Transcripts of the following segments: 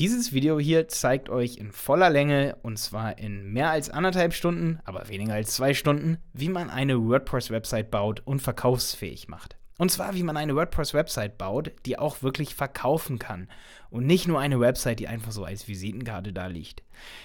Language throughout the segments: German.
Dieses Video hier zeigt euch in voller Länge, und zwar in mehr als anderthalb Stunden, aber weniger als zwei Stunden, wie man eine WordPress-Website baut und verkaufsfähig macht. Und zwar, wie man eine WordPress-Website baut, die auch wirklich verkaufen kann. Und nicht nur eine Website, die einfach so als Visitenkarte da liegt.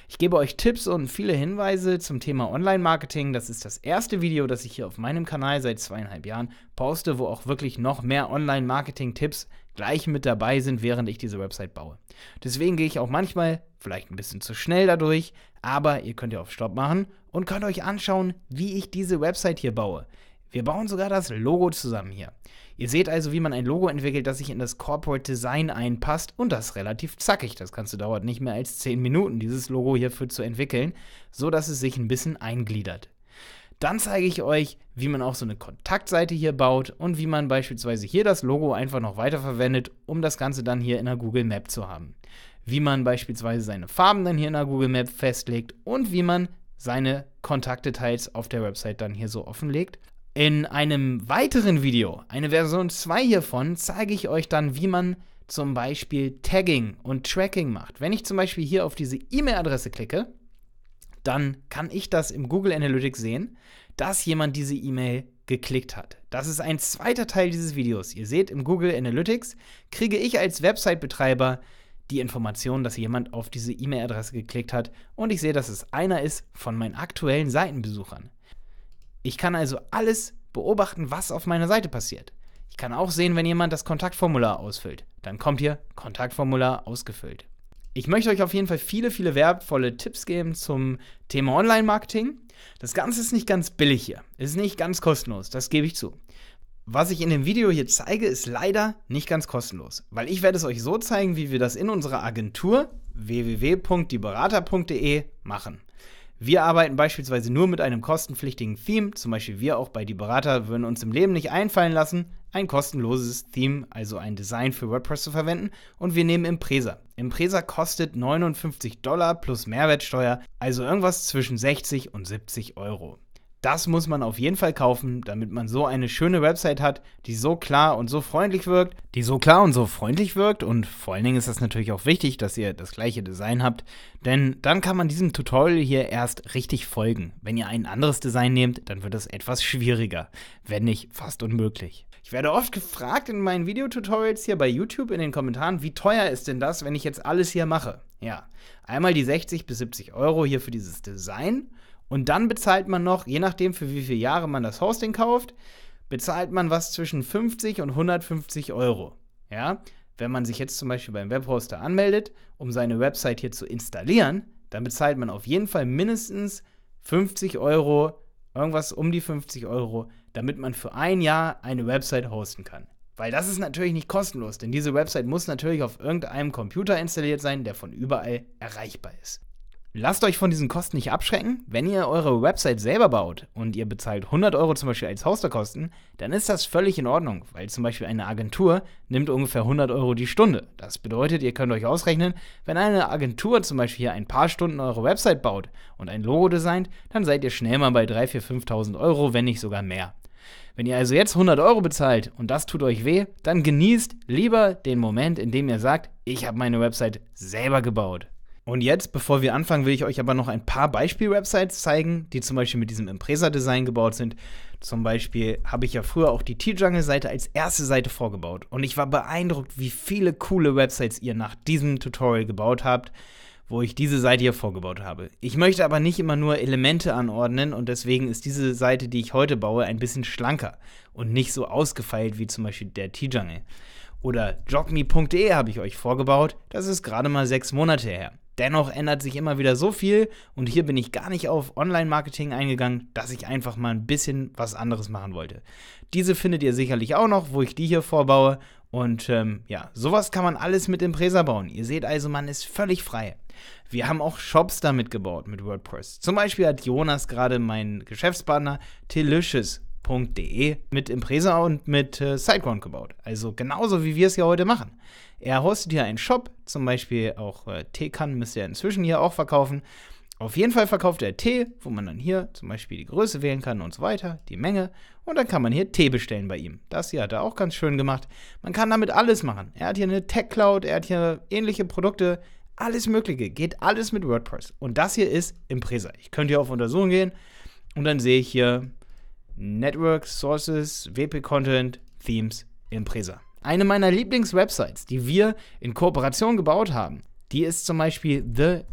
Ich gebe euch Tipps und viele Hinweise zum Thema Online-Marketing. Das ist das erste Video, das ich hier auf meinem Kanal seit zweieinhalb Jahren poste, wo auch wirklich noch mehr Online-Marketing-Tipps gleich mit dabei sind, während ich diese Website baue. Deswegen gehe ich auch manchmal vielleicht ein bisschen zu schnell dadurch, aber ihr könnt ja auf Stopp machen und könnt euch anschauen, wie ich diese Website hier baue. Wir bauen sogar das Logo zusammen hier. Ihr seht also, wie man ein Logo entwickelt, das sich in das Corporate Design einpasst und das relativ zackig. Das Ganze dauert nicht mehr als 10 Minuten, dieses Logo hierfür zu entwickeln, so dass es sich ein bisschen eingliedert. Dann zeige ich euch, wie man auch so eine Kontaktseite hier baut und wie man beispielsweise hier das Logo einfach noch weiterverwendet, um das Ganze dann hier in der Google Map zu haben. Wie man beispielsweise seine Farben dann hier in der Google Map festlegt und wie man seine Kontaktdetails auf der Website dann hier so offenlegt. In einem weiteren Video, eine Version 2 hiervon, zeige ich euch dann, wie man zum Beispiel Tagging und Tracking macht. Wenn ich zum Beispiel hier auf diese E-Mail-Adresse klicke, dann kann ich das im Google Analytics sehen, dass jemand diese E-Mail geklickt hat. Das ist ein zweiter Teil dieses Videos. Ihr seht, im Google Analytics kriege ich als Website-Betreiber die Information, dass jemand auf diese E-Mail-Adresse geklickt hat und ich sehe, dass es einer ist von meinen aktuellen Seitenbesuchern. Ich kann also alles beobachten, was auf meiner Seite passiert. Ich kann auch sehen, wenn jemand das Kontaktformular ausfüllt. Dann kommt hier Kontaktformular ausgefüllt. Ich möchte euch auf jeden Fall viele, viele wertvolle Tipps geben zum Thema Online-Marketing. Das Ganze ist nicht ganz billig hier, ist nicht ganz kostenlos, das gebe ich zu. Was ich in dem Video hier zeige, ist leider nicht ganz kostenlos, weil ich werde es euch so zeigen, wie wir das in unserer Agentur www.dieberater.de machen. Wir arbeiten beispielsweise nur mit einem kostenpflichtigen Theme, zum Beispiel wir auch bei Die Berater würden uns im Leben nicht einfallen lassen, ein kostenloses Theme, also ein Design für WordPress zu verwenden und wir nehmen Impresa. Impresa kostet 59 Dollar plus Mehrwertsteuer, also irgendwas zwischen 60 und 70 Euro. Das muss man auf jeden Fall kaufen, damit man so eine schöne Website hat, die so klar und so freundlich wirkt, die so klar und so freundlich wirkt und vor allen Dingen ist das natürlich auch wichtig, dass ihr das gleiche Design habt, denn dann kann man diesem Tutorial hier erst richtig folgen. Wenn ihr ein anderes Design nehmt, dann wird das etwas schwieriger, wenn nicht fast unmöglich. Ich werde oft gefragt in meinen Videotutorials hier bei YouTube in den Kommentaren, wie teuer ist denn das, wenn ich jetzt alles hier mache? Ja, einmal die 60 bis 70 Euro hier für dieses Design und dann bezahlt man noch, je nachdem für wie viele Jahre man das Hosting kauft, bezahlt man was zwischen 50 und 150 Euro. Ja? Wenn man sich jetzt zum Beispiel beim Webhoster anmeldet, um seine Website hier zu installieren, dann bezahlt man auf jeden Fall mindestens 50 Euro, irgendwas um die 50 Euro, damit man für ein Jahr eine Website hosten kann. Weil das ist natürlich nicht kostenlos, denn diese Website muss natürlich auf irgendeinem Computer installiert sein, der von überall erreichbar ist. Lasst euch von diesen Kosten nicht abschrecken. Wenn ihr eure Website selber baut und ihr bezahlt 100 Euro zum Beispiel als Hosterkosten, dann ist das völlig in Ordnung, weil zum Beispiel eine Agentur nimmt ungefähr 100 Euro die Stunde. Das bedeutet, ihr könnt euch ausrechnen, wenn eine Agentur zum Beispiel hier ein paar Stunden eure Website baut und ein Logo designt, dann seid ihr schnell mal bei 3.000, 4.000, 5.000 Euro, wenn nicht sogar mehr. Wenn ihr also jetzt 100 Euro bezahlt und das tut euch weh, dann genießt lieber den Moment, in dem ihr sagt, ich habe meine Website selber gebaut. Und jetzt, bevor wir anfangen, will ich euch aber noch ein paar Beispiel-Websites zeigen, die zum Beispiel mit diesem Impresa-Design gebaut sind. Zum Beispiel habe ich ja früher auch die T-Jungle-Seite als erste Seite vorgebaut. Und ich war beeindruckt, wie viele coole Websites ihr nach diesem Tutorial gebaut habt, wo ich diese Seite hier vorgebaut habe. Ich möchte aber nicht immer nur Elemente anordnen und deswegen ist diese Seite, die ich heute baue, ein bisschen schlanker und nicht so ausgefeilt wie zum Beispiel der T-Jungle. Oder jogme.de habe ich euch vorgebaut, das ist gerade mal sechs Monate her. Dennoch ändert sich immer wieder so viel und hier bin ich gar nicht auf Online-Marketing eingegangen, dass ich einfach mal ein bisschen was anderes machen wollte. Diese findet ihr sicherlich auch noch, wo ich die hier vorbaue und ähm, ja, sowas kann man alles mit Impresa bauen. Ihr seht also, man ist völlig frei. Wir haben auch Shops damit gebaut mit WordPress. Zum Beispiel hat Jonas gerade meinen Geschäftspartner Delicious Podcast.de mit Impresa und mit äh, Sideground gebaut. Also genauso wie wir es ja heute machen. Er hostet hier einen Shop, zum Beispiel auch äh, kann, müsste er inzwischen hier auch verkaufen. Auf jeden Fall verkauft er Tee, wo man dann hier zum Beispiel die Größe wählen kann und so weiter, die Menge. Und dann kann man hier Tee bestellen bei ihm. Das hier hat er auch ganz schön gemacht. Man kann damit alles machen. Er hat hier eine Tech Cloud, er hat hier ähnliche Produkte, alles Mögliche. Geht alles mit WordPress. Und das hier ist Impresa. Ich könnte hier auf Untersuchung gehen und dann sehe ich hier Network, Sources, WP Content, Themes, Impresa. Eine meiner Lieblingswebsites, die wir in Kooperation gebaut haben, die ist zum Beispiel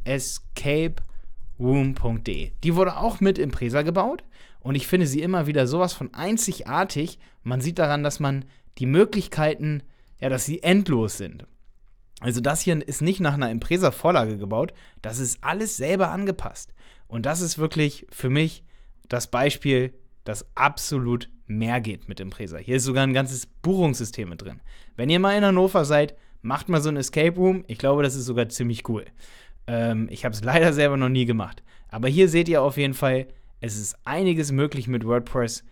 theescaperoom.de. Die wurde auch mit Impresa gebaut und ich finde sie immer wieder sowas von einzigartig. Man sieht daran, dass man die Möglichkeiten, ja, dass sie endlos sind. Also das hier ist nicht nach einer Impresa-Vorlage gebaut, das ist alles selber angepasst. Und das ist wirklich für mich das Beispiel dass absolut mehr geht mit Impresa. Hier ist sogar ein ganzes Buchungssystem mit drin. Wenn ihr mal in Hannover seid, macht mal so ein Escape Room. Ich glaube, das ist sogar ziemlich cool. Ähm, ich habe es leider selber noch nie gemacht. Aber hier seht ihr auf jeden Fall, es ist einiges möglich mit WordPress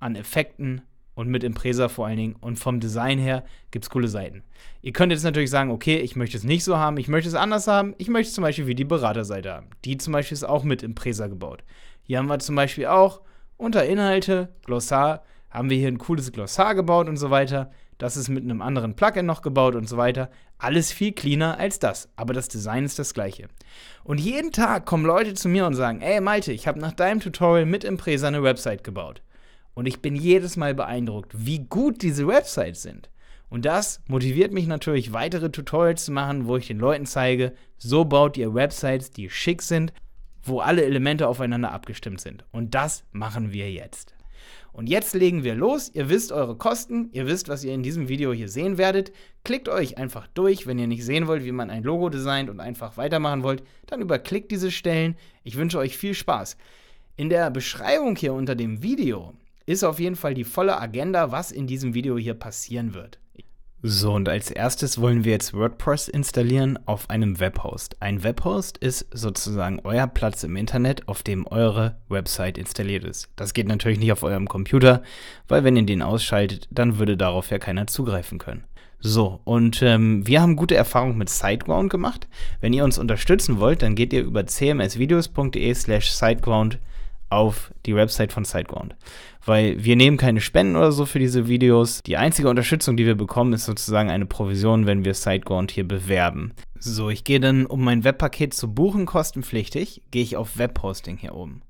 an Effekten und mit Impresa vor allen Dingen. Und vom Design her gibt es coole Seiten. Ihr könnt jetzt natürlich sagen, okay, ich möchte es nicht so haben, ich möchte es anders haben. Ich möchte zum Beispiel wie die Beraterseite haben. Die zum Beispiel ist auch mit Impresa gebaut. Hier haben wir zum Beispiel auch unter Inhalte, Glossar, haben wir hier ein cooles Glossar gebaut und so weiter. Das ist mit einem anderen Plugin noch gebaut und so weiter. Alles viel cleaner als das, aber das Design ist das gleiche. Und jeden Tag kommen Leute zu mir und sagen, ey Malte, ich habe nach deinem Tutorial mit Impresa eine Website gebaut. Und ich bin jedes Mal beeindruckt, wie gut diese Websites sind. Und das motiviert mich natürlich, weitere Tutorials zu machen, wo ich den Leuten zeige, so baut ihr Websites, die schick sind wo alle Elemente aufeinander abgestimmt sind. Und das machen wir jetzt. Und jetzt legen wir los. Ihr wisst eure Kosten, ihr wisst, was ihr in diesem Video hier sehen werdet. Klickt euch einfach durch, wenn ihr nicht sehen wollt, wie man ein Logo designt und einfach weitermachen wollt, dann überklickt diese Stellen. Ich wünsche euch viel Spaß. In der Beschreibung hier unter dem Video ist auf jeden Fall die volle Agenda, was in diesem Video hier passieren wird. So, und als erstes wollen wir jetzt WordPress installieren auf einem Webhost. Ein Webhost ist sozusagen euer Platz im Internet, auf dem eure Website installiert ist. Das geht natürlich nicht auf eurem Computer, weil wenn ihr den ausschaltet, dann würde darauf ja keiner zugreifen können. So, und ähm, wir haben gute Erfahrungen mit SiteGround gemacht. Wenn ihr uns unterstützen wollt, dann geht ihr über cmsvideos.de slash SiteGround.com auf die Website von SiteGround. Weil wir nehmen keine Spenden oder so für diese Videos. Die einzige Unterstützung, die wir bekommen, ist sozusagen eine Provision, wenn wir SiteGround hier bewerben. So, ich gehe dann, um mein Webpaket zu buchen, kostenpflichtig, gehe ich auf Webhosting hier oben.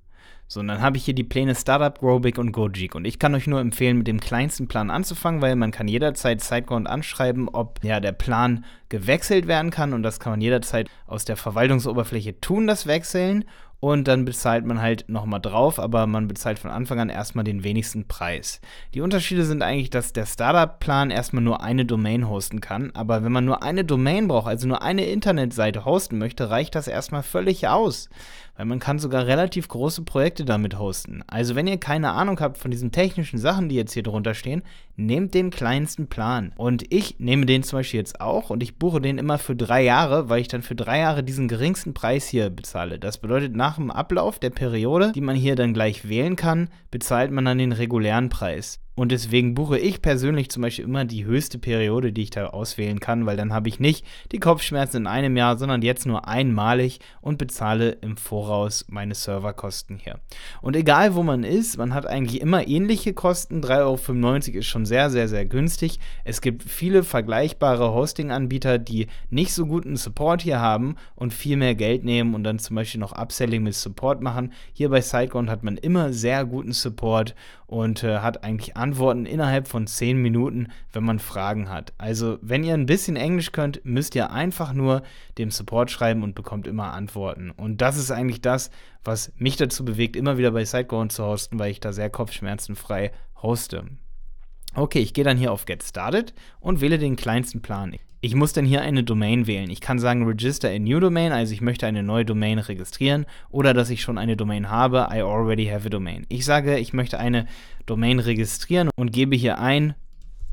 So, und dann habe ich hier die Pläne Startup, Growbig und Gojek. Und ich kann euch nur empfehlen, mit dem kleinsten Plan anzufangen, weil man kann jederzeit SiteGround anschreiben, ob ja der Plan gewechselt werden kann. Und das kann man jederzeit aus der Verwaltungsoberfläche tun, das Wechseln und dann bezahlt man halt nochmal drauf, aber man bezahlt von Anfang an erstmal den wenigsten Preis. Die Unterschiede sind eigentlich, dass der Startup-Plan erstmal nur eine Domain hosten kann, aber wenn man nur eine Domain braucht, also nur eine Internetseite hosten möchte, reicht das erstmal völlig aus weil man kann sogar relativ große Projekte damit hosten. Also wenn ihr keine Ahnung habt von diesen technischen Sachen, die jetzt hier drunter stehen, nehmt den kleinsten Plan. Und ich nehme den zum Beispiel jetzt auch und ich buche den immer für drei Jahre, weil ich dann für drei Jahre diesen geringsten Preis hier bezahle. Das bedeutet, nach dem Ablauf der Periode, die man hier dann gleich wählen kann, bezahlt man dann den regulären Preis. Und deswegen buche ich persönlich zum Beispiel immer die höchste Periode, die ich da auswählen kann, weil dann habe ich nicht die Kopfschmerzen in einem Jahr, sondern jetzt nur einmalig und bezahle im Voraus meine Serverkosten hier. Und egal wo man ist, man hat eigentlich immer ähnliche Kosten. 3,95 Euro ist schon sehr, sehr, sehr günstig. Es gibt viele vergleichbare Hosting-Anbieter, die nicht so guten Support hier haben und viel mehr Geld nehmen und dann zum Beispiel noch Upselling mit Support machen. Hier bei Sideground hat man immer sehr guten Support und äh, hat eigentlich beantworten innerhalb von 10 Minuten, wenn man Fragen hat. Also wenn ihr ein bisschen Englisch könnt, müsst ihr einfach nur dem Support schreiben und bekommt immer Antworten. Und das ist eigentlich das, was mich dazu bewegt, immer wieder bei Sidegone zu hosten, weil ich da sehr kopfschmerzenfrei hoste. Okay, ich gehe dann hier auf Get Started und wähle den kleinsten Plan. Ich muss dann hier eine Domain wählen. Ich kann sagen Register a new Domain, also ich möchte eine neue Domain registrieren oder dass ich schon eine Domain habe, I already have a Domain. Ich sage, ich möchte eine Domain registrieren und gebe hier ein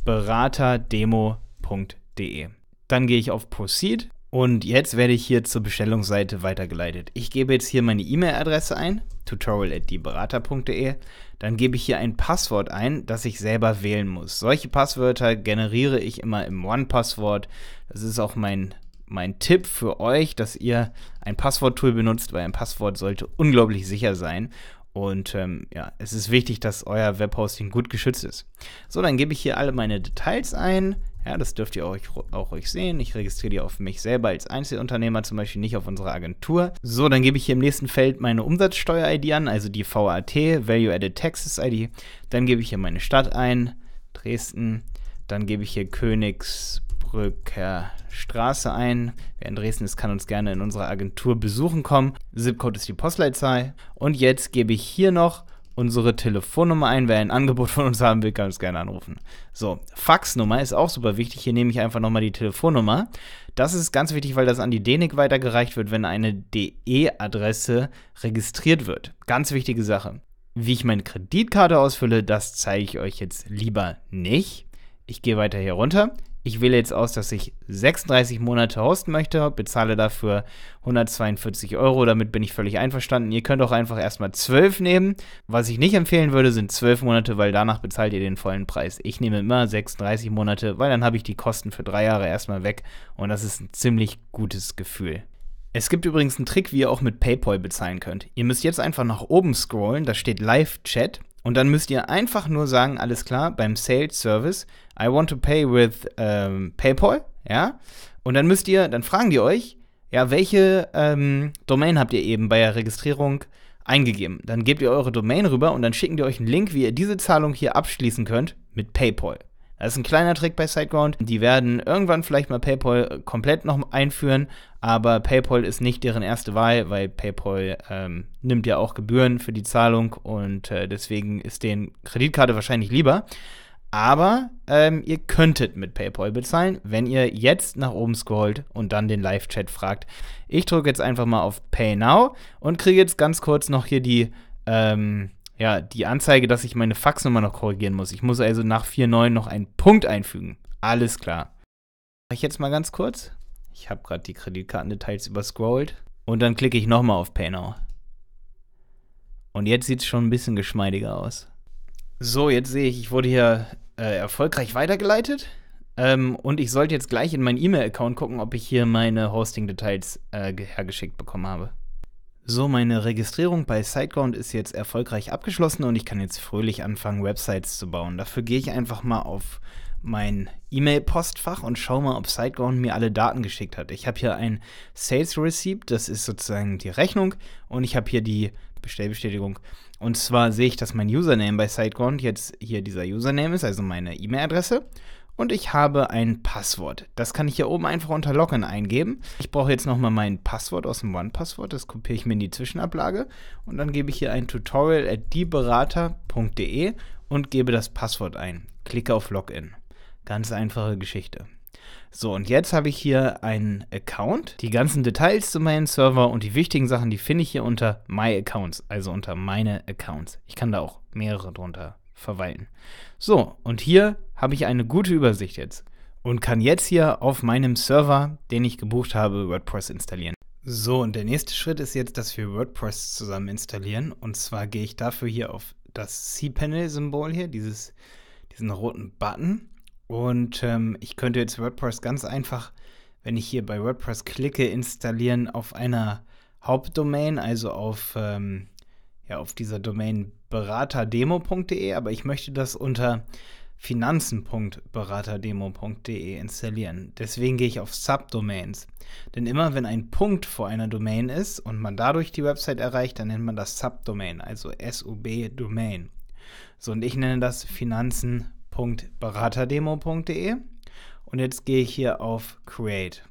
beraterdemo.de. Dann gehe ich auf Proceed und jetzt werde ich hier zur Bestellungsseite weitergeleitet. Ich gebe jetzt hier meine E-Mail-Adresse ein, tutorial.dieberater.de. Dann gebe ich hier ein Passwort ein, das ich selber wählen muss. Solche Passwörter generiere ich immer im One-Passwort. Das ist auch mein, mein Tipp für euch, dass ihr ein Passwort-Tool benutzt, weil ein Passwort sollte unglaublich sicher sein. Und ähm, ja, es ist wichtig, dass euer Webhosting gut geschützt ist. So, dann gebe ich hier alle meine Details ein, ja, das dürft ihr euch, auch euch sehen. Ich registriere die auf mich selber als Einzelunternehmer, zum Beispiel nicht auf unsere Agentur. So, dann gebe ich hier im nächsten Feld meine Umsatzsteuer-ID an, also die VAT, Value Added Taxes ID. Dann gebe ich hier meine Stadt ein, Dresden. Dann gebe ich hier Königsbrücker Straße ein. Wer in Dresden ist, kann uns gerne in unserer Agentur besuchen kommen. ZIP-Code ist die Postleitzahl. Und jetzt gebe ich hier noch unsere Telefonnummer ein. Wer ein Angebot von uns haben will, kann uns gerne anrufen. So, Faxnummer ist auch super wichtig. Hier nehme ich einfach nochmal die Telefonnummer. Das ist ganz wichtig, weil das an die DENIC weitergereicht wird, wenn eine DE-Adresse registriert wird. Ganz wichtige Sache. Wie ich meine Kreditkarte ausfülle, das zeige ich euch jetzt lieber nicht. Ich gehe weiter hier runter ich wähle jetzt aus, dass ich 36 Monate hosten möchte, bezahle dafür 142 Euro, damit bin ich völlig einverstanden. Ihr könnt auch einfach erstmal 12 nehmen. Was ich nicht empfehlen würde, sind 12 Monate, weil danach bezahlt ihr den vollen Preis. Ich nehme immer 36 Monate, weil dann habe ich die Kosten für drei Jahre erstmal weg und das ist ein ziemlich gutes Gefühl. Es gibt übrigens einen Trick, wie ihr auch mit PayPal bezahlen könnt. Ihr müsst jetzt einfach nach oben scrollen, da steht Live-Chat und dann müsst ihr einfach nur sagen, alles klar, beim Sales Service, I want to pay with ähm, PayPal, ja. Und dann müsst ihr, dann fragen die euch, ja, welche ähm, Domain habt ihr eben bei der Registrierung eingegeben? Dann gebt ihr eure Domain rüber und dann schicken die euch einen Link, wie ihr diese Zahlung hier abschließen könnt mit PayPal. Das ist ein kleiner Trick bei Sideground. Die werden irgendwann vielleicht mal PayPal komplett noch einführen, aber PayPal ist nicht deren erste Wahl, weil PayPal ähm, nimmt ja auch Gebühren für die Zahlung und äh, deswegen ist denen Kreditkarte wahrscheinlich lieber. Aber ähm, ihr könntet mit PayPal bezahlen, wenn ihr jetzt nach oben scrollt und dann den Live-Chat fragt. Ich drücke jetzt einfach mal auf Pay Now und kriege jetzt ganz kurz noch hier die ähm, ja, die Anzeige, dass ich meine Faxnummer noch korrigieren muss. Ich muss also nach 4.9 noch einen Punkt einfügen. Alles klar. Mach ich jetzt mal ganz kurz. Ich habe gerade die Kreditkartendetails überscrollt. Und dann klicke ich nochmal auf PayNow. Und jetzt sieht es schon ein bisschen geschmeidiger aus. So, jetzt sehe ich, ich wurde hier äh, erfolgreich weitergeleitet. Ähm, und ich sollte jetzt gleich in meinen E-Mail-Account gucken, ob ich hier meine Hosting-Details äh, hergeschickt bekommen habe. So, meine Registrierung bei SiteGround ist jetzt erfolgreich abgeschlossen und ich kann jetzt fröhlich anfangen, Websites zu bauen. Dafür gehe ich einfach mal auf mein E-Mail-Postfach und schaue mal, ob SiteGround mir alle Daten geschickt hat. Ich habe hier ein Sales Receipt, das ist sozusagen die Rechnung, und ich habe hier die Bestellbestätigung. Und zwar sehe ich, dass mein Username bei SiteGround jetzt hier dieser Username ist, also meine E-Mail-Adresse und ich habe ein Passwort. Das kann ich hier oben einfach unter Login eingeben. Ich brauche jetzt nochmal mein Passwort aus dem OnePasswort. Das kopiere ich mir in die Zwischenablage und dann gebe ich hier ein Tutorial at dieberater.de und gebe das Passwort ein. Klicke auf Login. Ganz einfache Geschichte. So, und jetzt habe ich hier einen Account. Die ganzen Details zu meinem Server und die wichtigen Sachen, die finde ich hier unter My Accounts, also unter meine Accounts. Ich kann da auch mehrere drunter verwalten. So, und hier habe ich eine gute Übersicht jetzt und kann jetzt hier auf meinem Server, den ich gebucht habe, WordPress installieren. So, und der nächste Schritt ist jetzt, dass wir WordPress zusammen installieren. Und zwar gehe ich dafür hier auf das cPanel-Symbol hier, dieses, diesen roten Button. Und ähm, ich könnte jetzt WordPress ganz einfach, wenn ich hier bei WordPress klicke, installieren auf einer Hauptdomain, also auf, ähm, ja, auf dieser Domain beraterdemo.de. Aber ich möchte das unter finanzen.beraterdemo.de installieren. Deswegen gehe ich auf Subdomains. Denn immer wenn ein Punkt vor einer Domain ist und man dadurch die Website erreicht, dann nennt man das Subdomain, also SUB-Domain. So, und ich nenne das finanzen.beraterdemo.de. Und jetzt gehe ich hier auf Create.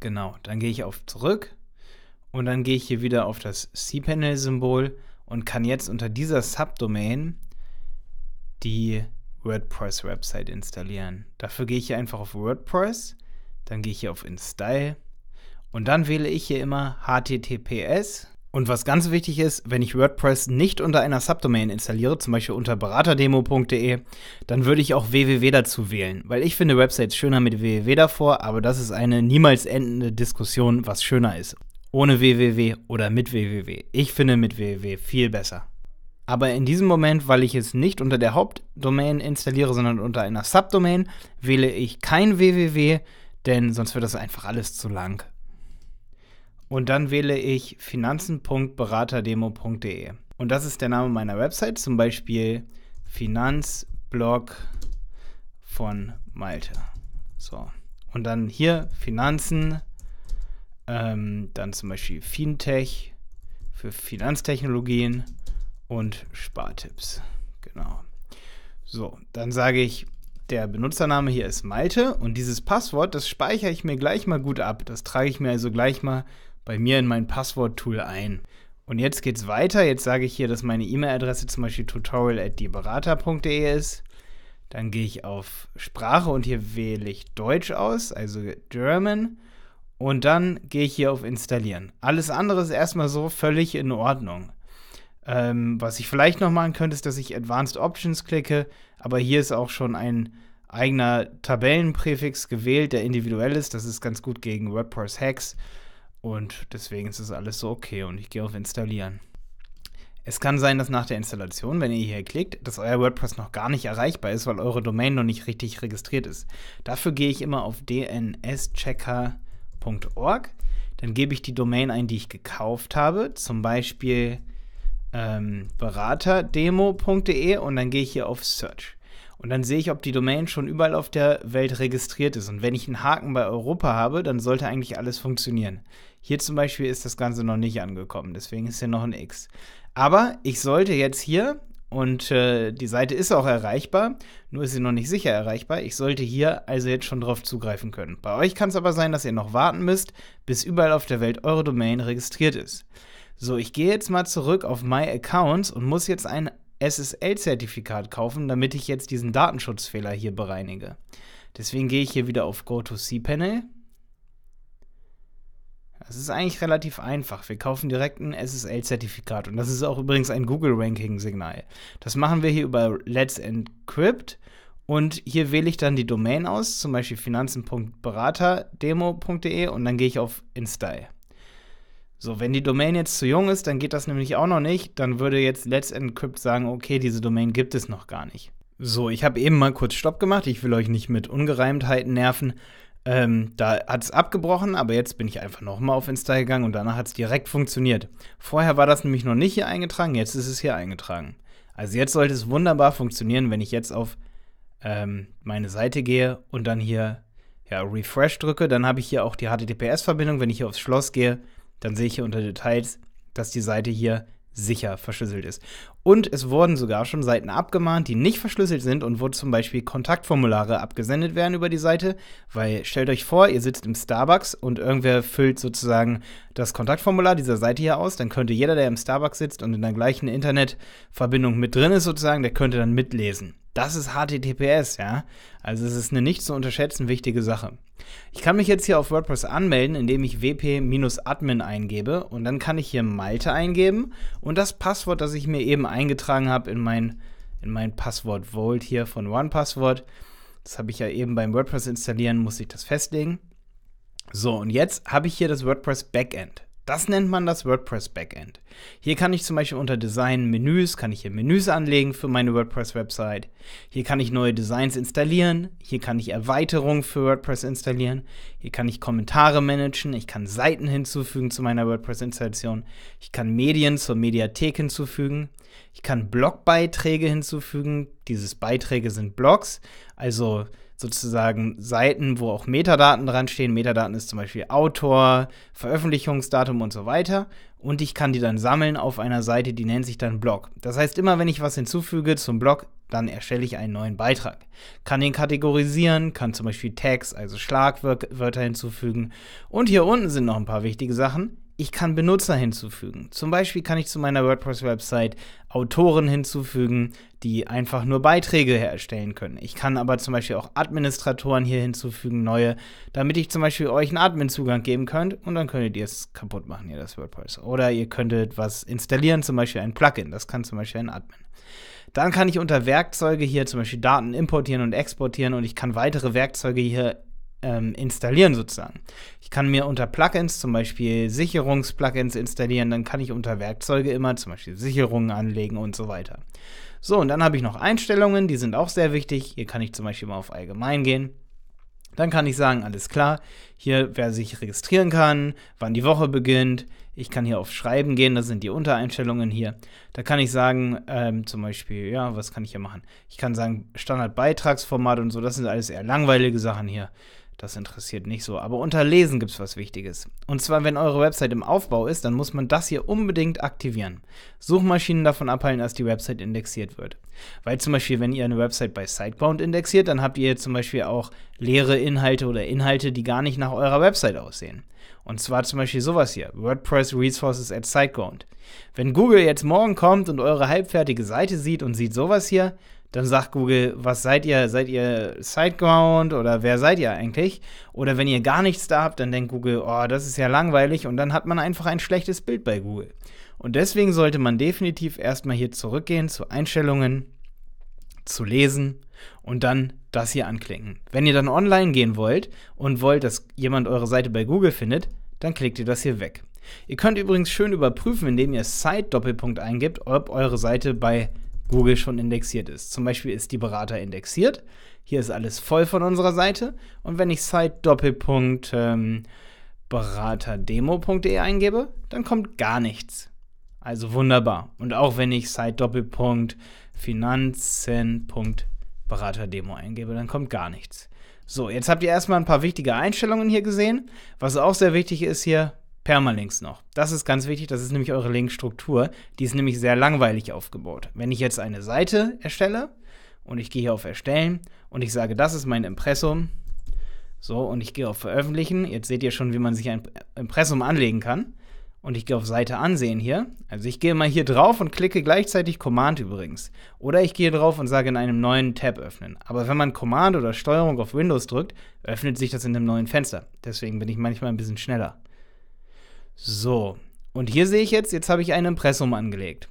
Genau, dann gehe ich auf Zurück und dann gehe ich hier wieder auf das cPanel-Symbol und kann jetzt unter dieser Subdomain die WordPress-Website installieren. Dafür gehe ich hier einfach auf WordPress, dann gehe ich hier auf Install und dann wähle ich hier immer HTTPS. Und was ganz wichtig ist, wenn ich WordPress nicht unter einer Subdomain installiere, zum Beispiel unter beraterdemo.de, dann würde ich auch www dazu wählen, weil ich finde Websites schöner mit www davor, aber das ist eine niemals endende Diskussion, was schöner ist. Ohne www oder mit www. Ich finde mit www viel besser. Aber in diesem Moment, weil ich es nicht unter der Hauptdomain installiere, sondern unter einer Subdomain, wähle ich kein www, denn sonst wird das einfach alles zu lang. Und dann wähle ich finanzen.beraterdemo.de. Und das ist der Name meiner Website, zum Beispiel Finanzblog von Malte. So. Und dann hier Finanzen, ähm, dann zum Beispiel Fintech für Finanztechnologien und Spartipps. Genau. So, dann sage ich, der Benutzername hier ist Malte und dieses Passwort, das speichere ich mir gleich mal gut ab. Das trage ich mir also gleich mal bei mir in mein Passwort-Tool ein. Und jetzt geht's weiter. Jetzt sage ich hier, dass meine E-Mail-Adresse zum Beispiel tutorial.dieberater.de ist. Dann gehe ich auf Sprache und hier wähle ich Deutsch aus, also German. Und dann gehe ich hier auf Installieren. Alles andere ist erstmal so völlig in Ordnung. Ähm, was ich vielleicht noch machen könnte, ist, dass ich Advanced Options klicke, aber hier ist auch schon ein eigener Tabellenpräfix gewählt, der individuell ist. Das ist ganz gut gegen WordPress Hacks und deswegen ist das alles so okay und ich gehe auf Installieren. Es kann sein, dass nach der Installation, wenn ihr hier klickt, dass euer WordPress noch gar nicht erreichbar ist, weil eure Domain noch nicht richtig registriert ist. Dafür gehe ich immer auf dnschecker.org. Dann gebe ich die Domain ein, die ich gekauft habe, zum Beispiel ähm, beraterdemo.de und dann gehe ich hier auf Search. Und dann sehe ich, ob die Domain schon überall auf der Welt registriert ist. Und wenn ich einen Haken bei Europa habe, dann sollte eigentlich alles funktionieren. Hier zum Beispiel ist das Ganze noch nicht angekommen, deswegen ist hier noch ein X. Aber ich sollte jetzt hier, und äh, die Seite ist auch erreichbar, nur ist sie noch nicht sicher erreichbar. Ich sollte hier also jetzt schon drauf zugreifen können. Bei euch kann es aber sein, dass ihr noch warten müsst, bis überall auf der Welt eure Domain registriert ist. So, ich gehe jetzt mal zurück auf My Accounts und muss jetzt ein SSL-Zertifikat kaufen, damit ich jetzt diesen Datenschutzfehler hier bereinige. Deswegen gehe ich hier wieder auf Go to cPanel. Das ist eigentlich relativ einfach. Wir kaufen direkt ein SSL-Zertifikat und das ist auch übrigens ein Google-Ranking-Signal. Das machen wir hier über Let's Encrypt und hier wähle ich dann die Domain aus, zum Beispiel finanzen.beraterdemo.de und dann gehe ich auf Install. So, wenn die Domain jetzt zu jung ist, dann geht das nämlich auch noch nicht. Dann würde jetzt Let's Encrypt sagen, okay, diese Domain gibt es noch gar nicht. So, ich habe eben mal kurz Stopp gemacht. Ich will euch nicht mit Ungereimtheiten nerven. Ähm, da hat es abgebrochen, aber jetzt bin ich einfach nochmal auf Insta gegangen und danach hat es direkt funktioniert. Vorher war das nämlich noch nicht hier eingetragen, jetzt ist es hier eingetragen. Also jetzt sollte es wunderbar funktionieren, wenn ich jetzt auf ähm, meine Seite gehe und dann hier ja, Refresh drücke. Dann habe ich hier auch die HTTPS-Verbindung. Wenn ich hier aufs Schloss gehe, dann sehe ich hier unter Details, dass die Seite hier sicher verschlüsselt ist. Und es wurden sogar schon Seiten abgemahnt, die nicht verschlüsselt sind und wo zum Beispiel Kontaktformulare abgesendet werden über die Seite, weil stellt euch vor, ihr sitzt im Starbucks und irgendwer füllt sozusagen das Kontaktformular dieser Seite hier aus, dann könnte jeder, der im Starbucks sitzt und in der gleichen Internetverbindung mit drin ist sozusagen, der könnte dann mitlesen. Das ist HTTPS, ja. Also es ist eine nicht zu unterschätzen wichtige Sache. Ich kann mich jetzt hier auf WordPress anmelden, indem ich wp-admin eingebe und dann kann ich hier Malte eingeben und das Passwort, das ich mir eben eingetragen habe in mein, in mein Passwort Vault hier von OnePassword, das habe ich ja eben beim WordPress installieren, muss ich das festlegen. So, und jetzt habe ich hier das WordPress Backend. Das nennt man das WordPress Backend. Hier kann ich zum Beispiel unter Design Menüs, kann ich hier Menüs anlegen für meine WordPress-Website. Hier kann ich neue Designs installieren. Hier kann ich Erweiterungen für WordPress installieren. Hier kann ich Kommentare managen. Ich kann Seiten hinzufügen zu meiner WordPress-Installation. Ich kann Medien zur Mediathek hinzufügen. Ich kann Blogbeiträge hinzufügen. Dieses Beiträge sind Blogs. Also sozusagen Seiten, wo auch Metadaten dran stehen. Metadaten ist zum Beispiel Autor, Veröffentlichungsdatum und so weiter. Und ich kann die dann sammeln auf einer Seite, die nennt sich dann Blog. Das heißt, immer wenn ich was hinzufüge zum Blog, dann erstelle ich einen neuen Beitrag. Kann den kategorisieren, kann zum Beispiel Tags, also Schlagwörter hinzufügen. Und hier unten sind noch ein paar wichtige Sachen ich kann Benutzer hinzufügen. Zum Beispiel kann ich zu meiner WordPress-Website Autoren hinzufügen, die einfach nur Beiträge herstellen können. Ich kann aber zum Beispiel auch Administratoren hier hinzufügen, neue, damit ich zum Beispiel euch einen Admin-Zugang geben könnt und dann könntet ihr es kaputt machen, hier das WordPress. Oder ihr könntet was installieren, zum Beispiel ein Plugin. Das kann zum Beispiel ein Admin. Dann kann ich unter Werkzeuge hier zum Beispiel Daten importieren und exportieren und ich kann weitere Werkzeuge hier ähm, installieren sozusagen. Ich kann mir unter Plugins zum Beispiel Sicherungsplugins installieren, dann kann ich unter Werkzeuge immer zum Beispiel Sicherungen anlegen und so weiter. So, und dann habe ich noch Einstellungen, die sind auch sehr wichtig. Hier kann ich zum Beispiel mal auf Allgemein gehen. Dann kann ich sagen, alles klar, hier wer sich registrieren kann, wann die Woche beginnt. Ich kann hier auf Schreiben gehen, das sind die Untereinstellungen hier. Da kann ich sagen, ähm, zum Beispiel, ja, was kann ich hier machen? Ich kann sagen, Standardbeitragsformat und so, das sind alles eher langweilige Sachen hier. Das interessiert nicht so. Aber unter Lesen gibt es was Wichtiges. Und zwar, wenn eure Website im Aufbau ist, dann muss man das hier unbedingt aktivieren. Suchmaschinen davon abhalten, dass die Website indexiert wird. Weil zum Beispiel, wenn ihr eine Website bei Sitebound indexiert, dann habt ihr zum Beispiel auch leere Inhalte oder Inhalte, die gar nicht nach eurer Website aussehen. Und zwar zum Beispiel sowas hier: WordPress Resources at Siteground. Wenn Google jetzt morgen kommt und eure halbfertige Seite sieht und sieht sowas hier, dann sagt Google, was seid ihr? Seid ihr Sideground oder wer seid ihr eigentlich? Oder wenn ihr gar nichts da habt, dann denkt Google, oh, das ist ja langweilig und dann hat man einfach ein schlechtes Bild bei Google. Und deswegen sollte man definitiv erstmal hier zurückgehen zu Einstellungen, zu lesen und dann das hier anklicken. Wenn ihr dann online gehen wollt und wollt, dass jemand eure Seite bei Google findet, dann klickt ihr das hier weg. Ihr könnt übrigens schön überprüfen, indem ihr Site-Doppelpunkt eingibt, ob eure Seite bei Google Google schon indexiert ist. Zum Beispiel ist die Berater indexiert. Hier ist alles voll von unserer Seite. Und wenn ich Site Doppelpunkt ähm, beraterdemo.de eingebe, dann kommt gar nichts. Also wunderbar. Und auch wenn ich Site Doppelpunkt Finanzen.beraterdemo eingebe, dann kommt gar nichts. So, jetzt habt ihr erstmal ein paar wichtige Einstellungen hier gesehen. Was auch sehr wichtig ist hier, Permalinks noch. Das ist ganz wichtig, das ist nämlich eure Linkstruktur. Die ist nämlich sehr langweilig aufgebaut. Wenn ich jetzt eine Seite erstelle und ich gehe hier auf Erstellen und ich sage, das ist mein Impressum, so und ich gehe auf Veröffentlichen, jetzt seht ihr schon, wie man sich ein Impressum anlegen kann. Und ich gehe auf Seite ansehen hier. Also ich gehe mal hier drauf und klicke gleichzeitig Command übrigens. Oder ich gehe drauf und sage in einem neuen Tab öffnen. Aber wenn man Command oder Steuerung auf Windows drückt, öffnet sich das in einem neuen Fenster. Deswegen bin ich manchmal ein bisschen schneller. So, und hier sehe ich jetzt, jetzt habe ich ein Impressum angelegt.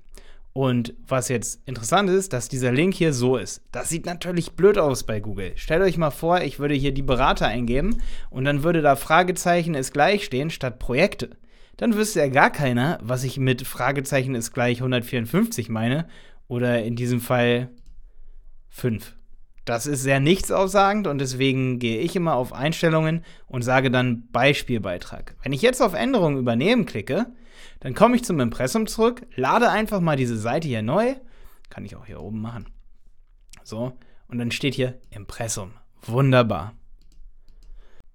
Und was jetzt interessant ist, dass dieser Link hier so ist. Das sieht natürlich blöd aus bei Google. Stellt euch mal vor, ich würde hier die Berater eingeben und dann würde da Fragezeichen ist gleich stehen statt Projekte. Dann wüsste ja gar keiner, was ich mit Fragezeichen ist gleich 154 meine oder in diesem Fall 5. Das ist sehr nichtsaussagend und deswegen gehe ich immer auf Einstellungen und sage dann Beispielbeitrag. Wenn ich jetzt auf Änderungen übernehmen klicke, dann komme ich zum Impressum zurück, lade einfach mal diese Seite hier neu. Kann ich auch hier oben machen. So, und dann steht hier Impressum. Wunderbar.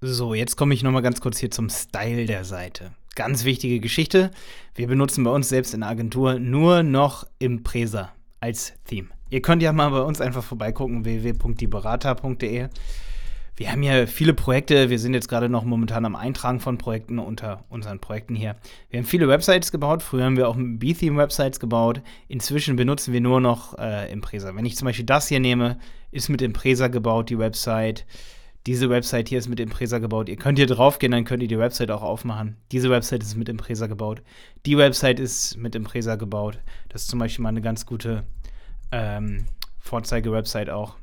So, jetzt komme ich nochmal ganz kurz hier zum Style der Seite. Ganz wichtige Geschichte. Wir benutzen bei uns selbst in der Agentur nur noch Impresa als Theme. Ihr könnt ja mal bei uns einfach vorbeigucken, www.dieberater.de. Wir haben hier viele Projekte. Wir sind jetzt gerade noch momentan am Eintragen von Projekten unter unseren Projekten hier. Wir haben viele Websites gebaut. Früher haben wir auch B-Theme-Websites gebaut. Inzwischen benutzen wir nur noch äh, Impresa. Wenn ich zum Beispiel das hier nehme, ist mit Impresa gebaut, die Website. Diese Website hier ist mit Impresa gebaut. Ihr könnt hier drauf gehen, dann könnt ihr die Website auch aufmachen. Diese Website ist mit Impresa gebaut. Die Website ist mit Impresa gebaut. Das ist zum Beispiel mal eine ganz gute ähm, Vorzeige-Website auch.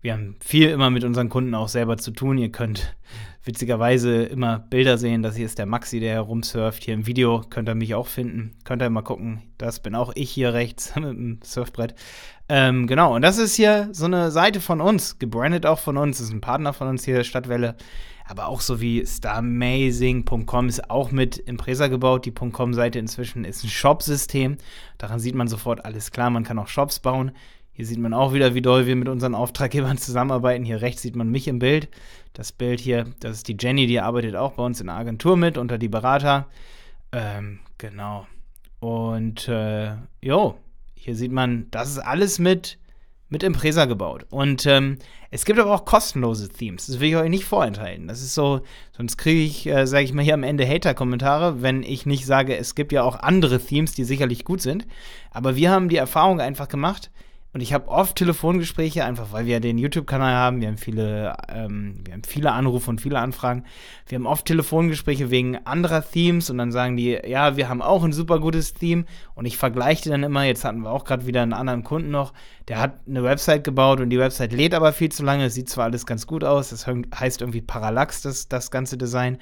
Wir haben viel immer mit unseren Kunden auch selber zu tun. Ihr könnt witzigerweise immer Bilder sehen. Das hier ist der Maxi, der herumsurft. Hier im Video könnt ihr mich auch finden. Könnt ihr mal gucken. Das bin auch ich hier rechts mit dem Surfbrett. Ähm, genau, und das ist hier so eine Seite von uns, gebrandet auch von uns. Das ist ein Partner von uns hier, Stadtwelle aber auch so wie starmazing.com ist auch mit Impresa gebaut. Die .com-Seite inzwischen ist ein Shop-System. Daran sieht man sofort alles klar. Man kann auch Shops bauen. Hier sieht man auch wieder, wie doll wir mit unseren Auftraggebern zusammenarbeiten. Hier rechts sieht man mich im Bild. Das Bild hier, das ist die Jenny, die arbeitet auch bei uns in der Agentur mit, unter die Berater. Ähm, genau. Und äh, jo, hier sieht man, das ist alles mit mit Impresa gebaut. Und ähm, es gibt aber auch kostenlose Themes. Das will ich euch nicht vorenthalten. Das ist so, sonst kriege ich, äh, sage ich mal, hier am Ende Hater-Kommentare, wenn ich nicht sage, es gibt ja auch andere Themes, die sicherlich gut sind. Aber wir haben die Erfahrung einfach gemacht, und ich habe oft Telefongespräche, einfach weil wir ja den YouTube-Kanal haben, wir haben viele, ähm, wir haben viele Anrufe und viele Anfragen. Wir haben oft Telefongespräche wegen anderer Themes und dann sagen die, ja, wir haben auch ein super gutes Theme. Und ich vergleiche die dann immer, jetzt hatten wir auch gerade wieder einen anderen Kunden noch, der hat eine Website gebaut und die Website lädt aber viel zu lange. Es sieht zwar alles ganz gut aus, das heißt irgendwie Parallax, das, das ganze Design.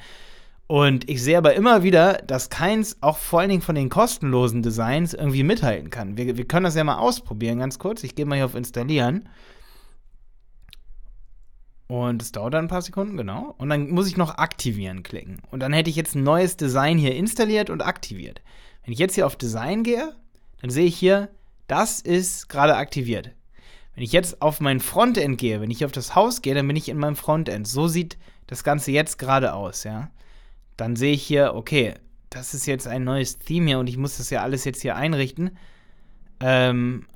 Und ich sehe aber immer wieder, dass keins auch vor allen Dingen von den kostenlosen Designs irgendwie mithalten kann. Wir, wir können das ja mal ausprobieren, ganz kurz. Ich gehe mal hier auf Installieren. Und es dauert dann ein paar Sekunden, genau. Und dann muss ich noch aktivieren klicken. Und dann hätte ich jetzt ein neues Design hier installiert und aktiviert. Wenn ich jetzt hier auf Design gehe, dann sehe ich hier, das ist gerade aktiviert. Wenn ich jetzt auf mein Frontend gehe, wenn ich auf das Haus gehe, dann bin ich in meinem Frontend. So sieht das Ganze jetzt gerade aus, ja dann sehe ich hier, okay, das ist jetzt ein neues Theme hier und ich muss das ja alles jetzt hier einrichten. Ähm,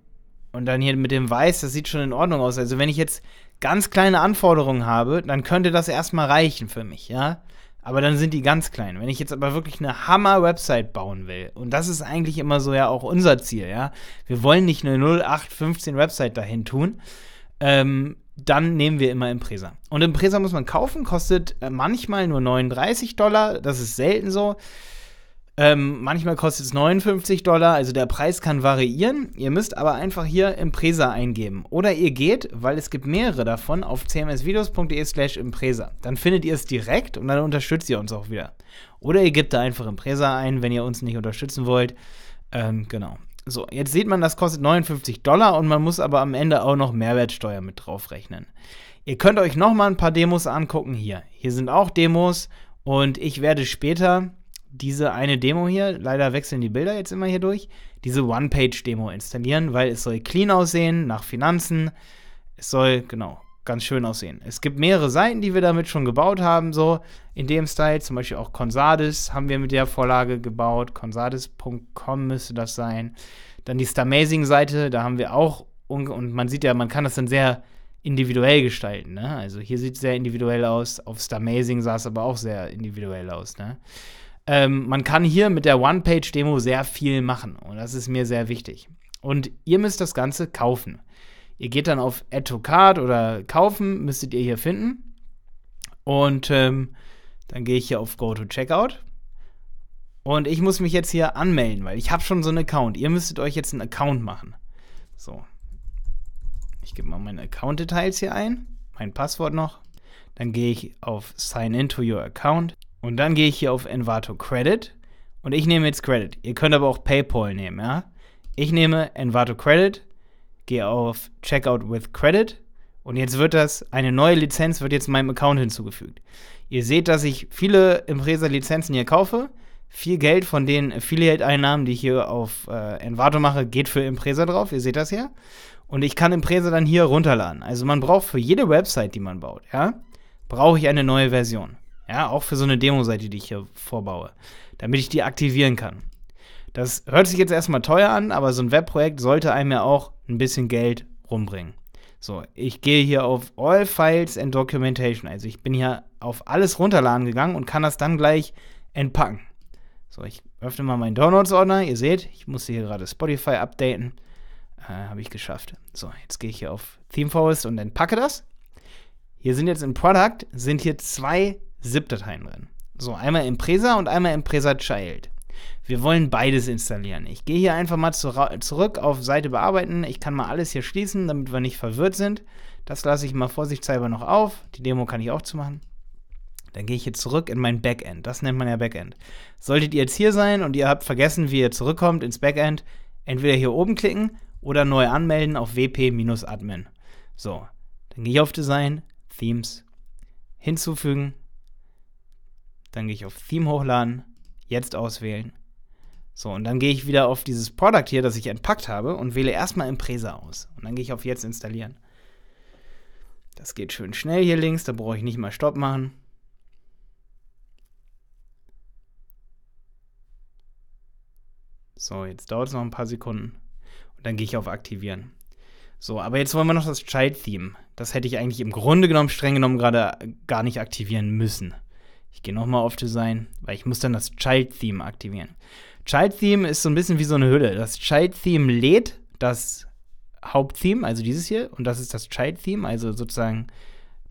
und dann hier mit dem Weiß, das sieht schon in Ordnung aus. Also wenn ich jetzt ganz kleine Anforderungen habe, dann könnte das erstmal reichen für mich, ja. Aber dann sind die ganz klein. Wenn ich jetzt aber wirklich eine Hammer-Website bauen will, und das ist eigentlich immer so ja auch unser Ziel, ja. Wir wollen nicht eine 0815-Website dahin tun, ähm, dann nehmen wir immer Impresa. Und Impresa muss man kaufen, kostet äh, manchmal nur 39 Dollar, das ist selten so. Ähm, manchmal kostet es 59 Dollar, also der Preis kann variieren. Ihr müsst aber einfach hier Impresa eingeben. Oder ihr geht, weil es gibt mehrere davon, auf cmsvideos.de slash Impresa. Dann findet ihr es direkt und dann unterstützt ihr uns auch wieder. Oder ihr gebt da einfach Impresa ein, wenn ihr uns nicht unterstützen wollt. Ähm, genau. So, jetzt sieht man, das kostet 59 Dollar und man muss aber am Ende auch noch Mehrwertsteuer mit draufrechnen. Ihr könnt euch nochmal ein paar Demos angucken hier. Hier sind auch Demos und ich werde später diese eine Demo hier, leider wechseln die Bilder jetzt immer hier durch, diese One-Page-Demo installieren, weil es soll clean aussehen, nach Finanzen. Es soll, genau, ganz schön aussehen. Es gibt mehrere Seiten, die wir damit schon gebaut haben, so in dem Style. Zum Beispiel auch Consardis haben wir mit der Vorlage gebaut. Consardis.com müsste das sein. Dann die Starmazing-Seite, da haben wir auch, und man sieht ja, man kann das dann sehr individuell gestalten. Ne? Also hier sieht es sehr individuell aus. Auf Starmazing sah es aber auch sehr individuell aus. Ne? Ähm, man kann hier mit der One-Page-Demo sehr viel machen und das ist mir sehr wichtig. Und ihr müsst das Ganze kaufen. Ihr geht dann auf Add to Card oder Kaufen, müsstet ihr hier finden. Und ähm, dann gehe ich hier auf Go to Checkout. Und ich muss mich jetzt hier anmelden, weil ich habe schon so einen Account. Ihr müsstet euch jetzt einen Account machen. So. Ich gebe mal meine Account-Details hier ein, mein Passwort noch. Dann gehe ich auf Sign into your account. Und dann gehe ich hier auf Envato Credit. Und ich nehme jetzt Credit. Ihr könnt aber auch PayPal nehmen, ja? Ich nehme Envato Credit gehe auf Checkout with Credit und jetzt wird das, eine neue Lizenz wird jetzt meinem Account hinzugefügt. Ihr seht, dass ich viele Impresa-Lizenzen hier kaufe. Viel Geld von den Affiliate-Einnahmen, die ich hier auf äh, Envato mache, geht für Impresa drauf. Ihr seht das hier. Und ich kann Impresa dann hier runterladen. Also man braucht für jede Website, die man baut, ja, brauche ich eine neue Version. Ja, auch für so eine Demo-Seite, die ich hier vorbaue, damit ich die aktivieren kann. Das hört sich jetzt erstmal teuer an, aber so ein Webprojekt sollte einem ja auch ein bisschen Geld rumbringen. So, ich gehe hier auf All Files and Documentation. Also ich bin hier auf alles runterladen gegangen und kann das dann gleich entpacken. So, ich öffne mal meinen Downloads-Ordner. Ihr seht, ich musste hier gerade Spotify updaten. Äh, Habe ich geschafft. So, jetzt gehe ich hier auf ThemeForest und entpacke das. Hier sind jetzt in Product sind hier zwei ZIP-Dateien drin. So, einmal Impresa und einmal Impresa Child. Wir wollen beides installieren. Ich gehe hier einfach mal zu, zurück auf Seite bearbeiten. Ich kann mal alles hier schließen, damit wir nicht verwirrt sind. Das lasse ich mal vorsichtshalber noch auf. Die Demo kann ich auch zumachen. Dann gehe ich jetzt zurück in mein Backend. Das nennt man ja Backend. Solltet ihr jetzt hier sein und ihr habt vergessen, wie ihr zurückkommt ins Backend, entweder hier oben klicken oder neu anmelden auf wp-admin. So, dann gehe ich auf Design, Themes, hinzufügen. Dann gehe ich auf Theme hochladen, jetzt auswählen so, und dann gehe ich wieder auf dieses Produkt hier, das ich entpackt habe, und wähle erstmal Impresa aus. Und dann gehe ich auf Jetzt installieren. Das geht schön schnell hier links, da brauche ich nicht mal Stopp machen. So, jetzt dauert es noch ein paar Sekunden. Und dann gehe ich auf Aktivieren. So, aber jetzt wollen wir noch das Child-Theme. Das hätte ich eigentlich im Grunde genommen, streng genommen, gerade gar nicht aktivieren müssen. Ich gehe nochmal auf Design, weil ich muss dann das Child-Theme aktivieren. Child Theme ist so ein bisschen wie so eine Hülle. Das Child Theme lädt das Haupttheme, also dieses hier, und das ist das Child Theme, also sozusagen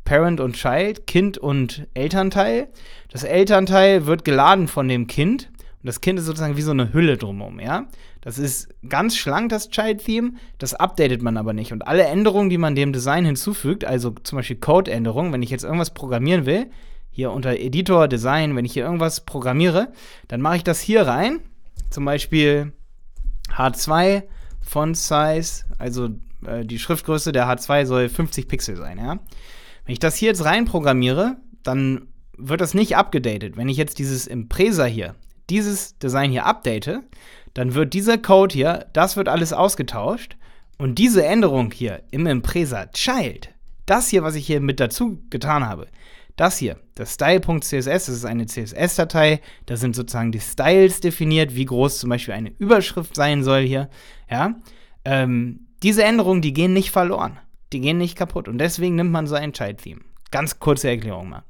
Parent und Child, Kind und Elternteil. Das Elternteil wird geladen von dem Kind und das Kind ist sozusagen wie so eine Hülle drumherum, ja? Das ist ganz schlank, das Child-Theme, das updatet man aber nicht. Und alle Änderungen, die man dem Design hinzufügt, also zum Beispiel Code-Änderungen, wenn ich jetzt irgendwas programmieren will, hier unter Editor, Design, wenn ich hier irgendwas programmiere, dann mache ich das hier rein zum Beispiel H2 Font Size, also äh, die Schriftgröße der H2 soll 50 Pixel sein, ja. Wenn ich das hier jetzt reinprogrammiere, dann wird das nicht abgedatet. Wenn ich jetzt dieses Impresa hier, dieses Design hier update, dann wird dieser Code hier, das wird alles ausgetauscht und diese Änderung hier im Impresa Child, das hier, was ich hier mit dazu getan habe, das hier, das Style.css, das ist eine CSS-Datei. Da sind sozusagen die Styles definiert, wie groß zum Beispiel eine Überschrift sein soll hier. Ja, ähm, diese Änderungen, die gehen nicht verloren. Die gehen nicht kaputt. Und deswegen nimmt man so ein Child-Theme. Ganz kurze Erklärung mal.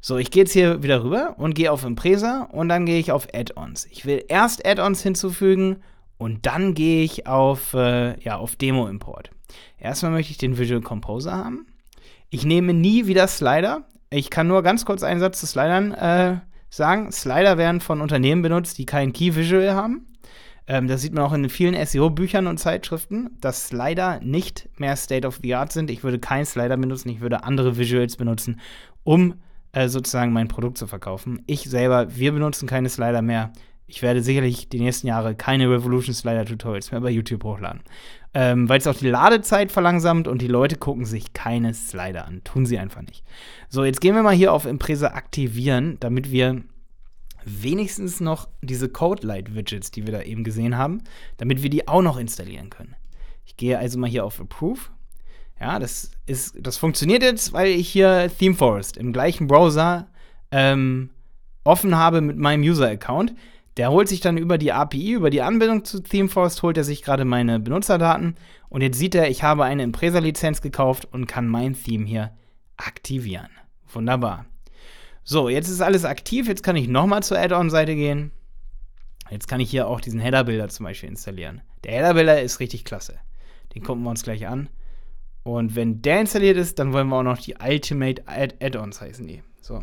So, ich gehe jetzt hier wieder rüber und gehe auf Impresa und dann gehe ich auf Add-ons. Ich will erst Add-ons hinzufügen und dann gehe ich auf, äh, ja, auf Demo-Import. Erstmal möchte ich den Visual Composer haben. Ich nehme nie wieder Slider. Ich kann nur ganz kurz einen Satz zu Slidern äh, sagen. Slider werden von Unternehmen benutzt, die kein Key Visual haben. Ähm, das sieht man auch in vielen SEO-Büchern und Zeitschriften, dass Slider nicht mehr State of the Art sind. Ich würde keinen Slider benutzen, ich würde andere Visuals benutzen, um äh, sozusagen mein Produkt zu verkaufen. Ich selber, wir benutzen keine Slider mehr. Ich werde sicherlich die nächsten Jahre keine Revolution Slider Tutorials mehr bei YouTube hochladen ähm, weil es auch die Ladezeit verlangsamt und die Leute gucken sich keine Slider an. Tun sie einfach nicht. So, jetzt gehen wir mal hier auf Impresa aktivieren, damit wir wenigstens noch diese Code Light Widgets, die wir da eben gesehen haben, damit wir die auch noch installieren können. Ich gehe also mal hier auf Approve. Ja, das ist, das funktioniert jetzt, weil ich hier ThemeForest im gleichen Browser ähm, offen habe mit meinem User Account. Der holt sich dann über die API, über die Anbindung zu ThemeForest, holt er sich gerade meine Benutzerdaten und jetzt sieht er, ich habe eine Impresa-Lizenz gekauft und kann mein Theme hier aktivieren. Wunderbar. So, jetzt ist alles aktiv. Jetzt kann ich nochmal zur Add-on-Seite gehen. Jetzt kann ich hier auch diesen Header-Builder zum Beispiel installieren. Der Header-Builder ist richtig klasse. Den gucken wir uns gleich an. Und wenn der installiert ist, dann wollen wir auch noch die Ultimate Add-ons heißen die. So.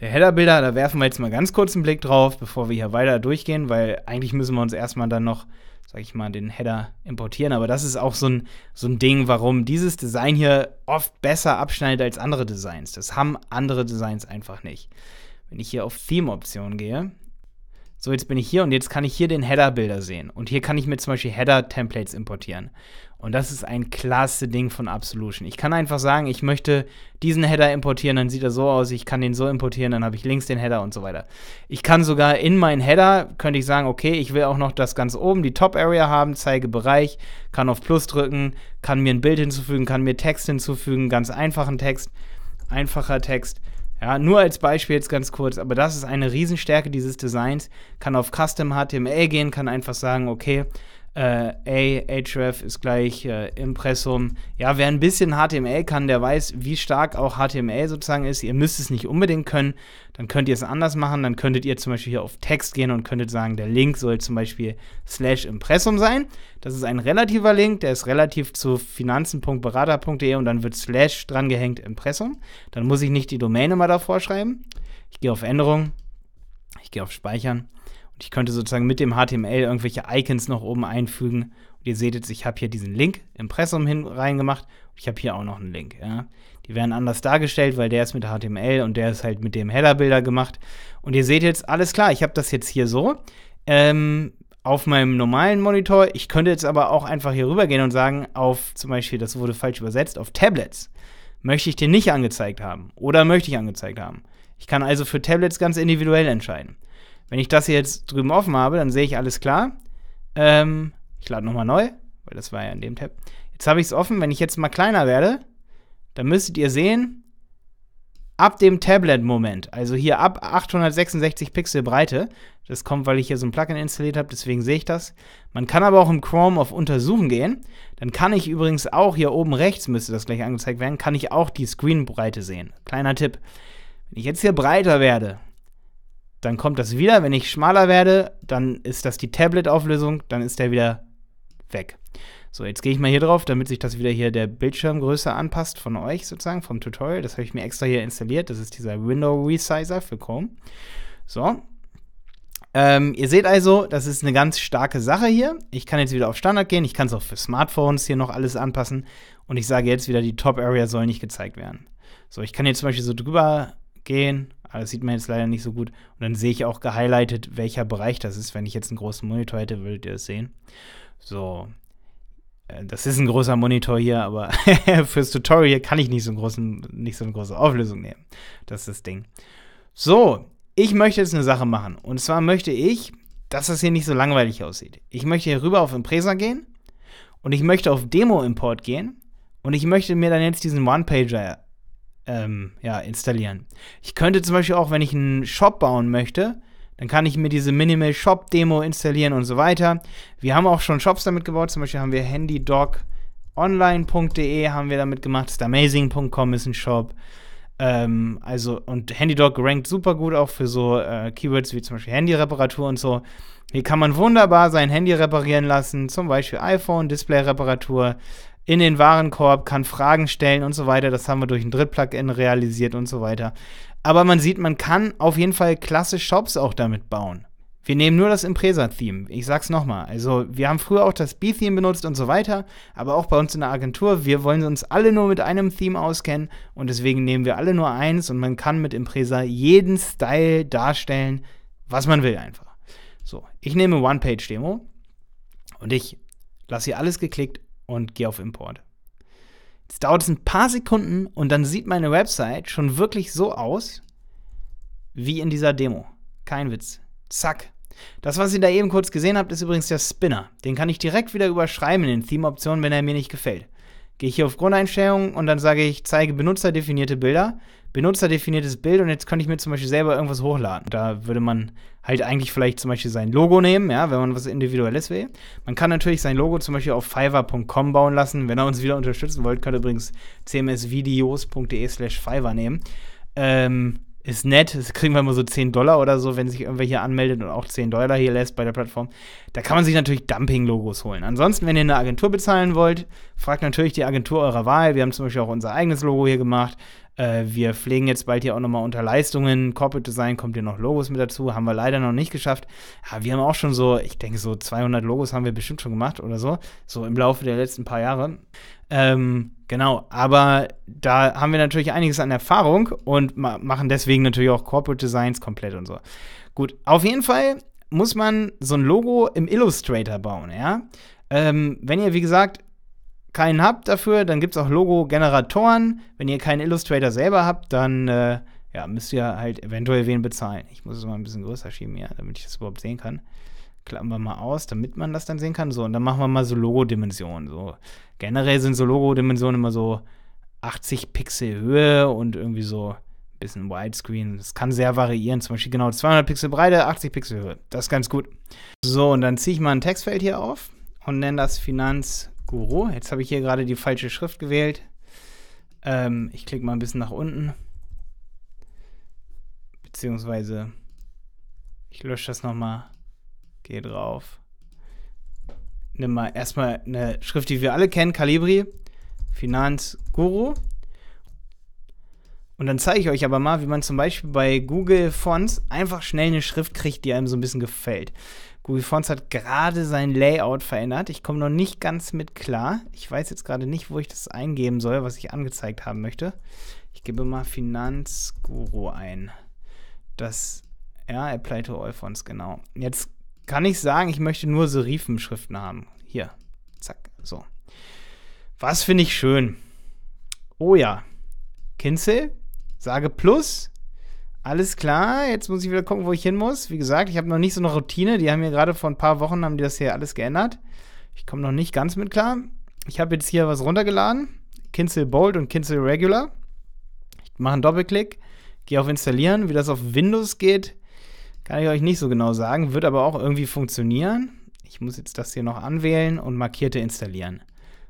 Der Header-Bilder, da werfen wir jetzt mal ganz kurz einen Blick drauf, bevor wir hier weiter durchgehen, weil eigentlich müssen wir uns erstmal dann noch, sag ich mal, den Header importieren. Aber das ist auch so ein, so ein Ding, warum dieses Design hier oft besser abschneidet als andere Designs. Das haben andere Designs einfach nicht. Wenn ich hier auf theme optionen gehe, so, jetzt bin ich hier und jetzt kann ich hier den Header-Bilder sehen. Und hier kann ich mir zum Beispiel Header-Templates importieren. Und das ist ein klasse Ding von Absolution. Ich kann einfach sagen, ich möchte diesen Header importieren, dann sieht er so aus, ich kann den so importieren, dann habe ich links den Header und so weiter. Ich kann sogar in meinen Header, könnte ich sagen, okay, ich will auch noch das ganz oben, die Top-Area haben, zeige Bereich, kann auf Plus drücken, kann mir ein Bild hinzufügen, kann mir Text hinzufügen, ganz einfachen Text, einfacher Text ja, nur als Beispiel jetzt ganz kurz, aber das ist eine Riesenstärke dieses Designs. Kann auf Custom HTML gehen, kann einfach sagen, okay, äh, href ist gleich äh, Impressum. Ja, wer ein bisschen HTML kann, der weiß, wie stark auch HTML sozusagen ist. Ihr müsst es nicht unbedingt können, dann könnt ihr es anders machen. Dann könntet ihr zum Beispiel hier auf Text gehen und könntet sagen, der Link soll zum Beispiel slash Impressum sein. Das ist ein relativer Link, der ist relativ zu finanzen.berater.de und dann wird slash drangehängt Impressum. Dann muss ich nicht die Domain immer davor schreiben. Ich gehe auf Änderung, ich gehe auf Speichern ich könnte sozusagen mit dem HTML irgendwelche Icons noch oben einfügen. Und ihr seht jetzt, ich habe hier diesen Link Impressum hin reingemacht. ich habe hier auch noch einen Link. Ja. Die werden anders dargestellt, weil der ist mit HTML und der ist halt mit dem Header-Bilder gemacht. Und ihr seht jetzt, alles klar, ich habe das jetzt hier so. Ähm, auf meinem normalen Monitor. Ich könnte jetzt aber auch einfach hier rüber gehen und sagen, auf zum Beispiel, das wurde falsch übersetzt, auf Tablets möchte ich den nicht angezeigt haben oder möchte ich angezeigt haben. Ich kann also für Tablets ganz individuell entscheiden. Wenn ich das hier jetzt drüben offen habe, dann sehe ich alles klar. Ähm, ich lade nochmal neu, weil das war ja in dem Tab. Jetzt habe ich es offen. Wenn ich jetzt mal kleiner werde, dann müsstet ihr sehen, ab dem Tablet-Moment, also hier ab 866 Pixel Breite, das kommt, weil ich hier so ein Plugin installiert habe, deswegen sehe ich das. Man kann aber auch im Chrome auf Untersuchen gehen. Dann kann ich übrigens auch hier oben rechts, müsste das gleich angezeigt werden, kann ich auch die Screenbreite sehen. Kleiner Tipp. Wenn ich jetzt hier breiter werde, dann kommt das wieder. Wenn ich schmaler werde, dann ist das die Tablet-Auflösung, dann ist der wieder weg. So, jetzt gehe ich mal hier drauf, damit sich das wieder hier der Bildschirmgröße anpasst von euch sozusagen, vom Tutorial. Das habe ich mir extra hier installiert. Das ist dieser Window Resizer für Chrome. So. Ähm, ihr seht also, das ist eine ganz starke Sache hier. Ich kann jetzt wieder auf Standard gehen. Ich kann es auch für Smartphones hier noch alles anpassen. Und ich sage jetzt wieder, die Top Area soll nicht gezeigt werden. So, ich kann jetzt zum Beispiel so drüber gehen. Aber das sieht man jetzt leider nicht so gut. Und dann sehe ich auch gehighlightet, welcher Bereich das ist. Wenn ich jetzt einen großen Monitor hätte, würdet ihr es sehen. So. Äh, das ist ein großer Monitor hier, aber fürs Tutorial kann ich nicht so, einen großen, nicht so eine große Auflösung nehmen. Das ist das Ding. So, ich möchte jetzt eine Sache machen. Und zwar möchte ich, dass das hier nicht so langweilig aussieht. Ich möchte hier rüber auf Impresa gehen und ich möchte auf Demo-Import gehen und ich möchte mir dann jetzt diesen One-Pager ähm, ja, installieren. Ich könnte zum Beispiel auch, wenn ich einen Shop bauen möchte, dann kann ich mir diese Minimal Shop Demo installieren und so weiter. Wir haben auch schon Shops damit gebaut, zum Beispiel haben wir handydogonline.de haben wir damit gemacht, stamazing.com ist ein Shop. Ähm, also, und Handydog rankt super gut auch für so äh, Keywords wie zum Beispiel Handyreparatur und so. Hier kann man wunderbar sein Handy reparieren lassen, zum Beispiel iPhone, Display-Reparatur, Displayreparatur, in den Warenkorb, kann Fragen stellen und so weiter. Das haben wir durch ein Drittplugin realisiert und so weiter. Aber man sieht, man kann auf jeden Fall klasse Shops auch damit bauen. Wir nehmen nur das Impresa-Theme. Ich sag's nochmal. Also, wir haben früher auch das B-Theme benutzt und so weiter, aber auch bei uns in der Agentur, wir wollen uns alle nur mit einem Theme auskennen und deswegen nehmen wir alle nur eins und man kann mit Impresa jeden Style darstellen, was man will einfach. So, ich nehme One-Page-Demo und ich lasse hier alles geklickt und gehe auf Import. Jetzt dauert es ein paar Sekunden und dann sieht meine Website schon wirklich so aus wie in dieser Demo. Kein Witz. Zack. Das, was ihr da eben kurz gesehen habt, ist übrigens der Spinner. Den kann ich direkt wieder überschreiben in den Theme-Optionen, wenn er mir nicht gefällt. Gehe ich hier auf Grundeinstellungen und dann sage ich, zeige benutzerdefinierte Bilder benutzerdefiniertes Bild und jetzt könnte ich mir zum Beispiel selber irgendwas hochladen. Da würde man halt eigentlich vielleicht zum Beispiel sein Logo nehmen, ja, wenn man was Individuelles will. Man kann natürlich sein Logo zum Beispiel auf fiverr.com bauen lassen. Wenn ihr uns wieder unterstützen wollt, könnt ihr übrigens cmsvideos.de slash fiverr nehmen. Ähm, ist nett, das kriegen wir immer so 10 Dollar oder so, wenn sich irgendwer hier anmeldet und auch 10 Dollar hier lässt bei der Plattform. Da kann man sich natürlich Dumping-Logos holen. Ansonsten, wenn ihr eine Agentur bezahlen wollt, fragt natürlich die Agentur eurer Wahl. Wir haben zum Beispiel auch unser eigenes Logo hier gemacht. Äh, wir pflegen jetzt bald hier auch nochmal unter Leistungen. Corporate Design kommt hier noch Logos mit dazu. Haben wir leider noch nicht geschafft. Ja, wir haben auch schon so, ich denke, so 200 Logos haben wir bestimmt schon gemacht oder so. So im Laufe der letzten paar Jahre. Ähm, genau, aber da haben wir natürlich einiges an Erfahrung und ma machen deswegen natürlich auch Corporate Designs komplett und so. Gut, auf jeden Fall muss man so ein Logo im Illustrator bauen, ja. Ähm, wenn ihr, wie gesagt, keinen habt dafür, dann gibt es auch Logo-Generatoren. Wenn ihr keinen Illustrator selber habt, dann äh, ja, müsst ihr halt eventuell wen bezahlen. Ich muss es mal ein bisschen größer schieben, hier, damit ich das überhaupt sehen kann. Klappen wir mal aus, damit man das dann sehen kann. So, und dann machen wir mal so Logo-Dimensionen. So. Generell sind so Logo-Dimensionen immer so 80 Pixel Höhe und irgendwie so ein bisschen Widescreen. Das kann sehr variieren. Zum Beispiel genau 200 Pixel Breite, 80 Pixel Höhe. Das ist ganz gut. So, und dann ziehe ich mal ein Textfeld hier auf und nenne das Finanz Guru. Jetzt habe ich hier gerade die falsche Schrift gewählt. Ähm, ich klicke mal ein bisschen nach unten. Beziehungsweise ich lösche das nochmal. Gehe drauf. Nimm mal erstmal eine Schrift, die wir alle kennen, Calibri, Finanzguru. Und dann zeige ich euch aber mal, wie man zum Beispiel bei Google Fonts einfach schnell eine Schrift kriegt, die einem so ein bisschen gefällt. Google Fonts hat gerade sein Layout verändert. Ich komme noch nicht ganz mit klar. Ich weiß jetzt gerade nicht, wo ich das eingeben soll, was ich angezeigt haben möchte. Ich gebe mal Finanzguru ein. Das, ja, Apply to All Fonts, genau. Jetzt kann ich sagen, ich möchte nur Serifenschriften haben. Hier, zack, so. Was finde ich schön? Oh ja, Kinzel, sage Plus, alles klar, jetzt muss ich wieder gucken, wo ich hin muss. Wie gesagt, ich habe noch nicht so eine Routine. Die haben mir gerade vor ein paar Wochen haben die das hier alles geändert. Ich komme noch nicht ganz mit klar. Ich habe jetzt hier was runtergeladen. Kinzel Bold und Kinzel Regular. Ich mache einen Doppelklick, gehe auf Installieren. Wie das auf Windows geht, kann ich euch nicht so genau sagen. Wird aber auch irgendwie funktionieren. Ich muss jetzt das hier noch anwählen und markierte installieren.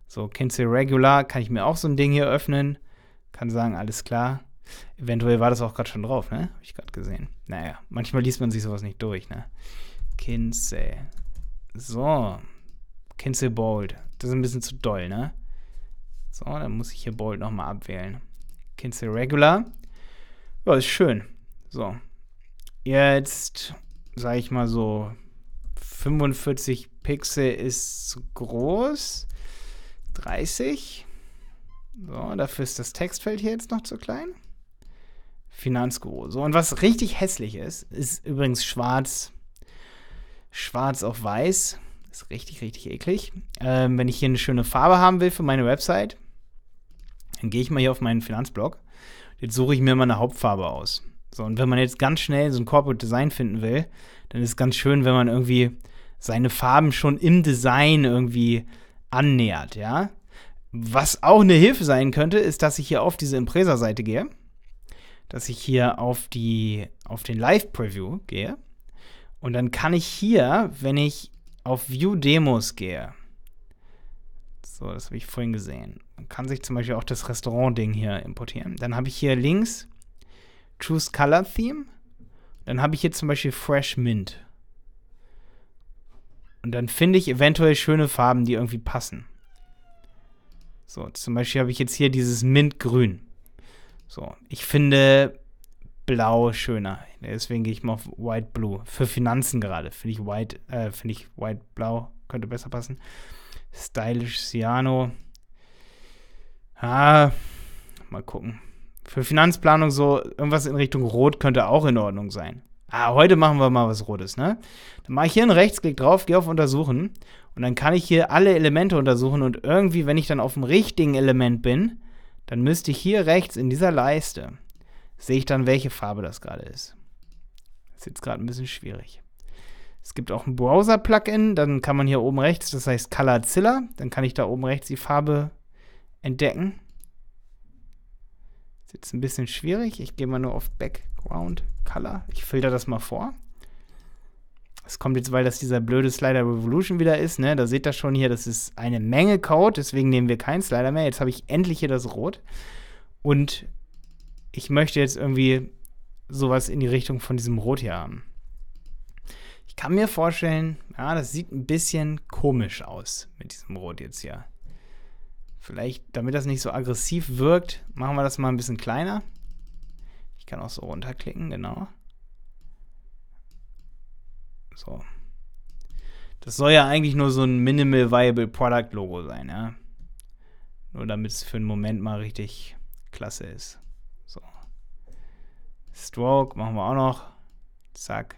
So, Kinzel Regular kann ich mir auch so ein Ding hier öffnen. Kann sagen, alles klar Eventuell war das auch gerade schon drauf, ne? Habe ich gerade gesehen. Naja, manchmal liest man sich sowas nicht durch, ne? Kinsey. So. Kinsey Bold. Das ist ein bisschen zu doll, ne? So, dann muss ich hier Bold nochmal abwählen. Kinsey Regular. Ja, ist schön. So. Jetzt, sage ich mal so, 45 Pixel ist zu groß. 30. So, dafür ist das Textfeld hier jetzt noch zu klein. Finanzguru. So, und was richtig hässlich ist, ist übrigens schwarz, schwarz auf weiß. ist richtig, richtig eklig. Ähm, wenn ich hier eine schöne Farbe haben will für meine Website, dann gehe ich mal hier auf meinen Finanzblog. Jetzt suche ich mir mal eine Hauptfarbe aus. So, und wenn man jetzt ganz schnell so ein Corporate Design finden will, dann ist es ganz schön, wenn man irgendwie seine Farben schon im Design irgendwie annähert, ja. Was auch eine Hilfe sein könnte, ist, dass ich hier auf diese Impresa-Seite gehe dass ich hier auf, die, auf den Live-Preview gehe. Und dann kann ich hier, wenn ich auf View Demos gehe, so, das habe ich vorhin gesehen. Man kann sich zum Beispiel auch das Restaurant-Ding hier importieren. Dann habe ich hier links Choose Color Theme. Dann habe ich hier zum Beispiel Fresh Mint. Und dann finde ich eventuell schöne Farben, die irgendwie passen. So, zum Beispiel habe ich jetzt hier dieses Mintgrün. So, ich finde Blau schöner. Deswegen gehe ich mal auf White Blue. Für Finanzen gerade finde ich White, äh, finde ich White Blau könnte besser passen. Stylish Ciano. Ah, mal gucken. Für Finanzplanung so irgendwas in Richtung Rot könnte auch in Ordnung sein. Ah, heute machen wir mal was Rotes, ne? Dann mache ich hier einen Rechtsklick drauf, gehe auf Untersuchen und dann kann ich hier alle Elemente untersuchen und irgendwie, wenn ich dann auf dem richtigen Element bin, dann müsste ich hier rechts in dieser Leiste, sehe ich dann, welche Farbe das gerade ist. Das ist jetzt gerade ein bisschen schwierig. Es gibt auch ein Browser-Plugin, dann kann man hier oben rechts, das heißt Colorzilla, dann kann ich da oben rechts die Farbe entdecken. Das Ist jetzt ein bisschen schwierig. Ich gehe mal nur auf Background Color. Ich filter das mal vor. Das kommt jetzt, weil das dieser blöde Slider Revolution wieder ist, ne? Da seht ihr schon hier, das ist eine Menge Code, deswegen nehmen wir keinen Slider mehr. Jetzt habe ich endlich hier das Rot. Und ich möchte jetzt irgendwie sowas in die Richtung von diesem Rot hier haben. Ich kann mir vorstellen, ja, das sieht ein bisschen komisch aus mit diesem Rot jetzt hier. Vielleicht, damit das nicht so aggressiv wirkt, machen wir das mal ein bisschen kleiner. Ich kann auch so runterklicken, genau. So. Das soll ja eigentlich nur so ein Minimal Viable Product Logo sein, ja. Nur damit es für einen Moment mal richtig klasse ist. So. Stroke machen wir auch noch. Zack.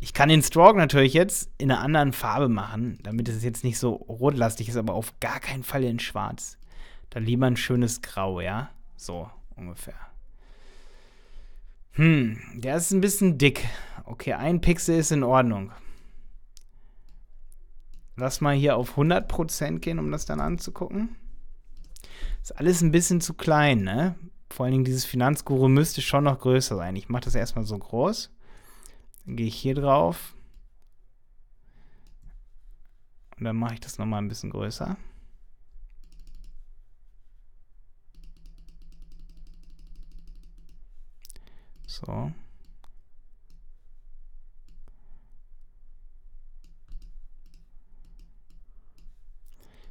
Ich kann den Stroke natürlich jetzt in einer anderen Farbe machen, damit es jetzt nicht so rotlastig ist, aber auf gar keinen Fall in schwarz. Dann lieber ein schönes Grau, ja? So ungefähr. Hm, der ist ein bisschen dick. Okay, ein Pixel ist in Ordnung. Lass mal hier auf 100% gehen, um das dann anzugucken. Ist alles ein bisschen zu klein, ne? Vor allen Dingen dieses Finanzguru müsste schon noch größer sein. Ich mache das erstmal so groß. Dann gehe ich hier drauf. Und dann mache ich das nochmal ein bisschen größer. So.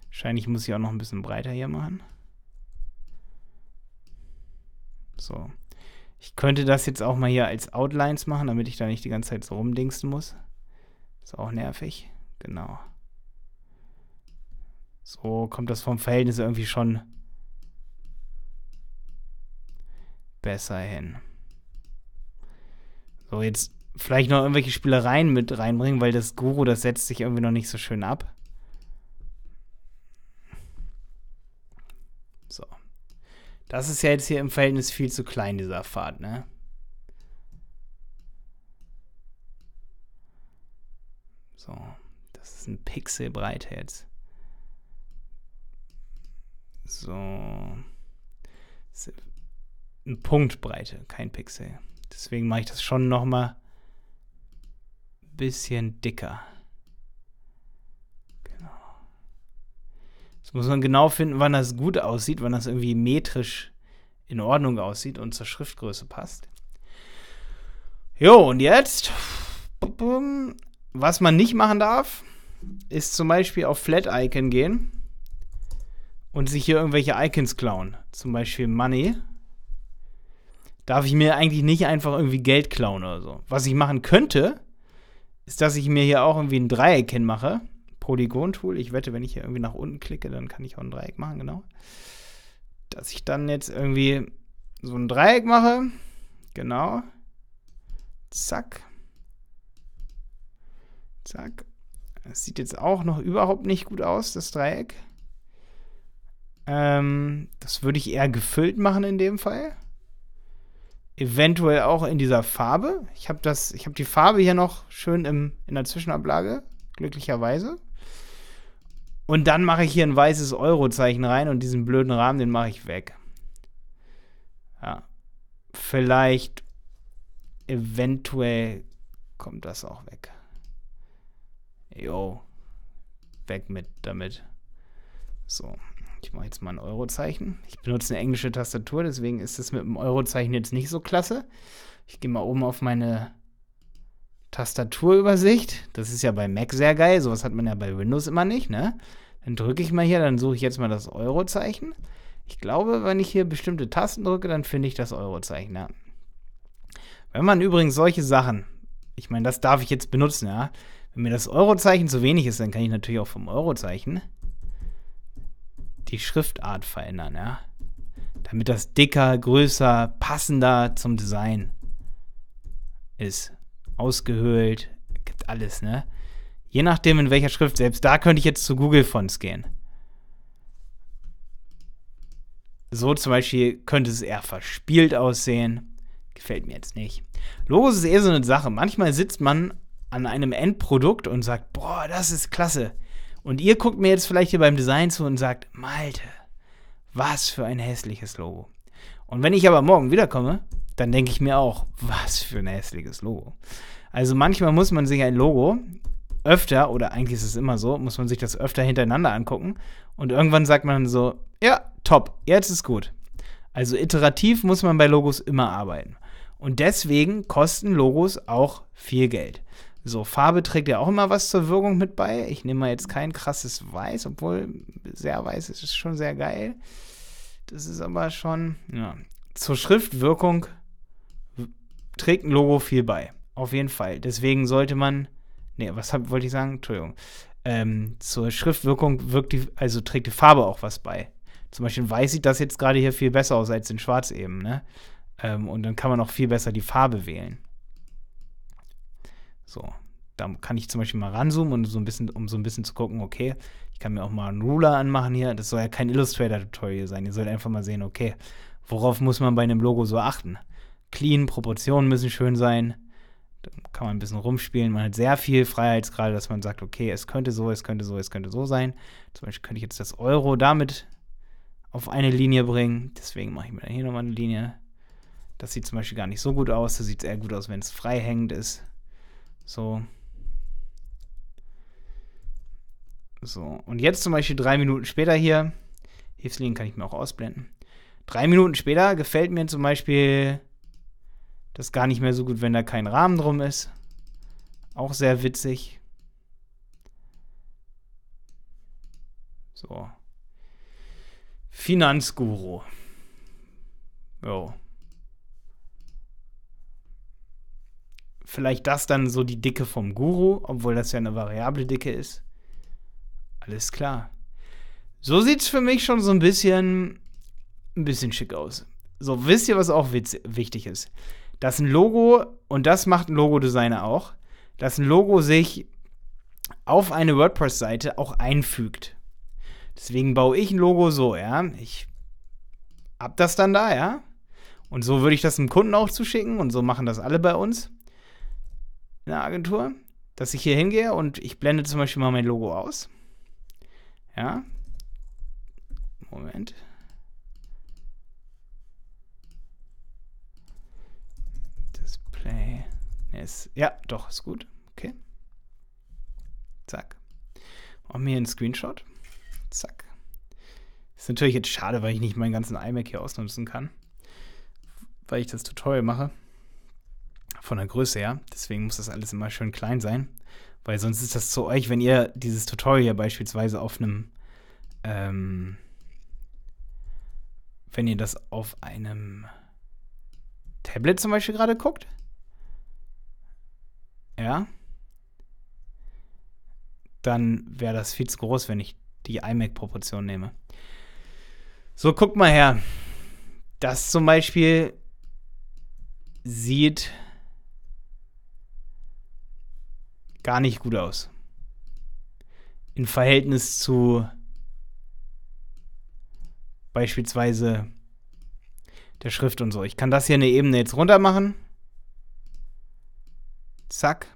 Wahrscheinlich muss ich auch noch ein bisschen breiter hier machen. So. Ich könnte das jetzt auch mal hier als Outlines machen, damit ich da nicht die ganze Zeit so rumdingsten muss. Ist auch nervig. Genau. So kommt das vom Verhältnis irgendwie schon besser hin. So, jetzt vielleicht noch irgendwelche Spielereien mit reinbringen, weil das Guru, das setzt sich irgendwie noch nicht so schön ab. So. Das ist ja jetzt hier im Verhältnis viel zu klein, dieser Pfad, ne? So, das ist ein Pixel jetzt. So. Ein Punktbreite, kein Pixel. Deswegen mache ich das schon noch mal ein bisschen dicker. Genau. Jetzt muss man genau finden, wann das gut aussieht, wann das irgendwie metrisch in Ordnung aussieht und zur Schriftgröße passt. Jo, und jetzt, was man nicht machen darf, ist zum Beispiel auf Flat Icon gehen und sich hier irgendwelche Icons klauen. Zum Beispiel Money darf ich mir eigentlich nicht einfach irgendwie Geld klauen oder so. Was ich machen könnte, ist, dass ich mir hier auch irgendwie ein Dreieck hinmache. Polygon-Tool. Ich wette, wenn ich hier irgendwie nach unten klicke, dann kann ich auch ein Dreieck machen, genau. Dass ich dann jetzt irgendwie so ein Dreieck mache. Genau. Zack. Zack. Das sieht jetzt auch noch überhaupt nicht gut aus, das Dreieck. Ähm, das würde ich eher gefüllt machen in dem Fall eventuell auch in dieser Farbe. Ich habe hab die Farbe hier noch schön im, in der Zwischenablage, glücklicherweise. Und dann mache ich hier ein weißes Eurozeichen rein und diesen blöden Rahmen, den mache ich weg. Ja. Vielleicht, eventuell kommt das auch weg. Jo. Weg mit damit. So. Ich mache jetzt mal ein Eurozeichen. Ich benutze eine englische Tastatur, deswegen ist es mit dem Eurozeichen jetzt nicht so klasse. Ich gehe mal oben auf meine Tastaturübersicht. Das ist ja bei Mac sehr geil. Sowas hat man ja bei Windows immer nicht, ne? Dann drücke ich mal hier, dann suche ich jetzt mal das Eurozeichen. Ich glaube, wenn ich hier bestimmte Tasten drücke, dann finde ich das Eurozeichen, ja. Wenn man übrigens solche Sachen, ich meine, das darf ich jetzt benutzen, ja. Wenn mir das Eurozeichen zu wenig ist, dann kann ich natürlich auch vom Eurozeichen die Schriftart verändern, ja. Damit das dicker, größer, passender zum Design ist. Ausgehöhlt, gibt alles, ne? Je nachdem, in welcher Schrift, selbst da könnte ich jetzt zu Google Fonts gehen. So zum Beispiel könnte es eher verspielt aussehen. Gefällt mir jetzt nicht. Logos ist eher so eine Sache. Manchmal sitzt man an einem Endprodukt und sagt, boah, das ist klasse. Und ihr guckt mir jetzt vielleicht hier beim Design zu und sagt, Malte, was für ein hässliches Logo. Und wenn ich aber morgen wiederkomme, dann denke ich mir auch, was für ein hässliches Logo. Also manchmal muss man sich ein Logo öfter, oder eigentlich ist es immer so, muss man sich das öfter hintereinander angucken. Und irgendwann sagt man so, ja, top, jetzt ist gut. Also iterativ muss man bei Logos immer arbeiten. Und deswegen kosten Logos auch viel Geld. So, Farbe trägt ja auch immer was zur Wirkung mit bei. Ich nehme mal jetzt kein krasses Weiß, obwohl sehr weiß ist, ist schon sehr geil. Das ist aber schon, ja. Zur Schriftwirkung trägt ein Logo viel bei. Auf jeden Fall. Deswegen sollte man, nee, was hab, wollte ich sagen? Entschuldigung. Ähm, zur Schriftwirkung wirkt die, also trägt die Farbe auch was bei. Zum Beispiel Weiß sieht das jetzt gerade hier viel besser aus als in Schwarz eben, ne? Ähm, und dann kann man auch viel besser die Farbe wählen. So, da kann ich zum Beispiel mal ranzoomen und so ein bisschen, um so ein bisschen zu gucken, okay, ich kann mir auch mal einen Ruler anmachen hier. Das soll ja kein Illustrator-Tutorial sein. Ihr sollt einfach mal sehen, okay, worauf muss man bei einem Logo so achten? Clean, Proportionen müssen schön sein. Da kann man ein bisschen rumspielen. Man hat sehr viel Freiheitsgrade, dass man sagt, okay, es könnte so, es könnte so, es könnte so sein. Zum Beispiel könnte ich jetzt das Euro damit auf eine Linie bringen. Deswegen mache ich mir hier nochmal eine Linie. Das sieht zum Beispiel gar nicht so gut aus. Das sieht sehr gut aus, wenn es frei hängend ist. So. So, und jetzt zum Beispiel drei Minuten später hier, Hilfslinien kann ich mir auch ausblenden. Drei Minuten später gefällt mir zum Beispiel das gar nicht mehr so gut, wenn da kein Rahmen drum ist. Auch sehr witzig. So. Finanzguru. Jo. vielleicht das dann so die Dicke vom Guru, obwohl das ja eine variable Dicke ist. Alles klar. So sieht es für mich schon so ein bisschen, ein bisschen schick aus. So, wisst ihr, was auch wichtig ist? Dass ein Logo, und das macht ein Logodesigner auch, dass ein Logo sich auf eine WordPress-Seite auch einfügt. Deswegen baue ich ein Logo so, ja. Ich hab das dann da, ja. Und so würde ich das dem Kunden auch zuschicken und so machen das alle bei uns in der Agentur, dass ich hier hingehe und ich blende zum Beispiel mal mein Logo aus. Ja. Moment. Display. Ist, ja, doch, ist gut. Okay. Zack. Machen mir einen Screenshot. Zack. Ist natürlich jetzt schade, weil ich nicht meinen ganzen iMac hier ausnutzen kann. Weil ich das Tutorial mache von der Größe her. Deswegen muss das alles immer schön klein sein. Weil sonst ist das zu euch, wenn ihr dieses Tutorial beispielsweise auf einem, ähm, wenn ihr das auf einem Tablet zum Beispiel gerade guckt. Ja. Dann wäre das viel zu groß, wenn ich die iMac-Proportion nehme. So, guckt mal her. Das zum Beispiel sieht gar nicht gut aus. Im Verhältnis zu beispielsweise der Schrift und so. Ich kann das hier eine Ebene jetzt runter machen. Zack.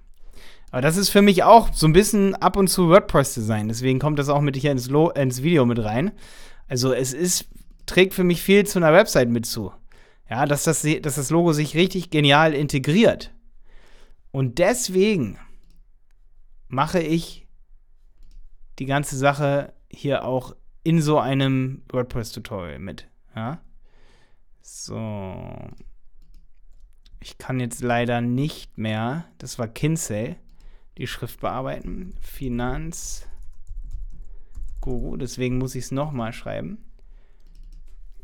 Aber das ist für mich auch so ein bisschen ab und zu WordPress-Design. Deswegen kommt das auch mit hier ins, Lo ins Video mit rein. Also es ist, trägt für mich viel zu einer Website mit zu. Ja, dass das, dass das Logo sich richtig genial integriert. Und deswegen mache ich die ganze Sache hier auch in so einem WordPress-Tutorial mit. Ja? So. Ich kann jetzt leider nicht mehr, das war Kinsey, die Schrift bearbeiten. Finanz. Guru, deswegen muss ich es nochmal schreiben.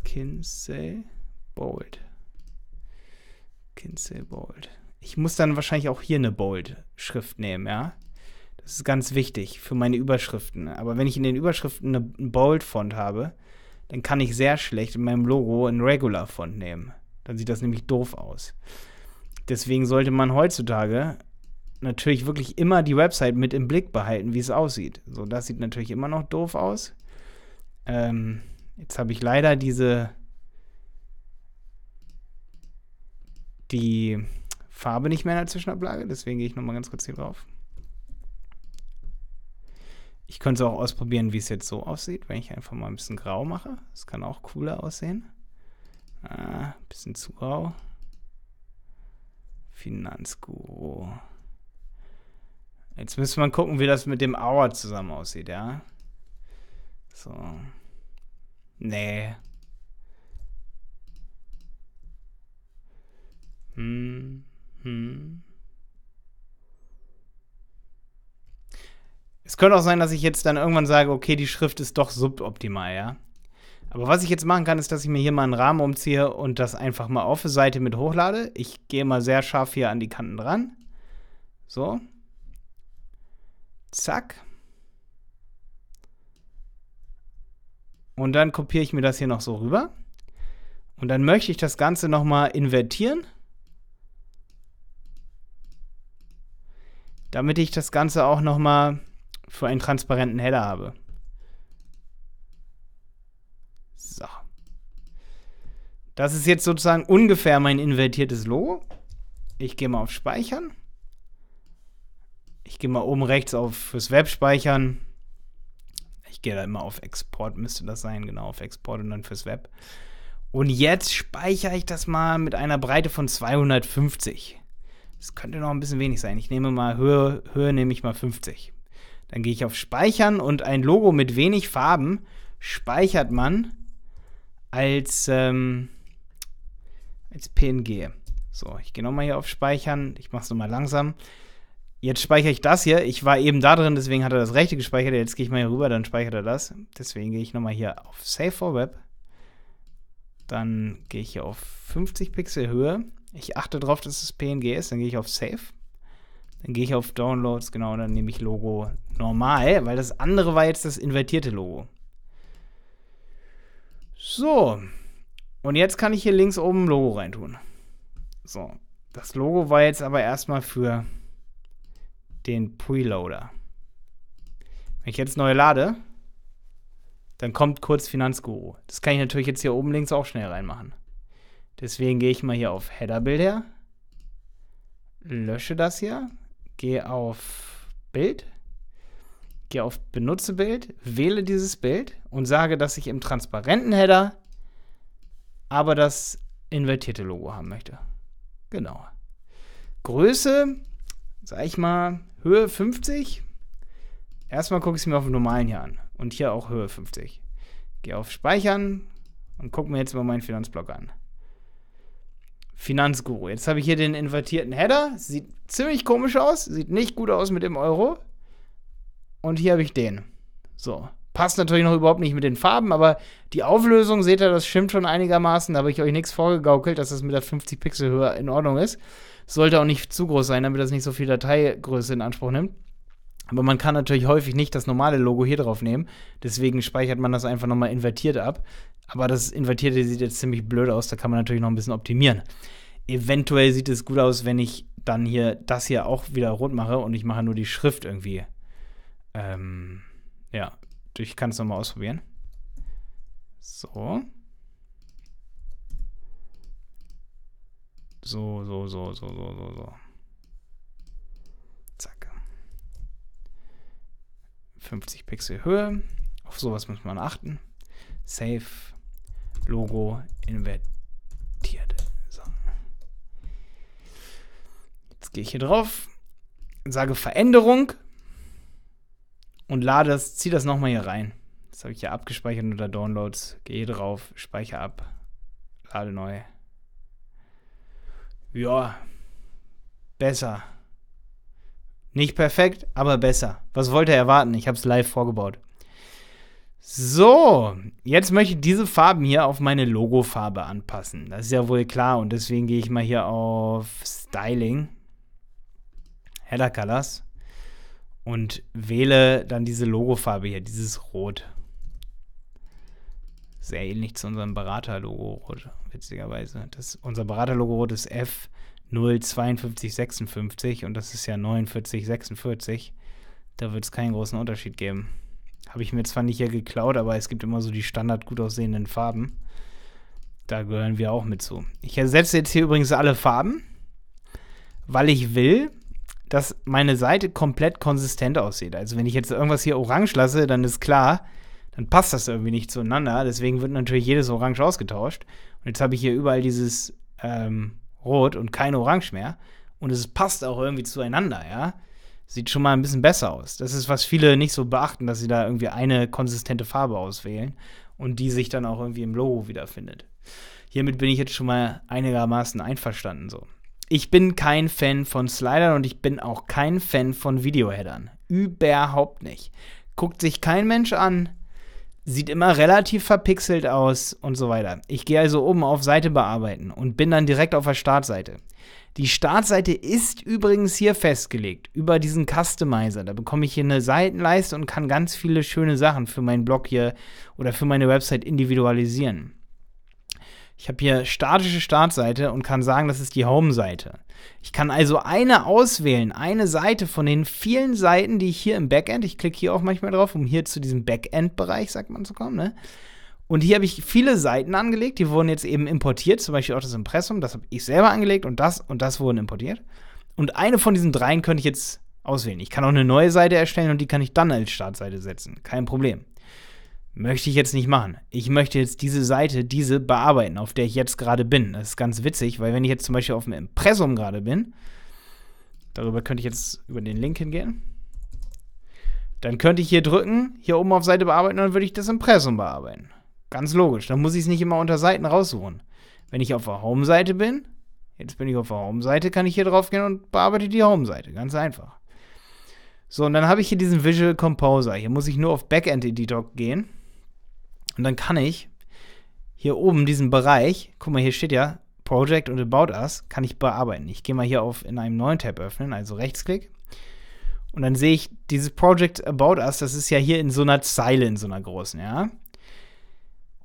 Kinsey Bold. Kinsey Bold. Ich muss dann wahrscheinlich auch hier eine Bold-Schrift nehmen, ja? Das ist ganz wichtig für meine Überschriften. Aber wenn ich in den Überschriften einen Bold-Font habe, dann kann ich sehr schlecht in meinem Logo einen Regular-Font nehmen. Dann sieht das nämlich doof aus. Deswegen sollte man heutzutage natürlich wirklich immer die Website mit im Blick behalten, wie es aussieht. So, das sieht natürlich immer noch doof aus. Ähm, jetzt habe ich leider diese die Farbe nicht mehr in der Zwischenablage, deswegen gehe ich nochmal ganz kurz hier drauf. Ich könnte es auch ausprobieren, wie es jetzt so aussieht, wenn ich einfach mal ein bisschen grau mache. Das kann auch cooler aussehen. Ah, bisschen zu grau. Finanzguru. Jetzt müsste man gucken, wie das mit dem Hour zusammen aussieht, ja? So. Nee. Hm, hm. Es könnte auch sein, dass ich jetzt dann irgendwann sage, okay, die Schrift ist doch suboptimal, ja. Aber was ich jetzt machen kann, ist, dass ich mir hier mal einen Rahmen umziehe und das einfach mal auf die Seite mit hochlade. Ich gehe mal sehr scharf hier an die Kanten dran. So. Zack. Und dann kopiere ich mir das hier noch so rüber. Und dann möchte ich das Ganze nochmal invertieren. Damit ich das Ganze auch nochmal für einen transparenten Header habe. So. Das ist jetzt sozusagen ungefähr mein invertiertes Logo. Ich gehe mal auf Speichern. Ich gehe mal oben rechts auf fürs Web speichern. Ich gehe da immer auf Export, müsste das sein, genau, auf Export und dann fürs Web. Und jetzt speichere ich das mal mit einer Breite von 250. Das könnte noch ein bisschen wenig sein. Ich nehme mal Höhe, Höhe nehme ich mal 50. Dann gehe ich auf Speichern und ein Logo mit wenig Farben speichert man als, ähm, als PNG. So, ich gehe nochmal hier auf Speichern. Ich mache es nochmal langsam. Jetzt speichere ich das hier. Ich war eben da drin, deswegen hat er das rechte gespeichert. Jetzt gehe ich mal hier rüber, dann speichert er das. Deswegen gehe ich nochmal hier auf Save for Web. Dann gehe ich hier auf 50 Pixel Höhe. Ich achte darauf, dass es PNG ist. Dann gehe ich auf Save. Dann gehe ich auf Downloads, genau, dann nehme ich Logo normal, weil das andere war jetzt das invertierte Logo. So. Und jetzt kann ich hier links oben ein Logo reintun. So. Das Logo war jetzt aber erstmal für den Preloader. Wenn ich jetzt neu lade, dann kommt kurz Finanzguru. Das kann ich natürlich jetzt hier oben links auch schnell reinmachen. Deswegen gehe ich mal hier auf Header-Bilder, lösche das hier, Geh auf Bild, gehe auf Benutze Bild, wähle dieses Bild und sage, dass ich im transparenten Header aber das invertierte Logo haben möchte. Genau. Größe, sage ich mal, Höhe 50. Erstmal gucke ich es mir auf dem normalen hier an. Und hier auch Höhe 50. Gehe auf Speichern und gucke mir jetzt mal meinen Finanzblock an. Finanzguru. Jetzt habe ich hier den invertierten Header. Sieht ziemlich komisch aus. Sieht nicht gut aus mit dem Euro. Und hier habe ich den. So. Passt natürlich noch überhaupt nicht mit den Farben, aber die Auflösung, seht ihr, das stimmt schon einigermaßen. Da habe ich euch nichts vorgegaukelt, dass das mit der 50 Pixel Höhe in Ordnung ist. Sollte auch nicht zu groß sein, damit das nicht so viel Dateigröße in Anspruch nimmt. Aber man kann natürlich häufig nicht das normale Logo hier drauf nehmen. Deswegen speichert man das einfach nochmal invertiert ab. Aber das Invertierte sieht jetzt ziemlich blöd aus, da kann man natürlich noch ein bisschen optimieren. Eventuell sieht es gut aus, wenn ich dann hier das hier auch wieder rot mache und ich mache nur die Schrift irgendwie. Ähm, ja, ich kann es nochmal ausprobieren. So. So, so, so, so, so, so, so. Zack. 50 Pixel Höhe. Auf sowas muss man achten. Save. Logo invertiert. So. Jetzt gehe ich hier drauf, sage Veränderung und lade das, ziehe das nochmal hier rein. Das habe ich ja abgespeichert unter Downloads. Gehe drauf, speichere ab, lade neu. Ja, besser. Nicht perfekt, aber besser. Was wollte er erwarten? Ich habe es live vorgebaut. So, jetzt möchte ich diese Farben hier auf meine Logo-Farbe anpassen. Das ist ja wohl klar und deswegen gehe ich mal hier auf Styling, Header Colors und wähle dann diese Logo-Farbe hier, dieses Rot. Sehr ähnlich zu unserem Berater-Logo Rot, witzigerweise. Das, unser Berater-Logo Rot ist F05256 und das ist ja 4946. Da wird es keinen großen Unterschied geben. Habe ich mir zwar nicht hier geklaut, aber es gibt immer so die standard gut aussehenden Farben. Da gehören wir auch mit zu. Ich ersetze jetzt hier übrigens alle Farben, weil ich will, dass meine Seite komplett konsistent aussieht. Also wenn ich jetzt irgendwas hier orange lasse, dann ist klar, dann passt das irgendwie nicht zueinander. Deswegen wird natürlich jedes Orange ausgetauscht. Und jetzt habe ich hier überall dieses ähm, Rot und kein Orange mehr. Und es passt auch irgendwie zueinander, ja sieht schon mal ein bisschen besser aus. Das ist, was viele nicht so beachten, dass sie da irgendwie eine konsistente Farbe auswählen und die sich dann auch irgendwie im Logo wiederfindet. Hiermit bin ich jetzt schon mal einigermaßen einverstanden so. Ich bin kein Fan von Slidern und ich bin auch kein Fan von Videoheadern. Überhaupt nicht. Guckt sich kein Mensch an, sieht immer relativ verpixelt aus und so weiter. Ich gehe also oben auf Seite bearbeiten und bin dann direkt auf der Startseite. Die Startseite ist übrigens hier festgelegt über diesen Customizer. Da bekomme ich hier eine Seitenleiste und kann ganz viele schöne Sachen für meinen Blog hier oder für meine Website individualisieren. Ich habe hier statische Startseite und kann sagen, das ist die Home-Seite. Ich kann also eine auswählen, eine Seite von den vielen Seiten, die ich hier im Backend, ich klicke hier auch manchmal drauf, um hier zu diesem Backend-Bereich, sagt man zu kommen, ne? Und hier habe ich viele Seiten angelegt, die wurden jetzt eben importiert, zum Beispiel auch das Impressum, das habe ich selber angelegt und das und das wurden importiert. Und eine von diesen dreien könnte ich jetzt auswählen. Ich kann auch eine neue Seite erstellen und die kann ich dann als Startseite setzen. Kein Problem. Möchte ich jetzt nicht machen. Ich möchte jetzt diese Seite, diese bearbeiten, auf der ich jetzt gerade bin. Das ist ganz witzig, weil wenn ich jetzt zum Beispiel auf dem Impressum gerade bin, darüber könnte ich jetzt über den Link hingehen, dann könnte ich hier drücken, hier oben auf Seite bearbeiten und dann würde ich das Impressum bearbeiten. Ganz logisch. Dann muss ich es nicht immer unter Seiten raussuchen. Wenn ich auf der Home-Seite bin, jetzt bin ich auf der Home-Seite, kann ich hier drauf gehen und bearbeite die Home-Seite. Ganz einfach. So, und dann habe ich hier diesen Visual Composer. Hier muss ich nur auf Backend Editor gehen. Und dann kann ich hier oben diesen Bereich, guck mal, hier steht ja Project und About Us, kann ich bearbeiten. Ich gehe mal hier auf in einem neuen Tab öffnen, also Rechtsklick. Und dann sehe ich dieses Project About Us, das ist ja hier in so einer Zeile, in so einer großen, ja.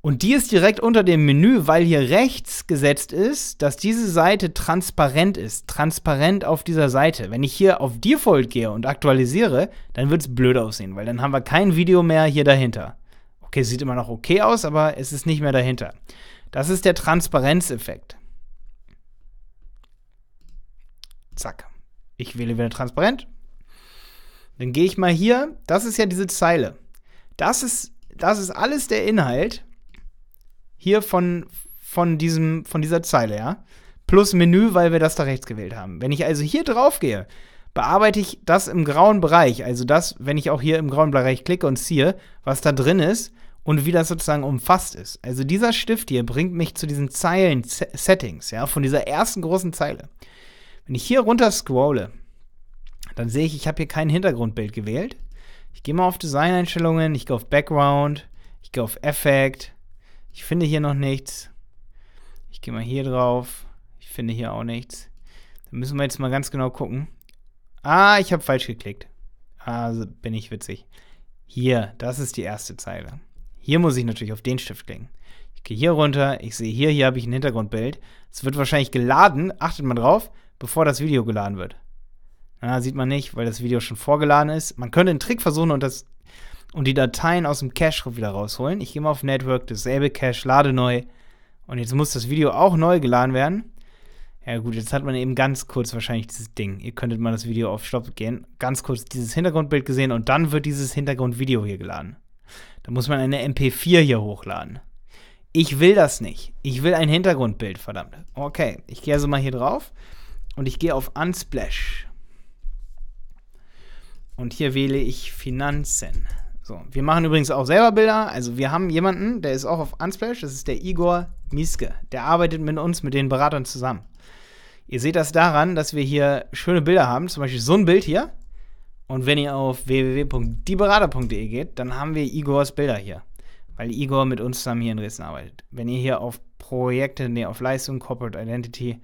Und die ist direkt unter dem Menü, weil hier rechts gesetzt ist, dass diese Seite transparent ist. Transparent auf dieser Seite. Wenn ich hier auf Default gehe und aktualisiere, dann wird es blöd aussehen, weil dann haben wir kein Video mehr hier dahinter. Okay, sieht immer noch okay aus, aber es ist nicht mehr dahinter. Das ist der Transparenzeffekt. Zack. Ich wähle wieder transparent. Dann gehe ich mal hier. Das ist ja diese Zeile. Das ist, das ist alles der Inhalt. Hier von, von, diesem, von dieser Zeile, ja. Plus Menü, weil wir das da rechts gewählt haben. Wenn ich also hier drauf gehe, bearbeite ich das im grauen Bereich, also das, wenn ich auch hier im grauen Bereich klicke und ziehe, was da drin ist und wie das sozusagen umfasst ist. Also dieser Stift hier bringt mich zu diesen Zeilen Settings, ja, von dieser ersten großen Zeile. Wenn ich hier runter scrolle, dann sehe ich, ich habe hier kein Hintergrundbild gewählt. Ich gehe mal auf Design-Einstellungen, ich gehe auf Background, ich gehe auf Effect, ich finde hier noch nichts. Ich gehe mal hier drauf. Ich finde hier auch nichts. Dann müssen wir jetzt mal ganz genau gucken. Ah, ich habe falsch geklickt. Also bin ich witzig. Hier, das ist die erste Zeile. Hier muss ich natürlich auf den Stift klicken. Ich gehe hier runter, ich sehe hier, hier habe ich ein Hintergrundbild. Es wird wahrscheinlich geladen, achtet mal drauf, bevor das Video geladen wird. Na, sieht man nicht, weil das Video schon vorgeladen ist. Man könnte einen Trick versuchen und das und die Dateien aus dem Cache wieder rausholen. Ich gehe mal auf Network, dasselbe Cache, lade neu. Und jetzt muss das Video auch neu geladen werden. Ja gut, jetzt hat man eben ganz kurz wahrscheinlich dieses Ding. Ihr könntet mal das Video auf Stopp gehen. Ganz kurz dieses Hintergrundbild gesehen und dann wird dieses Hintergrundvideo hier geladen. Da muss man eine MP4 hier hochladen. Ich will das nicht. Ich will ein Hintergrundbild, verdammt. Okay, ich gehe also mal hier drauf und ich gehe auf Unsplash. Und hier wähle ich Finanzen. So, wir machen übrigens auch selber Bilder. Also wir haben jemanden, der ist auch auf Unsplash, das ist der Igor Mieske. Der arbeitet mit uns, mit den Beratern zusammen. Ihr seht das daran, dass wir hier schöne Bilder haben, zum Beispiel so ein Bild hier. Und wenn ihr auf www.dieberater.de geht, dann haben wir Igors Bilder hier. Weil Igor mit uns zusammen hier in Dresden arbeitet. Wenn ihr hier auf Projekte, nee, auf Leistung, Corporate Identity.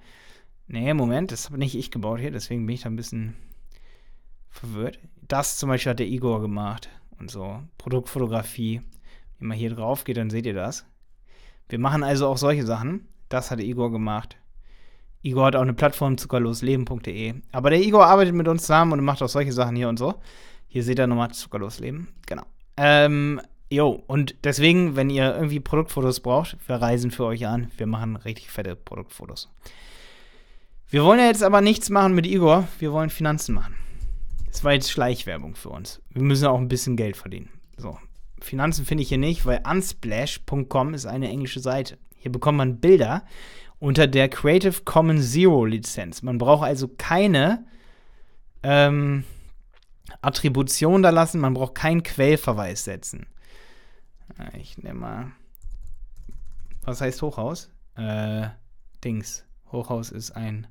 Nee, Moment, das habe nicht ich gebaut hier, deswegen bin ich da ein bisschen verwirrt. Das zum Beispiel hat der Igor gemacht und so Produktfotografie. Wenn man hier drauf geht, dann seht ihr das. Wir machen also auch solche Sachen. Das hat Igor gemacht. Igor hat auch eine Plattform zuckerlosleben.de. Aber der Igor arbeitet mit uns zusammen und macht auch solche Sachen hier und so. Hier seht ihr nochmal Zuckerlosleben. Genau. Ähm, jo, und deswegen, wenn ihr irgendwie Produktfotos braucht, wir reisen für euch an. Wir machen richtig fette Produktfotos. Wir wollen ja jetzt aber nichts machen mit Igor. Wir wollen Finanzen machen. Das war jetzt Schleichwerbung für uns. Wir müssen auch ein bisschen Geld verdienen. So. Finanzen finde ich hier nicht, weil unsplash.com ist eine englische Seite. Hier bekommt man Bilder unter der Creative Commons Zero Lizenz. Man braucht also keine ähm, Attribution da lassen, man braucht keinen Quellverweis setzen. Ich nehme mal. Was heißt Hochhaus? Äh, Dings. Hochhaus ist ein.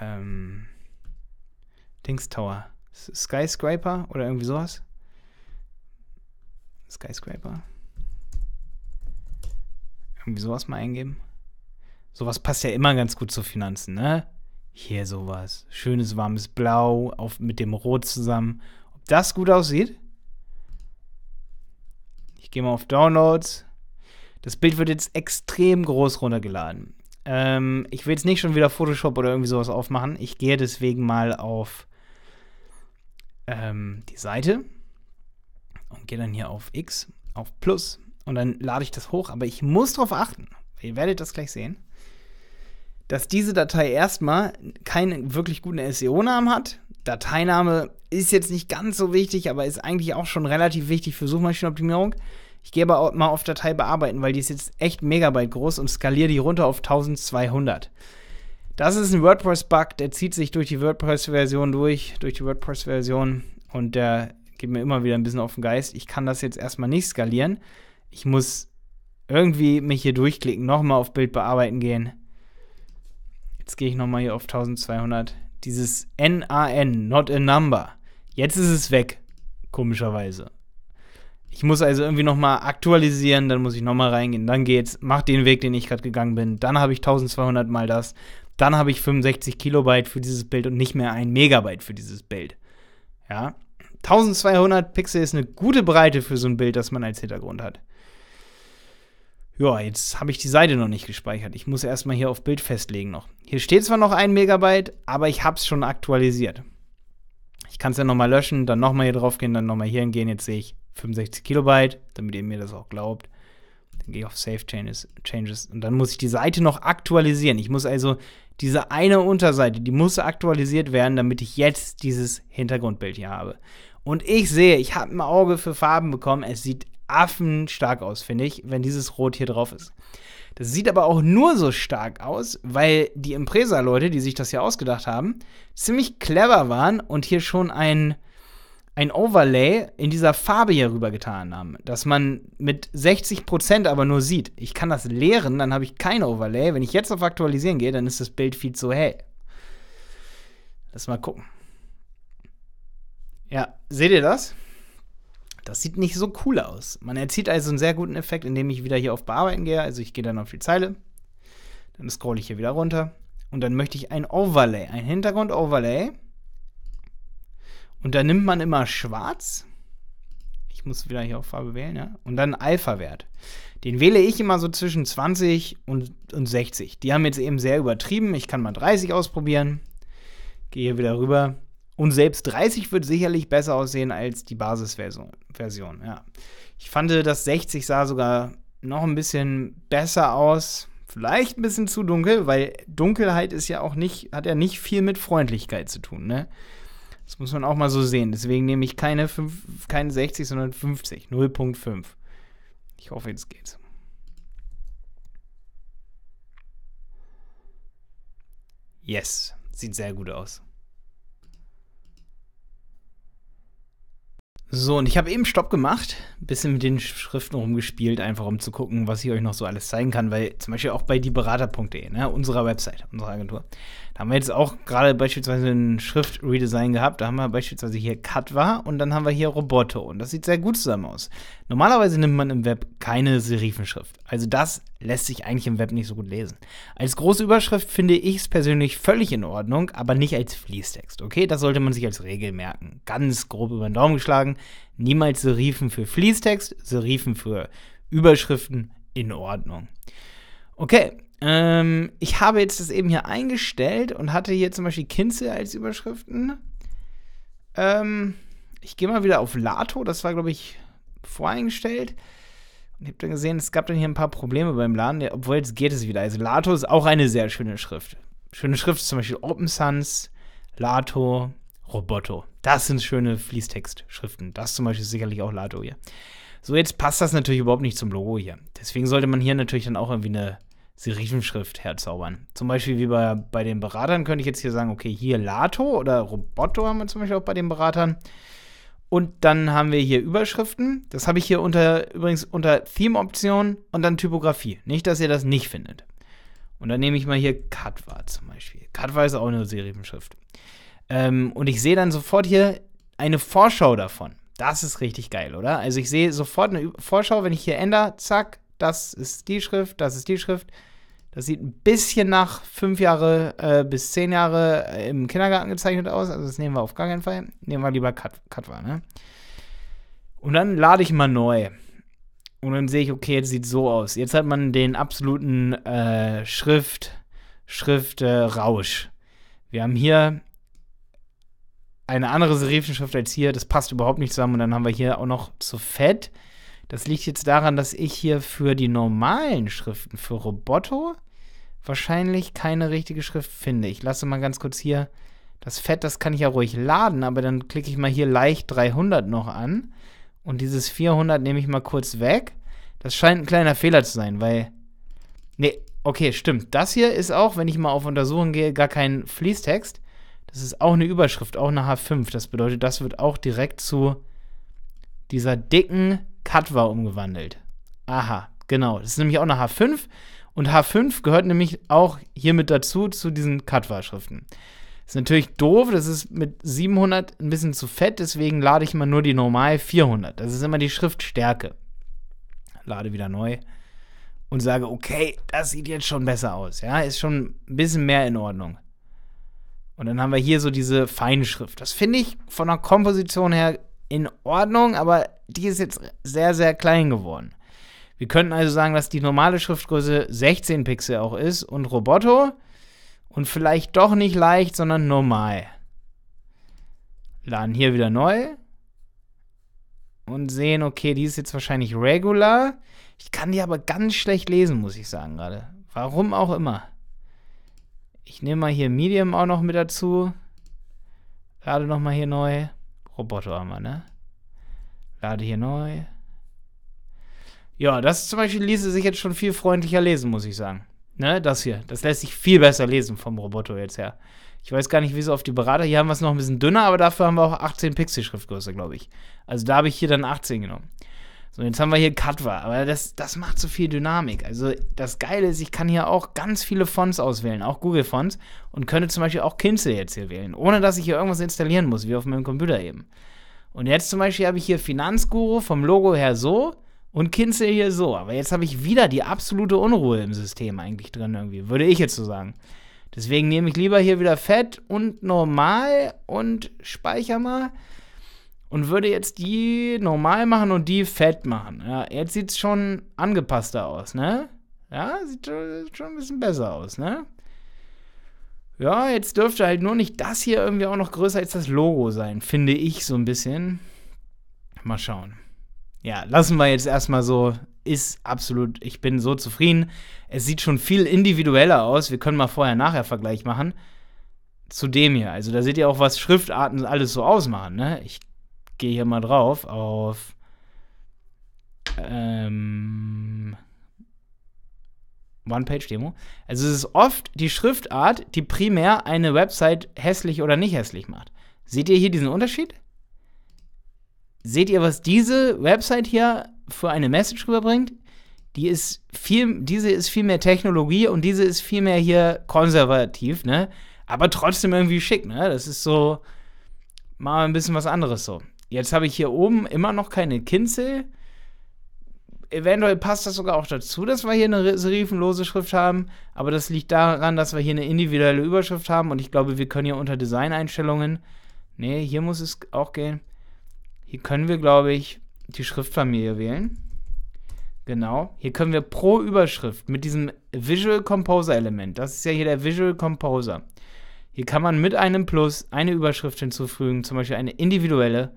Ähm, Dings Tower. Skyscraper oder irgendwie sowas? Skyscraper. Irgendwie sowas mal eingeben. Sowas passt ja immer ganz gut zu Finanzen, ne? Hier sowas. Schönes warmes Blau auf, mit dem Rot zusammen. Ob das gut aussieht? Ich gehe mal auf Downloads. Das Bild wird jetzt extrem groß runtergeladen. Ähm, ich will jetzt nicht schon wieder Photoshop oder irgendwie sowas aufmachen. Ich gehe deswegen mal auf ähm, die Seite und gehe dann hier auf X, auf Plus und dann lade ich das hoch. Aber ich muss darauf achten, ihr werdet das gleich sehen, dass diese Datei erstmal keinen wirklich guten SEO-Namen hat. Dateiname ist jetzt nicht ganz so wichtig, aber ist eigentlich auch schon relativ wichtig für Suchmaschinenoptimierung. Ich gehe aber auch mal auf Datei bearbeiten, weil die ist jetzt echt Megabyte groß und skaliere die runter auf 1200. Das ist ein WordPress-Bug, der zieht sich durch die WordPress-Version durch, durch die WordPress-Version und der geht mir immer wieder ein bisschen auf den Geist. Ich kann das jetzt erstmal nicht skalieren. Ich muss irgendwie mich hier durchklicken, nochmal auf Bild bearbeiten gehen. Jetzt gehe ich nochmal hier auf 1200. Dieses NAN, not a number. Jetzt ist es weg, komischerweise. Ich muss also irgendwie nochmal aktualisieren, dann muss ich nochmal reingehen, dann geht's, mach den Weg, den ich gerade gegangen bin, dann habe ich 1200 mal das, dann habe ich 65 Kilobyte für dieses Bild und nicht mehr ein Megabyte für dieses Bild. Ja. 1200 Pixel ist eine gute Breite für so ein Bild, das man als Hintergrund hat. Ja, jetzt habe ich die Seite noch nicht gespeichert. Ich muss erstmal hier auf Bild festlegen noch. Hier steht zwar noch ein Megabyte, aber ich habe es schon aktualisiert. Ich kann es ja nochmal löschen, dann nochmal hier drauf gehen, dann nochmal hier hingehen. Jetzt sehe ich 65 Kilobyte, damit ihr mir das auch glaubt. Dann gehe ich auf Save Changes, Changes und dann muss ich die Seite noch aktualisieren. Ich muss also diese eine Unterseite, die muss aktualisiert werden, damit ich jetzt dieses Hintergrundbild hier habe. Und ich sehe, ich habe ein Auge für Farben bekommen. Es sieht affenstark aus, finde ich, wenn dieses Rot hier drauf ist. Das sieht aber auch nur so stark aus, weil die Impresa-Leute, die sich das hier ausgedacht haben, ziemlich clever waren und hier schon ein ein Overlay in dieser Farbe hier rüber getan haben, dass man mit 60% aber nur sieht. Ich kann das leeren, dann habe ich kein Overlay. Wenn ich jetzt auf Aktualisieren gehe, dann ist das Bild viel zu hell. Lass mal gucken. Ja, seht ihr das? Das sieht nicht so cool aus. Man erzielt also einen sehr guten Effekt, indem ich wieder hier auf Bearbeiten gehe. Also ich gehe dann auf die Zeile, dann scrolle ich hier wieder runter und dann möchte ich ein Overlay, ein Hintergrund-Overlay und dann nimmt man immer schwarz. Ich muss wieder hier auf Farbe wählen, ja. Und dann Alpha-Wert. Den wähle ich immer so zwischen 20 und, und 60. Die haben jetzt eben sehr übertrieben. Ich kann mal 30 ausprobieren. Gehe hier wieder rüber. Und selbst 30 wird sicherlich besser aussehen als die Basisversion. Version, ja. Ich fand, das 60 sah sogar noch ein bisschen besser aus. Vielleicht ein bisschen zu dunkel, weil Dunkelheit ist ja auch nicht, hat ja nicht viel mit Freundlichkeit zu tun, ne? Das muss man auch mal so sehen. Deswegen nehme ich keine, 5, keine 60, sondern 50. 0.5. Ich hoffe, jetzt geht's. Yes. Sieht sehr gut aus. So, und ich habe eben Stopp gemacht, ein bisschen mit den Schriften rumgespielt, einfach um zu gucken, was ich euch noch so alles zeigen kann, weil zum Beispiel auch bei dieberater.de, ne, unserer Website, unserer Agentur, haben wir jetzt auch gerade beispielsweise ein Schriftredesign gehabt. Da haben wir beispielsweise hier Katwa und dann haben wir hier Roboto. Und das sieht sehr gut zusammen aus. Normalerweise nimmt man im Web keine Serifenschrift. Also das lässt sich eigentlich im Web nicht so gut lesen. Als große Überschrift finde ich es persönlich völlig in Ordnung, aber nicht als Fließtext. Okay, das sollte man sich als Regel merken. Ganz grob über den Daumen geschlagen. Niemals Serifen für Fließtext, Serifen für Überschriften in Ordnung. Okay, ähm, ich habe jetzt das eben hier eingestellt und hatte hier zum Beispiel Kinzel als Überschriften. Ähm, ich gehe mal wieder auf Lato, das war, glaube ich, voreingestellt. Und ich habe dann gesehen, es gab dann hier ein paar Probleme beim Laden, ja, obwohl jetzt geht es wieder. Also Lato ist auch eine sehr schöne Schrift. Schöne Schrift zum Beispiel Open Sans, Lato, Roboto. Das sind schöne Fließtextschriften. Das zum Beispiel ist sicherlich auch Lato hier. So, jetzt passt das natürlich überhaupt nicht zum Logo hier. Deswegen sollte man hier natürlich dann auch irgendwie eine Serifenschrift herzaubern. Zum Beispiel wie bei, bei den Beratern könnte ich jetzt hier sagen, okay, hier Lato oder Roboto haben wir zum Beispiel auch bei den Beratern. Und dann haben wir hier Überschriften. Das habe ich hier unter, übrigens unter Theme-Option und dann Typografie. Nicht, dass ihr das nicht findet. Und dann nehme ich mal hier Katwa zum Beispiel. Katwa ist auch eine Serifenschrift. Ähm, und ich sehe dann sofort hier eine Vorschau davon. Das ist richtig geil, oder? Also ich sehe sofort eine Vorschau, wenn ich hier ändere, zack, das ist die Schrift, das ist die Schrift. Das sieht ein bisschen nach fünf Jahre äh, bis zehn Jahre äh, im Kindergarten gezeichnet aus. Also das nehmen wir auf gar keinen Fall. Nehmen wir lieber Katwa, ne? Und dann lade ich mal neu. Und dann sehe ich, okay, jetzt sieht so aus. Jetzt hat man den absoluten äh, Schrift, Schrift äh, Rausch. Wir haben hier eine andere Serifenschrift als hier. Das passt überhaupt nicht zusammen. Und dann haben wir hier auch noch zu fett das liegt jetzt daran, dass ich hier für die normalen Schriften, für Roboto, wahrscheinlich keine richtige Schrift finde. Ich lasse mal ganz kurz hier das Fett, das kann ich ja ruhig laden, aber dann klicke ich mal hier leicht 300 noch an und dieses 400 nehme ich mal kurz weg. Das scheint ein kleiner Fehler zu sein, weil. Nee, okay, stimmt. Das hier ist auch, wenn ich mal auf Untersuchen gehe, gar kein Fließtext. Das ist auch eine Überschrift, auch eine H5. Das bedeutet, das wird auch direkt zu dieser dicken Katwa umgewandelt. Aha, genau. Das ist nämlich auch eine H5 und H5 gehört nämlich auch hiermit dazu, zu diesen Katwa-Schriften. Ist natürlich doof, das ist mit 700 ein bisschen zu fett, deswegen lade ich mal nur die normal 400. Das ist immer die Schriftstärke. Lade wieder neu und sage, okay, das sieht jetzt schon besser aus. Ja, ist schon ein bisschen mehr in Ordnung. Und dann haben wir hier so diese Feinschrift. Das finde ich von der Komposition her in Ordnung, aber die ist jetzt sehr, sehr klein geworden. Wir könnten also sagen, dass die normale Schriftgröße 16 Pixel auch ist und Roboto und vielleicht doch nicht leicht, sondern normal. Laden hier wieder neu und sehen, okay, die ist jetzt wahrscheinlich regular. Ich kann die aber ganz schlecht lesen, muss ich sagen gerade. Warum auch immer. Ich nehme mal hier Medium auch noch mit dazu. Lade nochmal hier neu. Roboterarmer, ne? Lade hier neu. Ja, das zum Beispiel ließe sich jetzt schon viel freundlicher lesen, muss ich sagen. Ne, das hier. Das lässt sich viel besser lesen vom Roboto jetzt her. Ich weiß gar nicht, wieso auf die Berater. Hier haben wir es noch ein bisschen dünner, aber dafür haben wir auch 18 Pixel Schriftgröße, glaube ich. Also da habe ich hier dann 18 genommen. So, jetzt haben wir hier Katwa, aber das, das macht so viel Dynamik. Also das Geile ist, ich kann hier auch ganz viele Fonts auswählen, auch Google-Fonts, und könnte zum Beispiel auch Kinzel jetzt hier wählen, ohne dass ich hier irgendwas installieren muss, wie auf meinem Computer eben. Und jetzt zum Beispiel habe ich hier Finanzguru vom Logo her so und Kinzel hier so. Aber jetzt habe ich wieder die absolute Unruhe im System eigentlich drin irgendwie, würde ich jetzt so sagen. Deswegen nehme ich lieber hier wieder Fett und Normal und speichere mal und würde jetzt die normal machen und die fett machen. Ja, jetzt sieht es schon angepasster aus, ne? Ja, sieht schon ein bisschen besser aus, ne? Ja, jetzt dürfte halt nur nicht das hier irgendwie auch noch größer als das Logo sein, finde ich so ein bisschen. Mal schauen. Ja, lassen wir jetzt erstmal so. Ist absolut, ich bin so zufrieden. Es sieht schon viel individueller aus. Wir können mal vorher-nachher-Vergleich machen. Zu dem hier. Also da seht ihr auch, was Schriftarten alles so ausmachen. Ne? Ich gehe hier mal drauf auf ähm, One-Page-Demo. Also es ist oft die Schriftart, die primär eine Website hässlich oder nicht hässlich macht. Seht ihr hier diesen Unterschied? Seht ihr, was diese Website hier für eine Message rüberbringt? Die ist viel, diese ist viel mehr Technologie und diese ist viel mehr hier konservativ, ne? Aber trotzdem irgendwie schick, ne? Das ist so mal ein bisschen was anderes so. Jetzt habe ich hier oben immer noch keine Kinzel. Eventuell passt das sogar auch dazu, dass wir hier eine serifenlose Schrift haben, aber das liegt daran, dass wir hier eine individuelle Überschrift haben und ich glaube, wir können hier unter Designeinstellungen, nee, hier muss es auch gehen. Hier können wir, glaube ich, die Schriftfamilie wählen. Genau. Hier können wir pro Überschrift mit diesem Visual Composer Element, das ist ja hier der Visual Composer. Hier kann man mit einem Plus eine Überschrift hinzufügen, zum Beispiel eine individuelle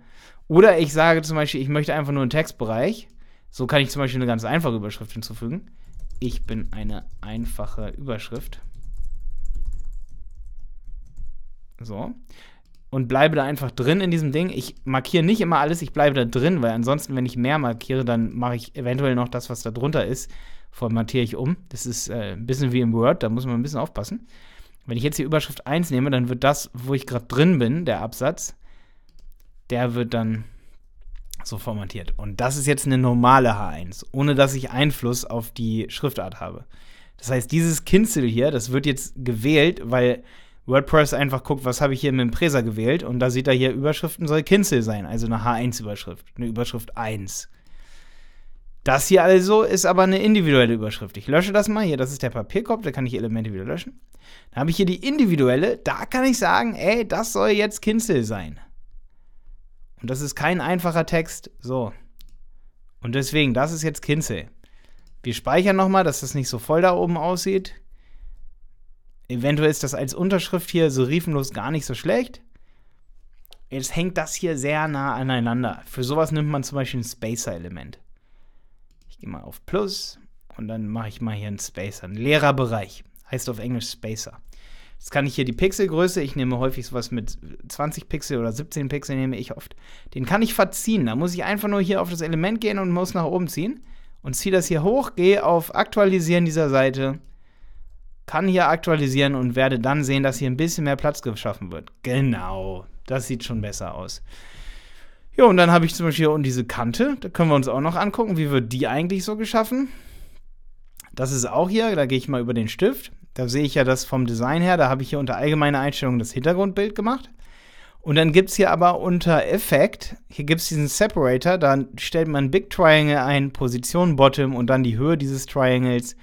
oder ich sage zum Beispiel, ich möchte einfach nur einen Textbereich. So kann ich zum Beispiel eine ganz einfache Überschrift hinzufügen. Ich bin eine einfache Überschrift. So. Und bleibe da einfach drin in diesem Ding. Ich markiere nicht immer alles, ich bleibe da drin, weil ansonsten, wenn ich mehr markiere, dann mache ich eventuell noch das, was da drunter ist, formatiere ich um. Das ist äh, ein bisschen wie im Word, da muss man ein bisschen aufpassen. Wenn ich jetzt hier Überschrift 1 nehme, dann wird das, wo ich gerade drin bin, der Absatz, der wird dann so formatiert. Und das ist jetzt eine normale H1, ohne dass ich Einfluss auf die Schriftart habe. Das heißt, dieses Kinzel hier, das wird jetzt gewählt, weil WordPress einfach guckt, was habe ich hier im Impresa gewählt und da sieht er hier, Überschriften soll Kinzel sein, also eine H1-Überschrift, eine Überschrift 1. Das hier also ist aber eine individuelle Überschrift. Ich lösche das mal. Hier, das ist der Papierkorb, da kann ich Elemente wieder löschen. Dann habe ich hier die individuelle, da kann ich sagen, ey, das soll jetzt Kinzel sein. Und das ist kein einfacher Text. So. Und deswegen, das ist jetzt Kinsey. Wir speichern nochmal, dass das nicht so voll da oben aussieht. Eventuell ist das als Unterschrift hier so riefenlos gar nicht so schlecht. Jetzt hängt das hier sehr nah aneinander. Für sowas nimmt man zum Beispiel ein Spacer-Element. Ich gehe mal auf Plus und dann mache ich mal hier einen Spacer, Ein leerer Bereich. Heißt auf Englisch Spacer. Jetzt kann ich hier die Pixelgröße, ich nehme häufig sowas mit 20 Pixel oder 17 Pixel, nehme ich oft. Den kann ich verziehen. Da muss ich einfach nur hier auf das Element gehen und muss nach oben ziehen. Und ziehe das hier hoch, gehe auf Aktualisieren dieser Seite, kann hier aktualisieren und werde dann sehen, dass hier ein bisschen mehr Platz geschaffen wird. Genau, das sieht schon besser aus. Ja, und dann habe ich zum Beispiel hier unten diese Kante. Da können wir uns auch noch angucken, wie wird die eigentlich so geschaffen. Das ist auch hier, da gehe ich mal über den Stift. Da sehe ich ja das vom Design her. Da habe ich hier unter allgemeine Einstellungen das Hintergrundbild gemacht. Und dann gibt es hier aber unter Effekt, hier gibt es diesen Separator, dann stellt man Big Triangle ein, Position Bottom und dann die Höhe dieses Triangles.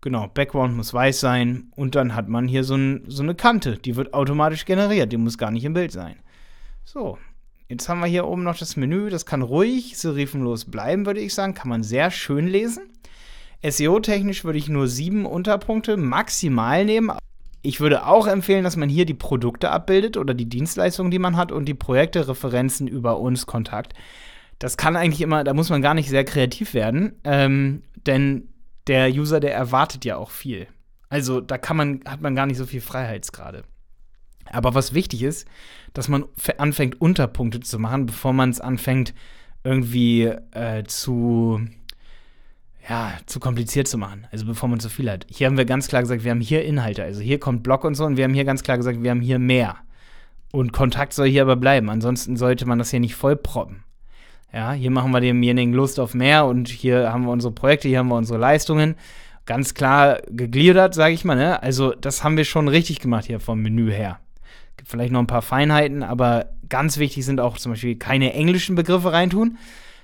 Genau, Background muss weiß sein und dann hat man hier so, ein, so eine Kante, die wird automatisch generiert, die muss gar nicht im Bild sein. So, jetzt haben wir hier oben noch das Menü, das kann ruhig serifenlos bleiben, würde ich sagen, kann man sehr schön lesen. SEO-technisch würde ich nur sieben Unterpunkte maximal nehmen. Ich würde auch empfehlen, dass man hier die Produkte abbildet oder die Dienstleistungen, die man hat und die Projekte, Referenzen über uns Kontakt. Das kann eigentlich immer, da muss man gar nicht sehr kreativ werden, ähm, denn der User, der erwartet ja auch viel. Also da kann man, hat man gar nicht so viel Freiheitsgrade. Aber was wichtig ist, dass man anfängt, Unterpunkte zu machen, bevor man es anfängt, irgendwie äh, zu ja, zu kompliziert zu machen, also bevor man zu viel hat. Hier haben wir ganz klar gesagt, wir haben hier Inhalte, also hier kommt Blog und so und wir haben hier ganz klar gesagt, wir haben hier mehr. Und Kontakt soll hier aber bleiben, ansonsten sollte man das hier nicht vollproppen. Ja, hier machen wir demjenigen Lust auf mehr und hier haben wir unsere Projekte, hier haben wir unsere Leistungen. Ganz klar gegliedert, sage ich mal. Ne? Also das haben wir schon richtig gemacht hier vom Menü her. Gibt vielleicht noch ein paar Feinheiten, aber ganz wichtig sind auch zum Beispiel keine englischen Begriffe reintun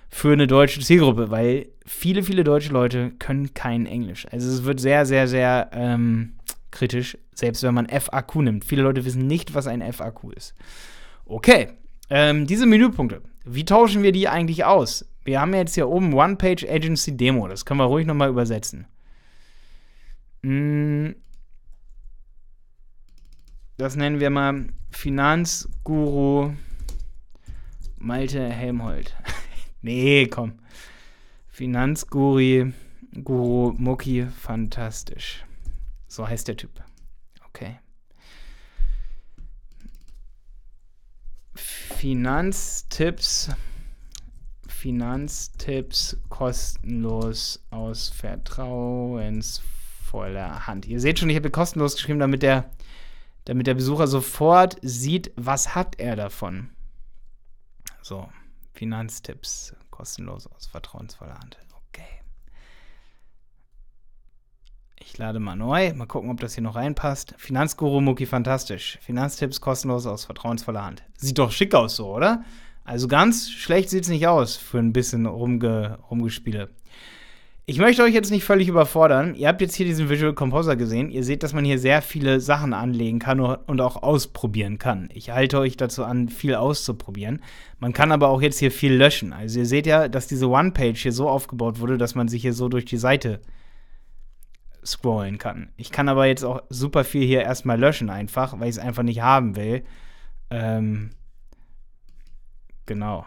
für eine deutsche Zielgruppe, weil viele, viele deutsche Leute können kein Englisch. Also es wird sehr, sehr, sehr ähm, kritisch, selbst wenn man FAQ nimmt. Viele Leute wissen nicht, was ein FAQ ist. Okay, ähm, diese Menüpunkte, wie tauschen wir die eigentlich aus? Wir haben jetzt hier oben One-Page Agency Demo, das können wir ruhig nochmal übersetzen. Mm. Das nennen wir mal Finanzguru Malte Helmholtz. Nee, komm. Finanzguru, Guru Mucki, fantastisch. So heißt der Typ. Okay. Finanztipps. Finanztipps kostenlos aus vertrauensvoller Hand. Ihr seht schon, ich habe kostenlos geschrieben, damit der, damit der Besucher sofort sieht, was hat er davon. So. Finanztipps kostenlos aus vertrauensvoller Hand. Okay. Ich lade mal neu. Mal gucken, ob das hier noch reinpasst. Finanzguru Muki fantastisch. Finanztipps kostenlos aus vertrauensvoller Hand. Sieht doch schick aus so, oder? Also ganz schlecht sieht es nicht aus für ein bisschen rumge rumgespiele. Ich möchte euch jetzt nicht völlig überfordern. Ihr habt jetzt hier diesen Visual Composer gesehen. Ihr seht, dass man hier sehr viele Sachen anlegen kann und auch ausprobieren kann. Ich halte euch dazu an, viel auszuprobieren. Man kann aber auch jetzt hier viel löschen. Also ihr seht ja, dass diese One-Page hier so aufgebaut wurde, dass man sich hier so durch die Seite scrollen kann. Ich kann aber jetzt auch super viel hier erstmal löschen einfach, weil ich es einfach nicht haben will. Ähm, genau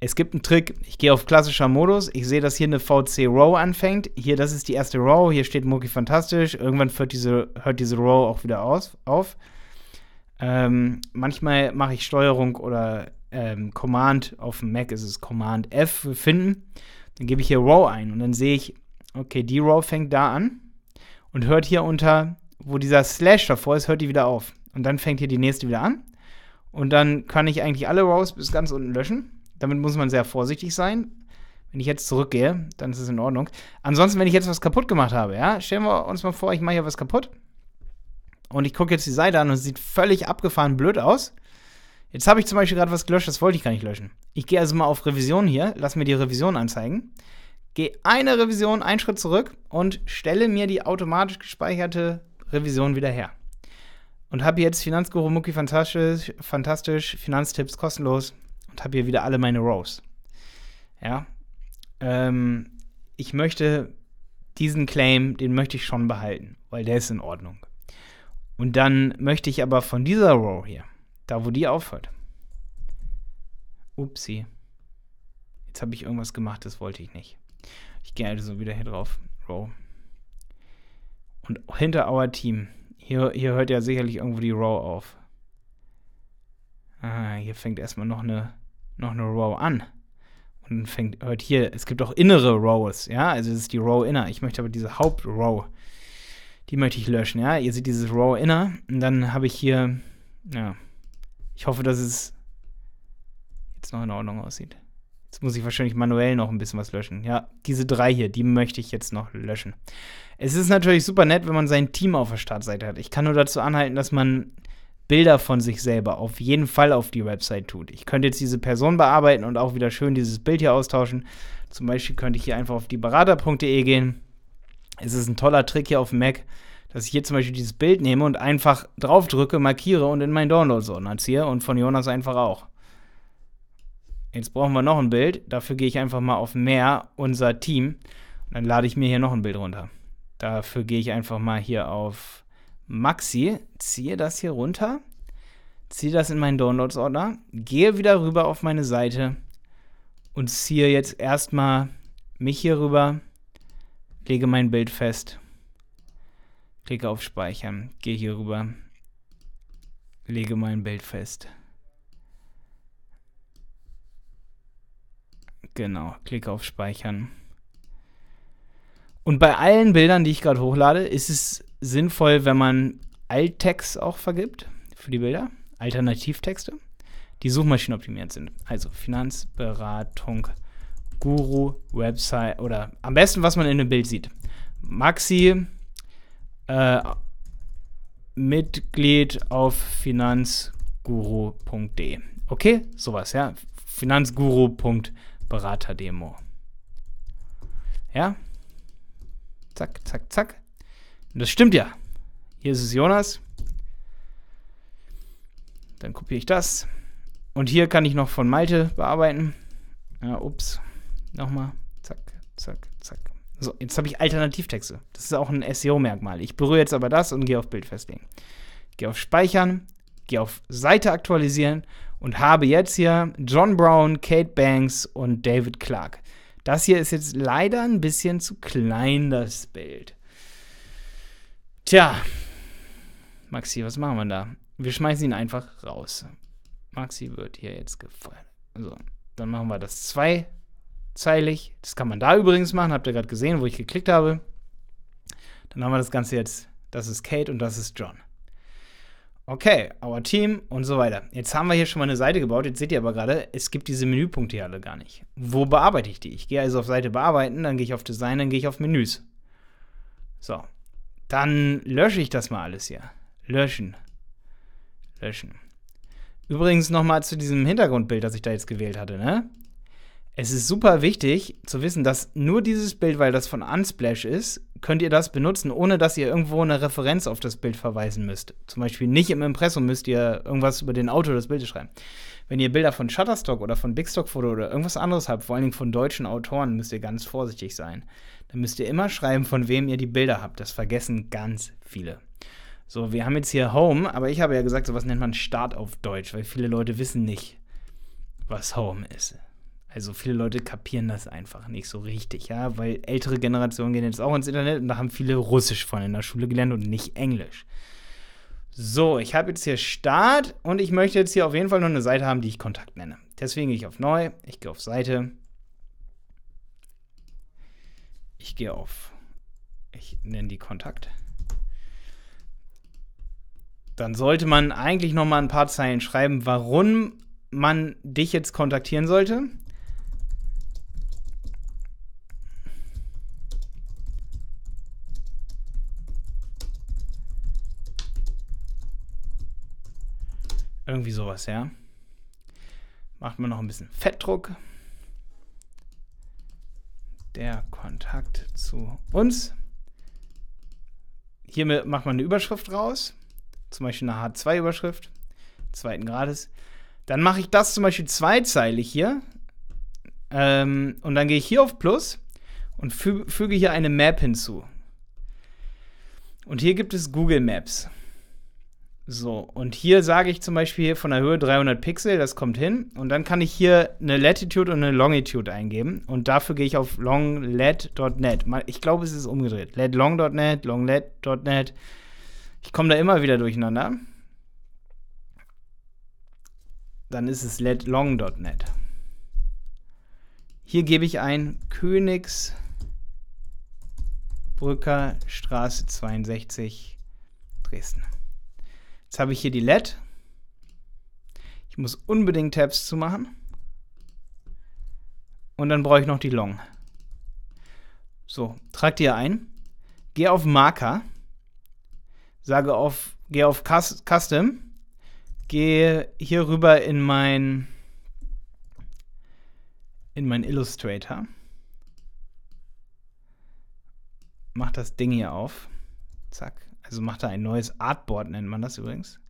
es gibt einen Trick, ich gehe auf klassischer Modus, ich sehe, dass hier eine VC Row anfängt. Hier, das ist die erste Row, hier steht Moki fantastisch. Irgendwann hört diese, hört diese Row auch wieder aus, auf. Ähm, manchmal mache ich Steuerung oder ähm, Command, auf dem Mac ist es Command F für finden. Dann gebe ich hier Row ein und dann sehe ich, okay, die Row fängt da an und hört hier unter, wo dieser Slash davor ist, hört die wieder auf. Und dann fängt hier die nächste wieder an. Und dann kann ich eigentlich alle Rows bis ganz unten löschen damit muss man sehr vorsichtig sein. Wenn ich jetzt zurückgehe, dann ist es in Ordnung. Ansonsten, wenn ich jetzt was kaputt gemacht habe, ja, stellen wir uns mal vor, ich mache hier was kaputt und ich gucke jetzt die Seite an und es sieht völlig abgefahren blöd aus. Jetzt habe ich zum Beispiel gerade was gelöscht, das wollte ich gar nicht löschen. Ich gehe also mal auf Revision hier, lass mir die Revision anzeigen, gehe eine Revision, einen Schritt zurück und stelle mir die automatisch gespeicherte Revision wieder her. Und habe jetzt Finanzguru Mucki fantastisch, fantastisch, Finanztipps kostenlos gehabt, habe hier wieder alle meine Rows. Ja. Ähm, ich möchte diesen Claim, den möchte ich schon behalten, weil der ist in Ordnung. Und dann möchte ich aber von dieser Row hier, da wo die aufhört. Upsi. Jetzt habe ich irgendwas gemacht, das wollte ich nicht. Ich gehe also wieder hier drauf. Row. Und hinter Our Team. Hier, hier hört ja sicherlich irgendwo die Row auf. Ah, hier fängt erstmal noch eine noch eine Row an und fängt, hört hier, es gibt auch innere Rows, ja, also es ist die Row Inner. Ich möchte aber diese Haupt-Row, die möchte ich löschen, ja. Ihr seht dieses Row Inner und dann habe ich hier, ja, ich hoffe, dass es jetzt noch in Ordnung aussieht. Jetzt muss ich wahrscheinlich manuell noch ein bisschen was löschen. Ja, diese drei hier, die möchte ich jetzt noch löschen. Es ist natürlich super nett, wenn man sein Team auf der Startseite hat. Ich kann nur dazu anhalten, dass man Bilder von sich selber auf jeden Fall auf die Website tut. Ich könnte jetzt diese Person bearbeiten und auch wieder schön dieses Bild hier austauschen. Zum Beispiel könnte ich hier einfach auf die berater.de gehen. Es ist ein toller Trick hier auf dem Mac, dass ich hier zum Beispiel dieses Bild nehme und einfach drauf drücke, markiere und in meinen Downloads-Ordner ziehe und von Jonas einfach auch. Jetzt brauchen wir noch ein Bild. Dafür gehe ich einfach mal auf Mehr, unser Team. Und dann lade ich mir hier noch ein Bild runter. Dafür gehe ich einfach mal hier auf Maxi, ziehe das hier runter, ziehe das in meinen Downloads-Ordner, gehe wieder rüber auf meine Seite und ziehe jetzt erstmal mich hier rüber, lege mein Bild fest, klicke auf Speichern, gehe hier rüber, lege mein Bild fest. Genau, klicke auf Speichern. Und bei allen Bildern, die ich gerade hochlade, ist es sinnvoll, wenn man Alttext auch vergibt für die Bilder, Alternativtexte, die suchmaschinenoptimiert sind. Also Finanzberatung, Guru, Website oder am besten, was man in dem Bild sieht. Maxi, äh, Mitglied auf finanzguru.de. Okay, sowas, ja. Finanzguru.beraterdemo. Ja. Zack, zack, zack. Und das stimmt ja. Hier ist es Jonas. Dann kopiere ich das. Und hier kann ich noch von Malte bearbeiten. Ja, ups. Nochmal. Zack, zack, zack. So, jetzt habe ich Alternativtexte. Das ist auch ein SEO-Merkmal. Ich berühre jetzt aber das und gehe auf Bild festlegen. Gehe auf Speichern, gehe auf Seite aktualisieren und habe jetzt hier John Brown, Kate Banks und David Clark. Das hier ist jetzt leider ein bisschen zu klein, das Bild. Tja, Maxi, was machen wir da? Wir schmeißen ihn einfach raus. Maxi wird hier jetzt gefeuert. So, dann machen wir das zweizeilig. Das kann man da übrigens machen, habt ihr gerade gesehen, wo ich geklickt habe. Dann haben wir das Ganze jetzt. Das ist Kate und das ist John. Okay, our team und so weiter. Jetzt haben wir hier schon mal eine Seite gebaut. Jetzt seht ihr aber gerade, es gibt diese Menüpunkte hier alle gar nicht. Wo bearbeite ich die? Ich gehe also auf Seite bearbeiten, dann gehe ich auf Design, dann gehe ich auf Menüs. So, dann lösche ich das mal alles hier. Löschen. Löschen. Übrigens nochmal zu diesem Hintergrundbild, das ich da jetzt gewählt hatte, ne? Es ist super wichtig zu wissen, dass nur dieses Bild, weil das von Unsplash ist, könnt ihr das benutzen, ohne dass ihr irgendwo eine Referenz auf das Bild verweisen müsst. Zum Beispiel nicht im Impressum müsst ihr irgendwas über den Autor des Bildes schreiben. Wenn ihr Bilder von Shutterstock oder von Bigstock Foto oder irgendwas anderes habt, vor allen Dingen von deutschen Autoren, müsst ihr ganz vorsichtig sein dann müsst ihr immer schreiben, von wem ihr die Bilder habt. Das vergessen ganz viele. So, wir haben jetzt hier Home, aber ich habe ja gesagt, sowas nennt man Start auf Deutsch, weil viele Leute wissen nicht, was Home ist. Also viele Leute kapieren das einfach nicht so richtig, ja, weil ältere Generationen gehen jetzt auch ins Internet und da haben viele Russisch von in der Schule gelernt und nicht Englisch. So, ich habe jetzt hier Start und ich möchte jetzt hier auf jeden Fall noch eine Seite haben, die ich Kontakt nenne. Deswegen gehe ich auf Neu, ich gehe auf Seite, ich gehe auf, ich nenne die Kontakt. Dann sollte man eigentlich noch mal ein paar Zeilen schreiben, warum man dich jetzt kontaktieren sollte. Irgendwie sowas, ja. Macht man noch ein bisschen Fettdruck der Kontakt zu uns. Hier macht man eine Überschrift raus, zum Beispiel eine H2-Überschrift, zweiten Grades. Dann mache ich das zum Beispiel zweizeilig hier. Ähm, und dann gehe ich hier auf Plus und fü füge hier eine Map hinzu. Und hier gibt es Google Maps. So, und hier sage ich zum Beispiel von der Höhe 300 Pixel, das kommt hin. Und dann kann ich hier eine Latitude und eine Longitude eingeben. Und dafür gehe ich auf longlat.net. Ich glaube, es ist umgedreht. latlong.net, longlat.net. Ich komme da immer wieder durcheinander. Dann ist es latlong.net. Hier gebe ich ein Königsbrücker Straße 62 Dresden. Jetzt habe ich hier die LED. Ich muss unbedingt Tabs zumachen. Und dann brauche ich noch die Long. So, trag die hier ein. Gehe auf Marker. Sage auf, gehe auf Custom. Gehe hier rüber in mein, in mein Illustrator. Mach das Ding hier auf. Zack also macht er ein neues Artboard, nennt man das übrigens.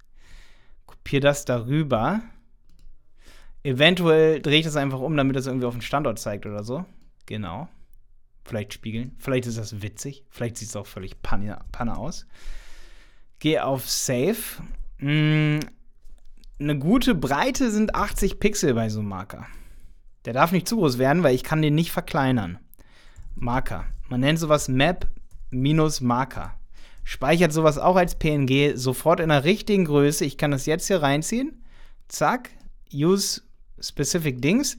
Kopiere das darüber. Eventuell drehe ich das einfach um, damit das irgendwie auf den Standort zeigt oder so. Genau. Vielleicht spiegeln. Vielleicht ist das witzig. Vielleicht sieht es auch völlig Panne, Panne aus. Gehe auf Save. Mm, eine gute Breite sind 80 Pixel bei so einem Marker. Der darf nicht zu groß werden, weil ich kann den nicht verkleinern. Marker. Man nennt sowas Map minus Marker. Speichert sowas auch als PNG sofort in der richtigen Größe. Ich kann das jetzt hier reinziehen. Zack, Use Specific things.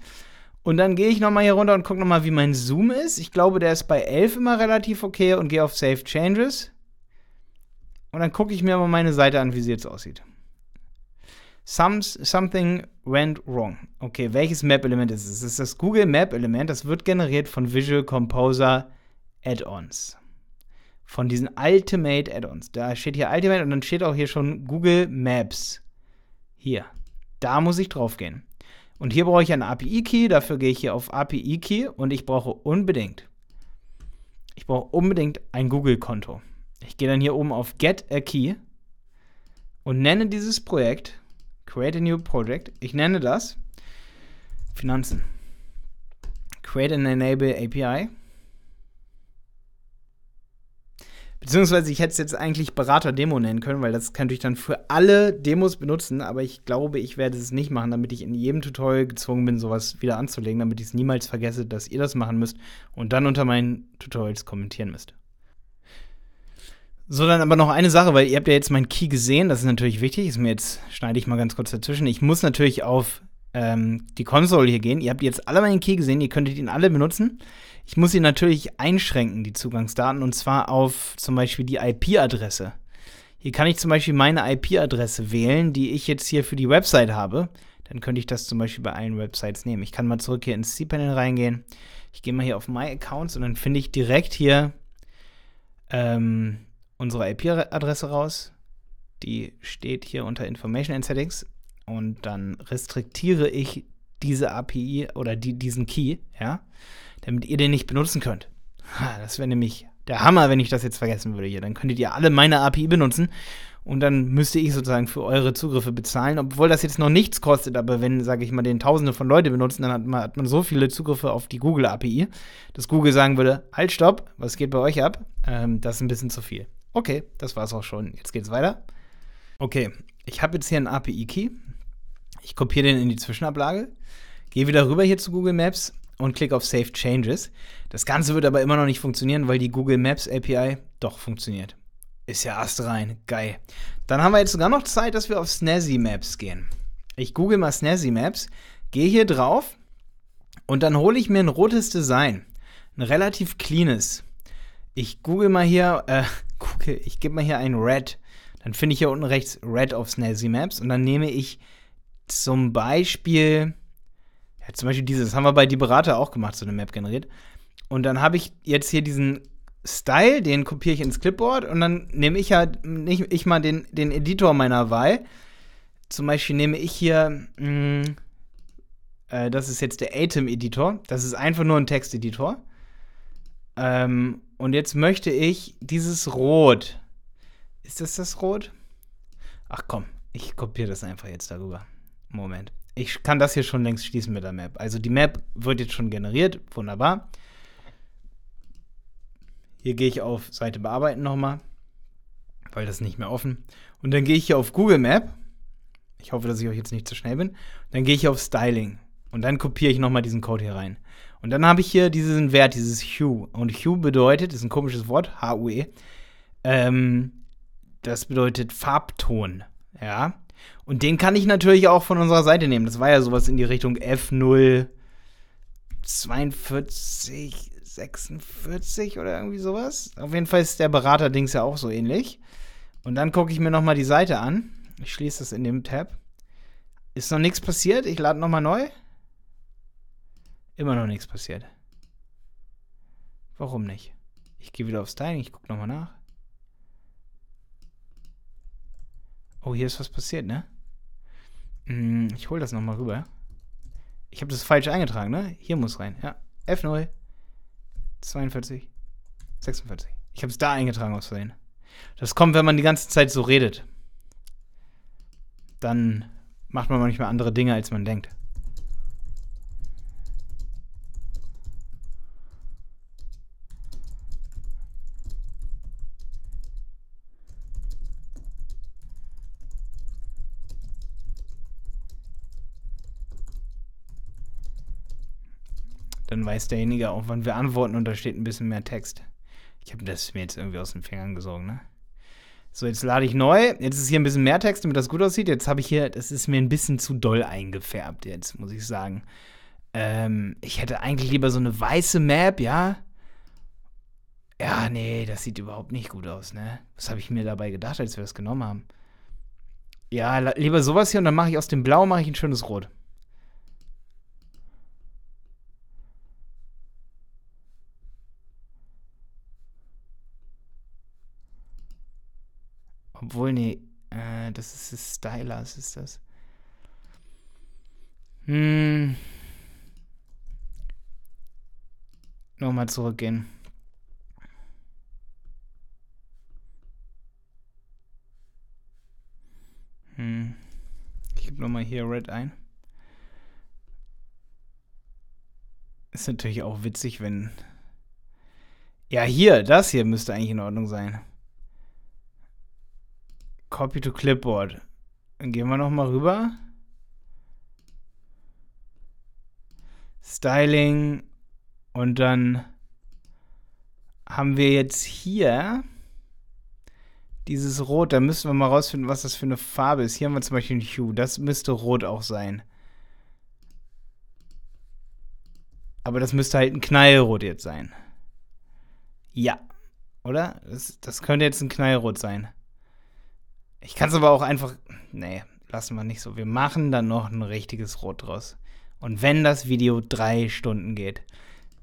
Und dann gehe ich nochmal hier runter und gucke nochmal, wie mein Zoom ist. Ich glaube, der ist bei 11 immer relativ okay und gehe auf Save Changes. Und dann gucke ich mir mal meine Seite an, wie sie jetzt aussieht. Somes, something went wrong. Okay, welches Map-Element ist es? Es ist das Google Map-Element. Das wird generiert von Visual Composer Add-ons von diesen Ultimate Add-ons. Da steht hier Ultimate und dann steht auch hier schon Google Maps. Hier. Da muss ich drauf gehen. Und hier brauche ich einen API-Key. Dafür gehe ich hier auf API-Key und ich brauche unbedingt, ich brauche unbedingt ein Google-Konto. Ich gehe dann hier oben auf Get a Key und nenne dieses Projekt Create a New Project. Ich nenne das Finanzen. Create and Enable API Beziehungsweise ich hätte es jetzt eigentlich Berater-Demo nennen können, weil das kann ich dann für alle Demos benutzen, aber ich glaube, ich werde es nicht machen, damit ich in jedem Tutorial gezwungen bin, sowas wieder anzulegen, damit ich es niemals vergesse, dass ihr das machen müsst und dann unter meinen Tutorials kommentieren müsst. So, dann aber noch eine Sache, weil ihr habt ja jetzt meinen Key gesehen, das ist natürlich wichtig, ist mir jetzt, schneide ich mal ganz kurz dazwischen. Ich muss natürlich auf ähm, die Konsole hier gehen. Ihr habt jetzt alle meinen Key gesehen, ihr könntet ihn alle benutzen. Ich muss sie natürlich einschränken, die Zugangsdaten, und zwar auf zum Beispiel die IP-Adresse. Hier kann ich zum Beispiel meine IP-Adresse wählen, die ich jetzt hier für die Website habe. Dann könnte ich das zum Beispiel bei allen Websites nehmen. Ich kann mal zurück hier ins cPanel reingehen. Ich gehe mal hier auf My Accounts und dann finde ich direkt hier ähm, unsere IP-Adresse raus. Die steht hier unter Information and Settings. Und dann restriktiere ich diese API oder die, diesen Key, ja damit ihr den nicht benutzen könnt. Das wäre nämlich der Hammer, wenn ich das jetzt vergessen würde hier. Dann könntet ihr alle meine API benutzen und dann müsste ich sozusagen für eure Zugriffe bezahlen, obwohl das jetzt noch nichts kostet, aber wenn, sage ich mal, den Tausende von Leute benutzen, dann hat man, hat man so viele Zugriffe auf die Google API, dass Google sagen würde, halt, stopp, was geht bei euch ab? Ähm, das ist ein bisschen zu viel. Okay, das war's auch schon. Jetzt geht's weiter. Okay, ich habe jetzt hier einen API-Key. Ich kopiere den in die Zwischenablage, gehe wieder rüber hier zu Google Maps und klick auf Save Changes. Das Ganze wird aber immer noch nicht funktionieren, weil die Google Maps API doch funktioniert. Ist ja erst rein. geil. Dann haben wir jetzt sogar noch Zeit, dass wir auf Snazzy Maps gehen. Ich google mal Snazzy Maps, gehe hier drauf und dann hole ich mir ein rotes Design. Ein relativ cleanes. Ich google mal hier, äh, google, ich gebe mal hier ein Red. Dann finde ich hier unten rechts Red auf Snazzy Maps und dann nehme ich zum Beispiel ja, zum Beispiel dieses, das haben wir bei Die Berater auch gemacht, so eine Map generiert. Und dann habe ich jetzt hier diesen Style, den kopiere ich ins Clipboard und dann nehme ich ja halt, nicht ich mal den, den Editor meiner Wahl. Zum Beispiel nehme ich hier, mh, mm, äh, das ist jetzt der Atom-Editor. Das ist einfach nur ein Texteditor. Ähm, und jetzt möchte ich dieses Rot. Ist das das Rot? Ach komm, ich kopiere das einfach jetzt darüber. Moment ich kann das hier schon längst schließen mit der Map. Also die Map wird jetzt schon generiert, wunderbar. Hier gehe ich auf Seite bearbeiten nochmal, weil das ist nicht mehr offen. Und dann gehe ich hier auf Google Map. Ich hoffe, dass ich euch jetzt nicht zu schnell bin. Dann gehe ich auf Styling und dann kopiere ich nochmal diesen Code hier rein. Und dann habe ich hier diesen Wert, dieses Hue. Und Hue bedeutet, ist ein komisches Wort, H-U-E. Ähm, das bedeutet Farbton. Ja. Und den kann ich natürlich auch von unserer Seite nehmen. Das war ja sowas in die Richtung F0 42 46 oder irgendwie sowas. Auf jeden Fall ist der Berater-Dings ja auch so ähnlich. Und dann gucke ich mir nochmal die Seite an. Ich schließe das in dem Tab. Ist noch nichts passiert. Ich lade nochmal neu. Immer noch nichts passiert. Warum nicht? Ich gehe wieder auf Styling. Ich gucke nochmal nach. Oh, hier ist was passiert, ne? Hm, ich hole das nochmal rüber. Ich habe das falsch eingetragen, ne? Hier muss rein. Ja. F0, 42, 46. Ich habe es da eingetragen aus Versehen. Das kommt, wenn man die ganze Zeit so redet. Dann macht man manchmal andere Dinge, als man denkt. dann weiß derjenige auch, wann wir antworten und da steht ein bisschen mehr Text. Ich habe das mir jetzt irgendwie aus den Fingern gesogen, ne? So, jetzt lade ich neu. Jetzt ist hier ein bisschen mehr Text, damit das gut aussieht. Jetzt habe ich hier, das ist mir ein bisschen zu doll eingefärbt jetzt, muss ich sagen. Ähm, ich hätte eigentlich lieber so eine weiße Map, ja? Ja, nee, das sieht überhaupt nicht gut aus, ne? Was habe ich mir dabei gedacht, als wir das genommen haben? Ja, lieber sowas hier und dann mache ich aus dem Blau mache ich ein schönes Rot. Obwohl, nee, äh, das ist das Stylus, ist das. Hm. Nochmal zurückgehen. Hm. Ich gebe nochmal hier Red ein. Ist natürlich auch witzig, wenn. Ja, hier, das hier müsste eigentlich in Ordnung sein. Copy to Clipboard. Dann gehen wir nochmal rüber. Styling und dann haben wir jetzt hier dieses Rot. Da müssen wir mal rausfinden, was das für eine Farbe ist. Hier haben wir zum Beispiel ein Hue. Das müsste rot auch sein. Aber das müsste halt ein Knallrot jetzt sein. Ja. Oder? Das, das könnte jetzt ein Knallrot sein. Ich kann es aber auch einfach. Nee, lassen wir nicht so. Wir machen dann noch ein richtiges Rot draus. Und wenn das Video drei Stunden geht.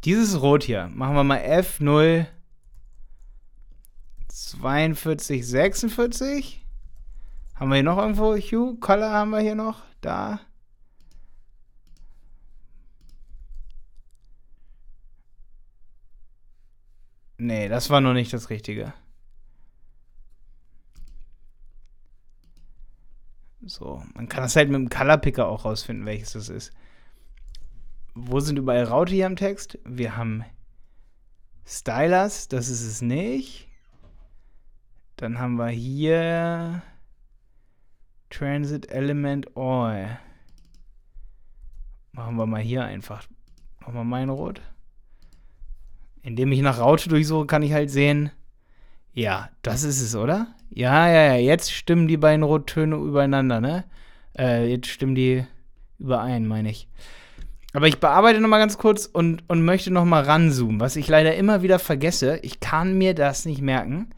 Dieses Rot hier, machen wir mal F0 42, 46. Haben wir hier noch irgendwo Hue? Color haben wir hier noch? Da. Nee, das war noch nicht das Richtige. So, man kann das halt mit dem Color Picker auch rausfinden, welches das ist. Wo sind überall Raute hier im Text? Wir haben Stylus, das ist es nicht. Dann haben wir hier Transit Element All. Machen wir mal hier einfach Machen wir mein Rot. Indem ich nach Raute durchsuche, kann ich halt sehen, ja, das ist es, oder? Ja, ja, ja, jetzt stimmen die beiden Rottöne übereinander, ne? Äh, jetzt stimmen die überein, meine ich. Aber ich bearbeite noch mal ganz kurz und, und möchte noch mal ranzoomen, was ich leider immer wieder vergesse. Ich kann mir das nicht merken,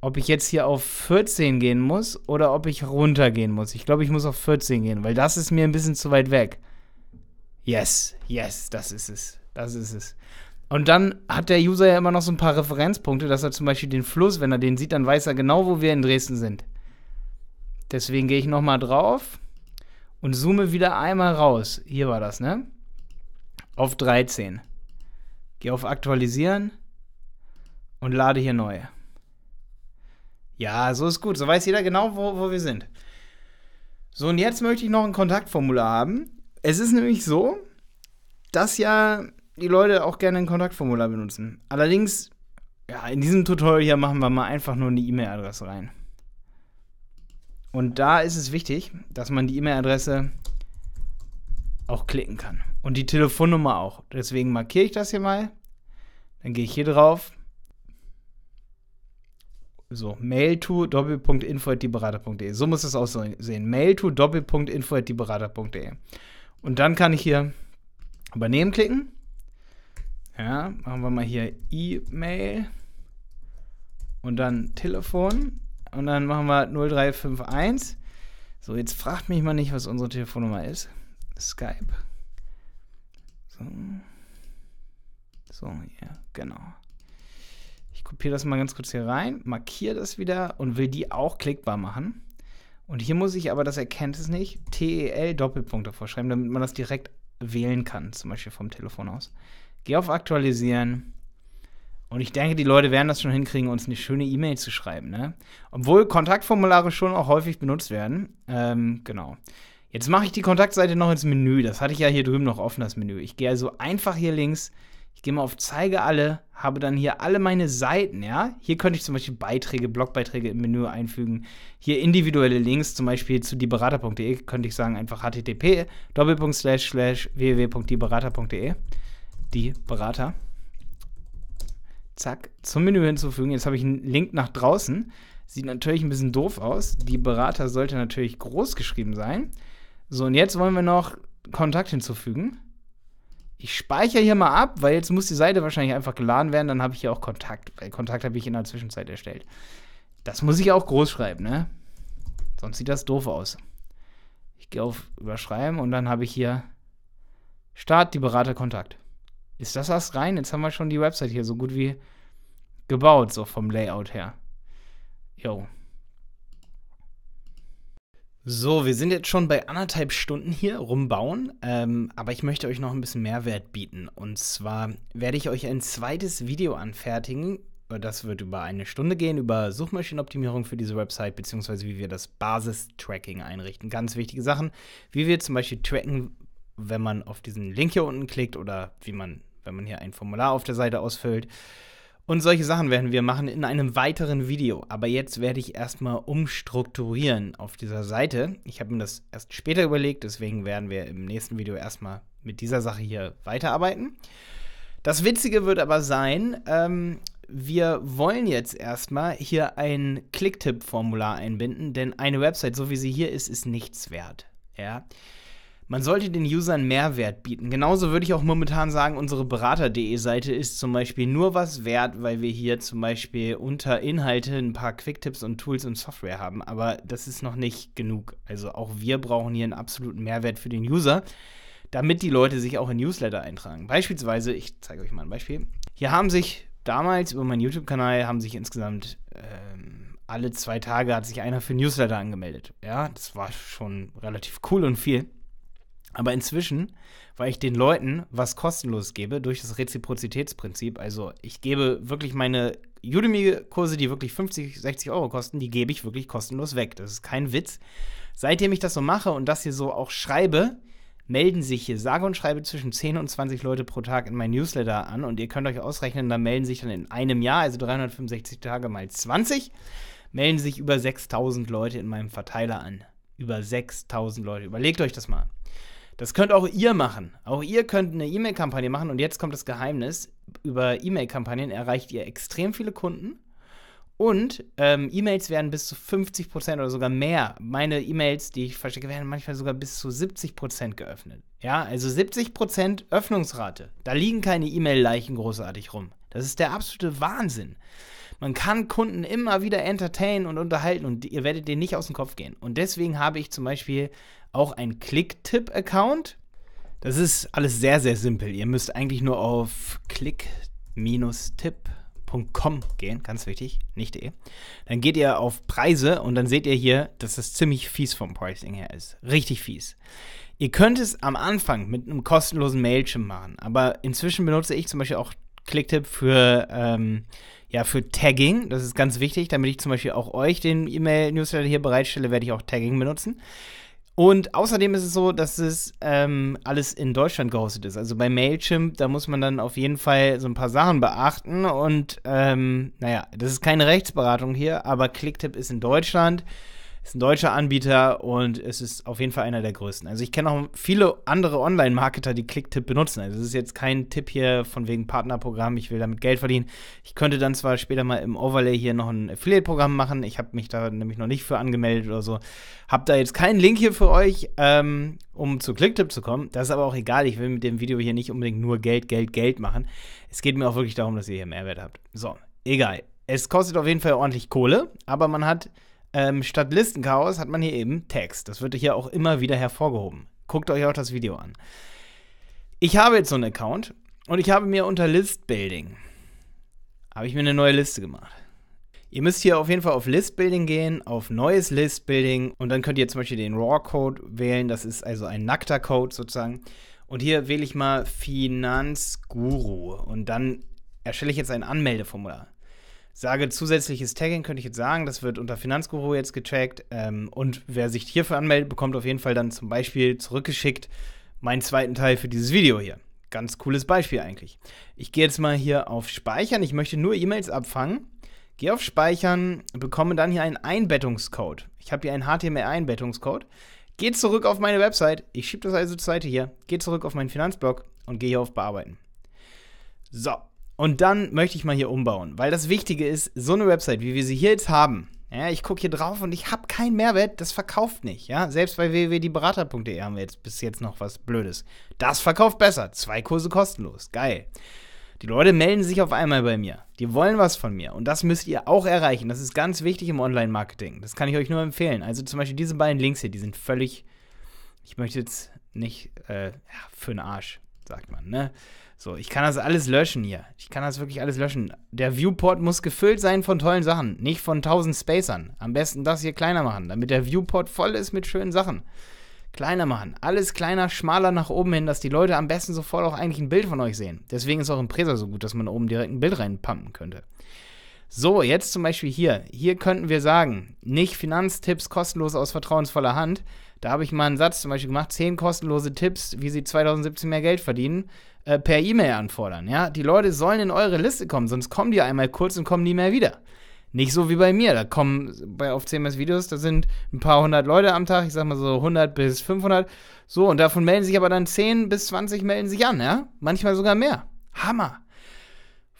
ob ich jetzt hier auf 14 gehen muss oder ob ich runtergehen muss. Ich glaube, ich muss auf 14 gehen, weil das ist mir ein bisschen zu weit weg. Yes, yes, das ist es. Das ist es. Und dann hat der User ja immer noch so ein paar Referenzpunkte, dass er zum Beispiel den Fluss, wenn er den sieht, dann weiß er genau, wo wir in Dresden sind. Deswegen gehe ich nochmal drauf und zoome wieder einmal raus. Hier war das, ne? Auf 13. Gehe auf Aktualisieren und lade hier neu. Ja, so ist gut. So weiß jeder genau, wo, wo wir sind. So, und jetzt möchte ich noch ein Kontaktformular haben. Es ist nämlich so, dass ja die Leute auch gerne ein Kontaktformular benutzen. Allerdings, ja, in diesem Tutorial hier machen wir mal einfach nur eine E-Mail-Adresse rein. Und da ist es wichtig, dass man die E-Mail-Adresse auch klicken kann. Und die Telefonnummer auch. Deswegen markiere ich das hier mal. Dann gehe ich hier drauf. So, mail to doppel.info.dieberater.de. So muss das aussehen. Mail to doppel.info.dieberater.de. Und dann kann ich hier übernehmen klicken. Ja, machen wir mal hier E-Mail und dann Telefon und dann machen wir 0351. So, jetzt fragt mich mal nicht, was unsere Telefonnummer ist. Skype. So. So, ja, genau. Ich kopiere das mal ganz kurz hier rein, markiere das wieder und will die auch klickbar machen. Und hier muss ich aber, das erkennt es nicht, TEL Doppelpunkt davor schreiben, damit man das direkt wählen kann, zum Beispiel vom Telefon aus. Geh auf Aktualisieren. Und ich denke, die Leute werden das schon hinkriegen, uns eine schöne E-Mail zu schreiben. Ne? Obwohl Kontaktformulare schon auch häufig benutzt werden. Ähm, genau. Jetzt mache ich die Kontaktseite noch ins Menü. Das hatte ich ja hier drüben noch offen, das Menü. Ich gehe also einfach hier links. Ich gehe mal auf Zeige alle, habe dann hier alle meine Seiten, ja. Hier könnte ich zum Beispiel Beiträge, Blogbeiträge im Menü einfügen. Hier individuelle Links, zum Beispiel zu dieberater.de, könnte ich sagen, einfach http://www.dieberater.de die Berater. Zack, zum Menü hinzufügen. Jetzt habe ich einen Link nach draußen. Sieht natürlich ein bisschen doof aus. Die Berater sollte natürlich groß geschrieben sein. So, und jetzt wollen wir noch Kontakt hinzufügen. Ich speichere hier mal ab, weil jetzt muss die Seite wahrscheinlich einfach geladen werden. Dann habe ich hier auch Kontakt, weil Kontakt habe ich in der Zwischenzeit erstellt. Das muss ich auch groß schreiben, ne? Sonst sieht das doof aus. Ich gehe auf Überschreiben und dann habe ich hier Start, die Berater Kontakt ist das das rein? Jetzt haben wir schon die Website hier so gut wie gebaut, so vom Layout her. Jo. So, wir sind jetzt schon bei anderthalb Stunden hier rumbauen, ähm, aber ich möchte euch noch ein bisschen Mehrwert bieten. Und zwar werde ich euch ein zweites Video anfertigen. Äh, das wird über eine Stunde gehen, über Suchmaschinenoptimierung für diese Website, beziehungsweise wie wir das Basis-Tracking einrichten. Ganz wichtige Sachen, wie wir zum Beispiel tracken, wenn man auf diesen Link hier unten klickt oder wie man wenn man hier ein Formular auf der Seite ausfüllt. Und solche Sachen werden wir machen in einem weiteren Video. Aber jetzt werde ich erstmal umstrukturieren auf dieser Seite. Ich habe mir das erst später überlegt, deswegen werden wir im nächsten Video erstmal mit dieser Sache hier weiterarbeiten. Das Witzige wird aber sein, ähm, wir wollen jetzt erstmal hier ein Klicktipp-Formular einbinden, denn eine Website, so wie sie hier ist, ist nichts wert. Ja. Man sollte den Usern Mehrwert bieten. Genauso würde ich auch momentan sagen, unsere Berater.de-Seite ist zum Beispiel nur was wert, weil wir hier zum Beispiel unter Inhalte ein paar Quicktips und Tools und Software haben. Aber das ist noch nicht genug. Also auch wir brauchen hier einen absoluten Mehrwert für den User, damit die Leute sich auch in Newsletter eintragen. Beispielsweise, ich zeige euch mal ein Beispiel. Hier haben sich damals über meinen YouTube-Kanal haben sich insgesamt ähm, alle zwei Tage hat sich einer für Newsletter angemeldet. Ja, das war schon relativ cool und viel. Aber inzwischen, weil ich den Leuten was kostenlos gebe durch das Reziprozitätsprinzip, also ich gebe wirklich meine Udemy-Kurse, die wirklich 50, 60 Euro kosten, die gebe ich wirklich kostenlos weg. Das ist kein Witz. Seitdem ich das so mache und das hier so auch schreibe, melden sich hier sage und schreibe zwischen 10 und 20 Leute pro Tag in mein Newsletter an und ihr könnt euch ausrechnen, da melden sich dann in einem Jahr, also 365 Tage mal 20, melden sich über 6000 Leute in meinem Verteiler an. Über 6000 Leute. Überlegt euch das mal. Das könnt auch ihr machen. Auch ihr könnt eine E-Mail-Kampagne machen. Und jetzt kommt das Geheimnis. Über E-Mail-Kampagnen erreicht ihr extrem viele Kunden. Und ähm, E-Mails werden bis zu 50% Prozent oder sogar mehr. Meine E-Mails, die ich verschicke, werden manchmal sogar bis zu 70% Prozent geöffnet. Ja, also 70% Prozent Öffnungsrate. Da liegen keine E-Mail-Leichen großartig rum. Das ist der absolute Wahnsinn. Man kann Kunden immer wieder entertainen und unterhalten und ihr werdet denen nicht aus dem Kopf gehen. Und deswegen habe ich zum Beispiel auch ein Clicktip-Account. Das ist alles sehr, sehr simpel. Ihr müsst eigentlich nur auf click-tipp.com gehen, ganz wichtig, nicht .de. Eh. Dann geht ihr auf Preise und dann seht ihr hier, dass das ziemlich fies vom Pricing her ist. Richtig fies. Ihr könnt es am Anfang mit einem kostenlosen Mailchimp machen, aber inzwischen benutze ich zum Beispiel auch Clicktip für, ähm, ja, für Tagging. Das ist ganz wichtig, damit ich zum Beispiel auch euch den E-Mail-Newsletter hier bereitstelle, werde ich auch Tagging benutzen. Und außerdem ist es so, dass es ähm, alles in Deutschland gehostet ist. Also bei Mailchimp, da muss man dann auf jeden Fall so ein paar Sachen beachten. Und ähm, naja, das ist keine Rechtsberatung hier, aber Clicktip ist in Deutschland. Ist ein deutscher Anbieter und es ist auf jeden Fall einer der größten. Also ich kenne auch viele andere Online-Marketer, die Clicktip benutzen. Also es ist jetzt kein Tipp hier von wegen Partnerprogramm, ich will damit Geld verdienen. Ich könnte dann zwar später mal im Overlay hier noch ein Affiliate-Programm machen. Ich habe mich da nämlich noch nicht für angemeldet oder so. Hab da jetzt keinen Link hier für euch, ähm, um zu Clicktip zu kommen. Das ist aber auch egal. Ich will mit dem Video hier nicht unbedingt nur Geld, Geld, Geld machen. Es geht mir auch wirklich darum, dass ihr hier Mehrwert habt. So, egal. Es kostet auf jeden Fall ordentlich Kohle, aber man hat ähm, statt Listenchaos hat man hier eben Text. Das wird hier auch immer wieder hervorgehoben. Guckt euch auch das Video an. Ich habe jetzt so einen Account und ich habe mir unter List Building habe ich mir eine neue Liste gemacht. Ihr müsst hier auf jeden Fall auf List Building gehen, auf neues List Building und dann könnt ihr zum Beispiel den Raw Code wählen. Das ist also ein nackter Code sozusagen. Und hier wähle ich mal Finanzguru und dann erstelle ich jetzt ein Anmeldeformular sage zusätzliches Tagging, könnte ich jetzt sagen. Das wird unter Finanzguru jetzt getrackt. Ähm, und wer sich hierfür anmeldet, bekommt auf jeden Fall dann zum Beispiel zurückgeschickt meinen zweiten Teil für dieses Video hier. Ganz cooles Beispiel eigentlich. Ich gehe jetzt mal hier auf Speichern. Ich möchte nur E-Mails abfangen. Gehe auf Speichern, bekomme dann hier einen Einbettungscode. Ich habe hier einen HTML-Einbettungscode. Gehe zurück auf meine Website. Ich schiebe das also zur Seite hier. Gehe zurück auf meinen Finanzblog und gehe hier auf Bearbeiten. So, und dann möchte ich mal hier umbauen, weil das Wichtige ist, so eine Website, wie wir sie hier jetzt haben, ja, ich gucke hier drauf und ich habe keinen Mehrwert, das verkauft nicht. Ja? Selbst bei www.dieberater.de haben wir jetzt bis jetzt noch was Blödes. Das verkauft besser. Zwei Kurse kostenlos. Geil. Die Leute melden sich auf einmal bei mir. Die wollen was von mir. Und das müsst ihr auch erreichen. Das ist ganz wichtig im Online-Marketing. Das kann ich euch nur empfehlen. Also zum Beispiel diese beiden Links hier, die sind völlig, ich möchte jetzt nicht, äh, ja, für den Arsch, sagt man. Ne? So, ich kann das alles löschen hier. Ich kann das wirklich alles löschen. Der Viewport muss gefüllt sein von tollen Sachen, nicht von tausend Spacern. Am besten das hier kleiner machen, damit der Viewport voll ist mit schönen Sachen. Kleiner machen, alles kleiner, schmaler nach oben hin, dass die Leute am besten sofort auch eigentlich ein Bild von euch sehen. Deswegen ist auch Impresa so gut, dass man oben direkt ein Bild reinpumpen könnte. So, jetzt zum Beispiel hier. Hier könnten wir sagen, nicht Finanztipps kostenlos aus vertrauensvoller Hand. Da habe ich mal einen Satz zum Beispiel gemacht, 10 kostenlose Tipps, wie sie 2017 mehr Geld verdienen äh, per E-Mail anfordern. Ja? Die Leute sollen in eure Liste kommen, sonst kommen die einmal kurz und kommen nie mehr wieder. Nicht so wie bei mir. Da kommen bei auf CMS Videos, da sind ein paar hundert Leute am Tag, ich sag mal so 100 bis 500. So, und davon melden sich aber dann 10 bis 20 melden sich an, ja? Manchmal sogar mehr. Hammer.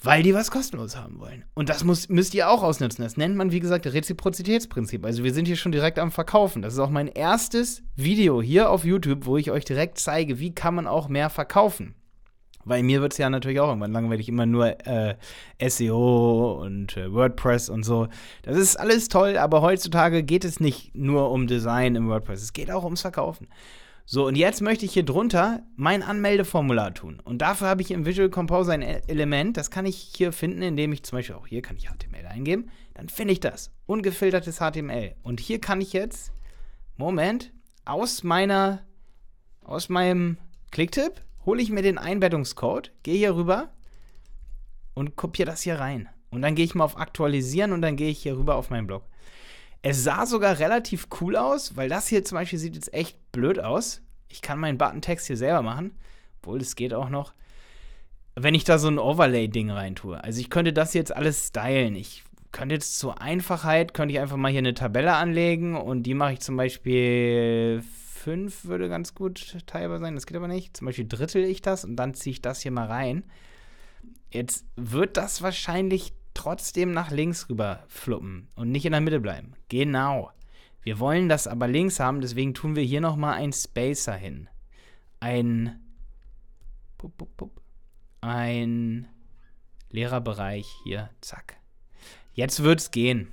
Weil die was kostenlos haben wollen. Und das muss, müsst ihr auch ausnutzen. Das nennt man, wie gesagt, Reziprozitätsprinzip. Also wir sind hier schon direkt am Verkaufen. Das ist auch mein erstes Video hier auf YouTube, wo ich euch direkt zeige, wie kann man auch mehr verkaufen. Weil mir wird es ja natürlich auch irgendwann langweilig, immer nur äh, SEO und äh, WordPress und so. Das ist alles toll, aber heutzutage geht es nicht nur um Design im WordPress, es geht auch ums Verkaufen. So, und jetzt möchte ich hier drunter mein Anmeldeformular tun. Und dafür habe ich im Visual Composer ein e-, Element, das kann ich hier finden, indem ich zum Beispiel auch hier kann ich HTML eingeben. Dann finde ich das. Ungefiltertes HTML. Und hier kann ich jetzt, Moment, aus meiner, aus meinem Klicktipp hole ich mir den Einbettungscode, gehe hier rüber und kopiere das hier rein. Und dann gehe ich mal auf Aktualisieren und dann gehe ich hier rüber auf meinen Blog. Es sah sogar relativ cool aus, weil das hier zum Beispiel sieht jetzt echt blöd aus. Ich kann meinen Button-Text hier selber machen, obwohl es geht auch noch. Wenn ich da so ein Overlay-Ding rein tue. Also ich könnte das jetzt alles stylen. Ich könnte jetzt zur Einfachheit, könnte ich einfach mal hier eine Tabelle anlegen und die mache ich zum Beispiel 5 würde ganz gut teilbar sein. Das geht aber nicht. Zum Beispiel drittel ich das und dann ziehe ich das hier mal rein. Jetzt wird das wahrscheinlich trotzdem nach links rüber fluppen und nicht in der Mitte bleiben. Genau. Wir wollen das aber links haben, deswegen tun wir hier nochmal einen Spacer hin. Ein. Pup, pup, pup, ein leerer Bereich hier. Zack. Jetzt wird es gehen.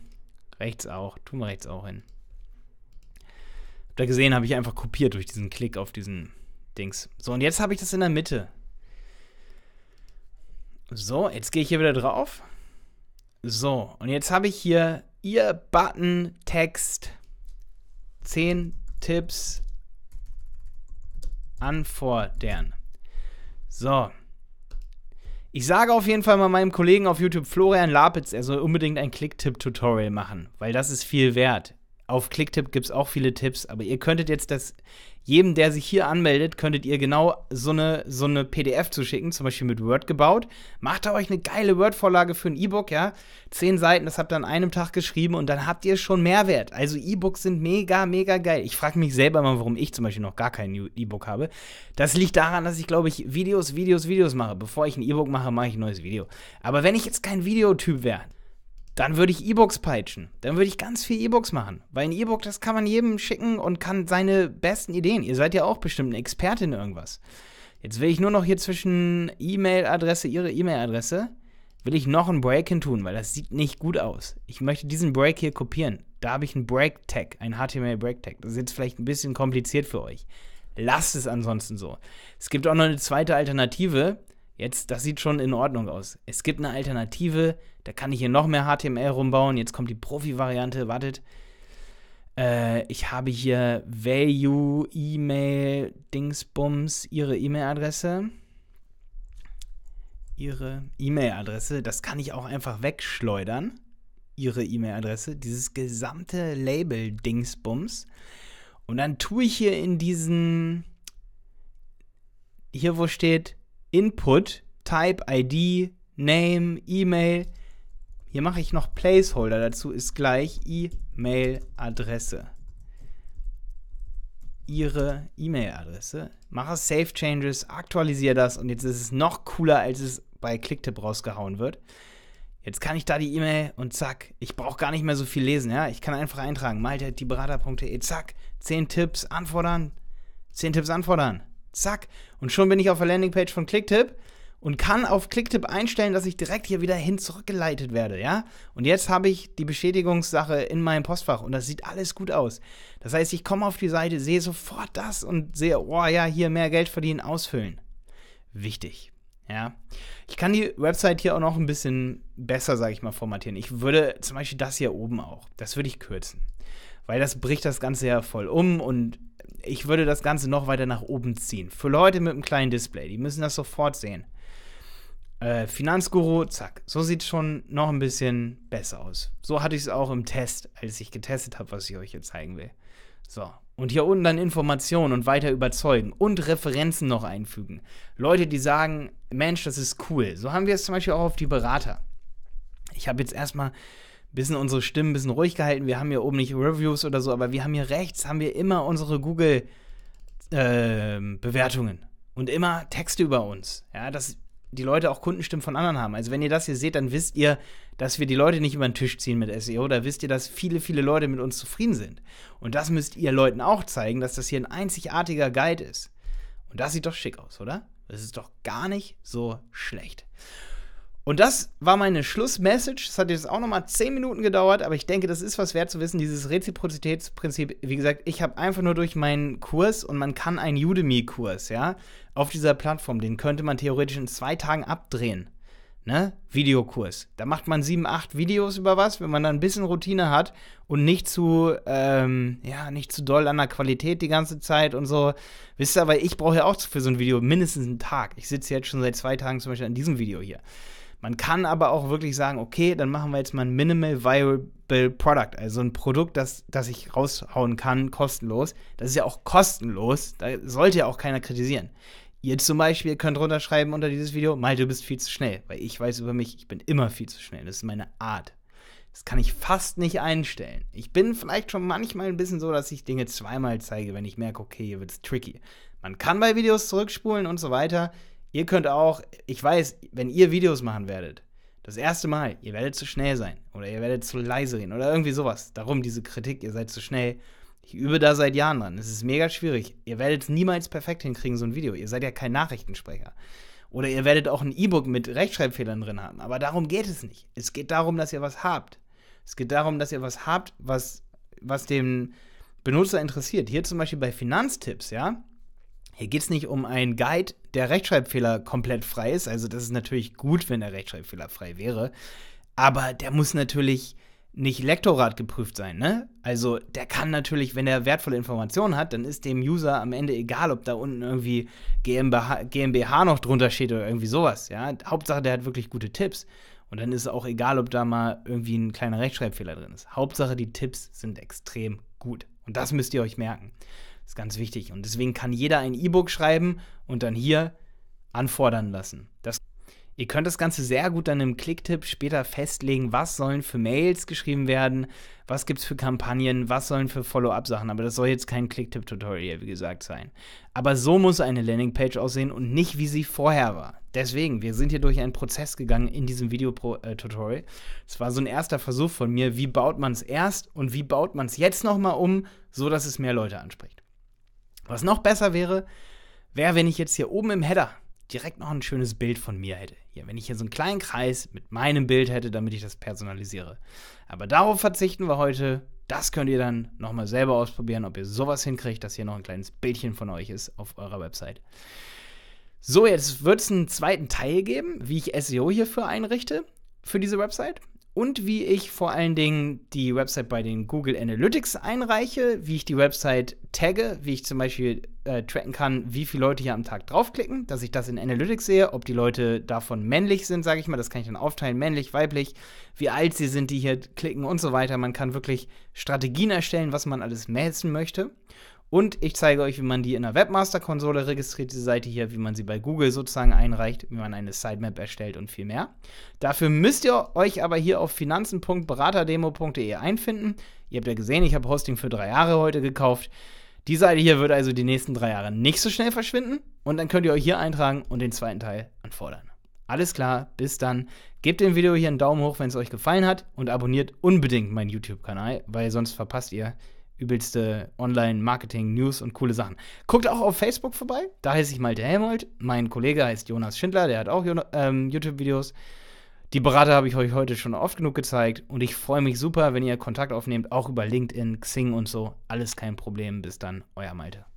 Rechts auch. Tun wir rechts auch hin da gesehen, habe ich einfach kopiert durch diesen Klick auf diesen Dings. So, und jetzt habe ich das in der Mitte. So, jetzt gehe ich hier wieder drauf. So, und jetzt habe ich hier ihr Button Text 10 Tipps anfordern. So. Ich sage auf jeden Fall mal meinem Kollegen auf YouTube Florian Lapitz, er soll unbedingt ein Klicktipp-Tutorial machen, weil das ist viel wert. Auf Klicktipp gibt es auch viele Tipps, aber ihr könntet jetzt das, jedem, der sich hier anmeldet, könntet ihr genau so eine, so eine PDF zuschicken, zum Beispiel mit Word gebaut. Macht da euch eine geile Word-Vorlage für ein E-Book, ja. Zehn Seiten, das habt ihr an einem Tag geschrieben und dann habt ihr schon Mehrwert. Also E-Books sind mega, mega geil. Ich frage mich selber mal, warum ich zum Beispiel noch gar kein E-Book habe. Das liegt daran, dass ich, glaube ich, Videos, Videos, Videos mache. Bevor ich ein E-Book mache, mache ich ein neues Video. Aber wenn ich jetzt kein Videotyp wäre, dann würde ich E-Books peitschen. Dann würde ich ganz viel E-Books machen. Weil ein E-Book, das kann man jedem schicken und kann seine besten Ideen. Ihr seid ja auch bestimmt eine Expertin in irgendwas. Jetzt will ich nur noch hier zwischen E-Mail-Adresse, Ihre E-Mail-Adresse, will ich noch einen Break hin tun, weil das sieht nicht gut aus. Ich möchte diesen Break hier kopieren. Da habe ich einen Break-Tag, einen HTML-Break-Tag. Das ist jetzt vielleicht ein bisschen kompliziert für euch. Lasst es ansonsten so. Es gibt auch noch eine zweite Alternative jetzt, das sieht schon in Ordnung aus. Es gibt eine Alternative, da kann ich hier noch mehr HTML rumbauen. Jetzt kommt die Profi-Variante, wartet. Äh, ich habe hier Value, E-Mail, Dingsbums, Ihre E-Mail-Adresse. Ihre E-Mail-Adresse, das kann ich auch einfach wegschleudern. Ihre E-Mail-Adresse, dieses gesamte Label Dingsbums. Und dann tue ich hier in diesen, hier wo steht Input, Type, ID, Name, E-Mail. Hier mache ich noch Placeholder dazu, ist gleich E-Mail-Adresse. Ihre E-Mail-Adresse. Mache Save Changes, aktualisiere das und jetzt ist es noch cooler, als es bei Clicktip rausgehauen wird. Jetzt kann ich da die E-Mail und zack, ich brauche gar nicht mehr so viel lesen, ja. Ich kann einfach eintragen, malte die Berater.de, zack, 10 Tipps anfordern, 10 Tipps anfordern. Zack. Und schon bin ich auf der Landingpage von Clicktip und kann auf Clicktip einstellen, dass ich direkt hier wieder hin zurückgeleitet werde, ja? Und jetzt habe ich die Beschädigungssache in meinem Postfach und das sieht alles gut aus. Das heißt, ich komme auf die Seite, sehe sofort das und sehe, oh ja, hier mehr Geld verdienen, ausfüllen. Wichtig. Ja, ich kann die Website hier auch noch ein bisschen besser, sage ich mal, formatieren. Ich würde zum Beispiel das hier oben auch, das würde ich kürzen, weil das bricht das Ganze ja voll um und ich würde das Ganze noch weiter nach oben ziehen. Für Leute mit einem kleinen Display, die müssen das sofort sehen. Äh, Finanzguru, zack. So sieht es schon noch ein bisschen besser aus. So hatte ich es auch im Test, als ich getestet habe, was ich euch hier zeigen will. So. Und hier unten dann Informationen und weiter überzeugen und Referenzen noch einfügen. Leute, die sagen, Mensch, das ist cool. So haben wir es zum Beispiel auch auf die Berater. Ich habe jetzt erstmal bisschen unsere Stimmen ein bisschen ruhig gehalten. Wir haben hier oben nicht Reviews oder so, aber wir haben hier rechts, haben wir immer unsere Google-Bewertungen. Ähm, äh, und immer Texte über uns. Ja, dass die Leute auch Kundenstimmen von anderen haben. Also wenn ihr das hier seht, dann wisst ihr, dass wir die Leute nicht über den Tisch ziehen mit SEO. Da wisst ihr, dass viele, viele Leute mit uns zufrieden sind. Und das müsst ihr Leuten auch zeigen, dass das hier ein einzigartiger Guide ist. Und das sieht doch schick aus, oder? Das ist doch gar nicht so schlecht. Und das war meine Schlussmessage. Es hat jetzt auch nochmal 10 Minuten gedauert, aber ich denke, das ist was wert zu wissen, dieses Reziprozitätsprinzip. Wie gesagt, ich habe einfach nur durch meinen Kurs und man kann einen Udemy-Kurs, ja, auf dieser Plattform, den könnte man theoretisch in zwei Tagen abdrehen. Ne? Videokurs. Da macht man sieben, acht Videos über was, wenn man da ein bisschen Routine hat und nicht zu, ähm, ja, nicht zu doll an der Qualität die ganze Zeit und so. Wisst ihr, aber ich brauche ja auch für so ein Video mindestens einen Tag. Ich sitze jetzt schon seit zwei Tagen zum Beispiel an diesem Video hier. Man kann aber auch wirklich sagen, okay, dann machen wir jetzt mal ein Minimal Viable Product, also ein Produkt, das, das ich raushauen kann, kostenlos. Das ist ja auch kostenlos, da sollte ja auch keiner kritisieren. Ihr zum Beispiel könnt runterschreiben unter dieses Video, mal du bist viel zu schnell, weil ich weiß über mich, ich bin immer viel zu schnell, das ist meine Art. Das kann ich fast nicht einstellen. Ich bin vielleicht schon manchmal ein bisschen so, dass ich Dinge zweimal zeige, wenn ich merke, okay, hier wird es tricky. Man kann bei Videos zurückspulen und so weiter. Ihr könnt auch, ich weiß, wenn ihr Videos machen werdet, das erste Mal, ihr werdet zu schnell sein oder ihr werdet zu leise reden oder irgendwie sowas. Darum diese Kritik, ihr seid zu schnell. Ich übe da seit Jahren dran. Es ist mega schwierig. Ihr werdet es niemals perfekt hinkriegen, so ein Video. Ihr seid ja kein Nachrichtensprecher. Oder ihr werdet auch ein E-Book mit Rechtschreibfehlern drin haben. Aber darum geht es nicht. Es geht darum, dass ihr was habt. Es geht darum, dass ihr was habt, was, was den Benutzer interessiert. Hier zum Beispiel bei Finanztipps, ja. Hier geht es nicht um einen Guide, der Rechtschreibfehler komplett frei ist. Also das ist natürlich gut, wenn der Rechtschreibfehler frei wäre. Aber der muss natürlich nicht Lektorat geprüft sein, ne? Also der kann natürlich, wenn er wertvolle Informationen hat, dann ist dem User am Ende egal, ob da unten irgendwie GmbH, GmbH noch drunter steht oder irgendwie sowas, ja? Hauptsache, der hat wirklich gute Tipps. Und dann ist es auch egal, ob da mal irgendwie ein kleiner Rechtschreibfehler drin ist. Hauptsache, die Tipps sind extrem gut. Und das müsst ihr euch merken. Das ist ganz wichtig. Und deswegen kann jeder ein E-Book schreiben und dann hier anfordern lassen. Das Ihr könnt das Ganze sehr gut dann im Klicktipp später festlegen, was sollen für Mails geschrieben werden, was gibt es für Kampagnen, was sollen für Follow-up-Sachen. Aber das soll jetzt kein Klicktipp-Tutorial, wie gesagt, sein. Aber so muss eine Landingpage aussehen und nicht, wie sie vorher war. Deswegen, wir sind hier durch einen Prozess gegangen in diesem Video-Tutorial. Äh, es war so ein erster Versuch von mir, wie baut man es erst und wie baut man es jetzt nochmal um, so dass es mehr Leute anspricht. Was noch besser wäre, wäre, wenn ich jetzt hier oben im Header direkt noch ein schönes Bild von mir hätte. Hier, wenn ich hier so einen kleinen Kreis mit meinem Bild hätte, damit ich das personalisiere. Aber darauf verzichten wir heute. Das könnt ihr dann nochmal selber ausprobieren, ob ihr sowas hinkriegt, dass hier noch ein kleines Bildchen von euch ist auf eurer Website. So, jetzt wird es einen zweiten Teil geben, wie ich SEO hierfür einrichte, für diese Website und wie ich vor allen Dingen die Website bei den Google Analytics einreiche, wie ich die Website tagge, wie ich zum Beispiel äh, tracken kann, wie viele Leute hier am Tag draufklicken, dass ich das in Analytics sehe, ob die Leute davon männlich sind, sage ich mal, das kann ich dann aufteilen, männlich, weiblich, wie alt sie sind, die hier klicken und so weiter. Man kann wirklich Strategien erstellen, was man alles messen möchte. Und ich zeige euch, wie man die in der Webmaster-Konsole registriert, diese Seite hier, wie man sie bei Google sozusagen einreicht, wie man eine Sitemap erstellt und viel mehr. Dafür müsst ihr euch aber hier auf finanzen.beraterdemo.de einfinden. Ihr habt ja gesehen, ich habe Hosting für drei Jahre heute gekauft. Die Seite hier wird also die nächsten drei Jahre nicht so schnell verschwinden. Und dann könnt ihr euch hier eintragen und den zweiten Teil anfordern. Alles klar, bis dann. Gebt dem Video hier einen Daumen hoch, wenn es euch gefallen hat und abonniert unbedingt meinen YouTube-Kanal, weil sonst verpasst ihr übelste Online-Marketing, News und coole Sachen. Guckt auch auf Facebook vorbei. Da heiße ich Malte Helmold. Mein Kollege heißt Jonas Schindler, der hat auch ähm, YouTube-Videos. Die Berater habe ich euch heute schon oft genug gezeigt und ich freue mich super, wenn ihr Kontakt aufnehmt, auch über LinkedIn, Xing und so. Alles kein Problem. Bis dann, euer Malte.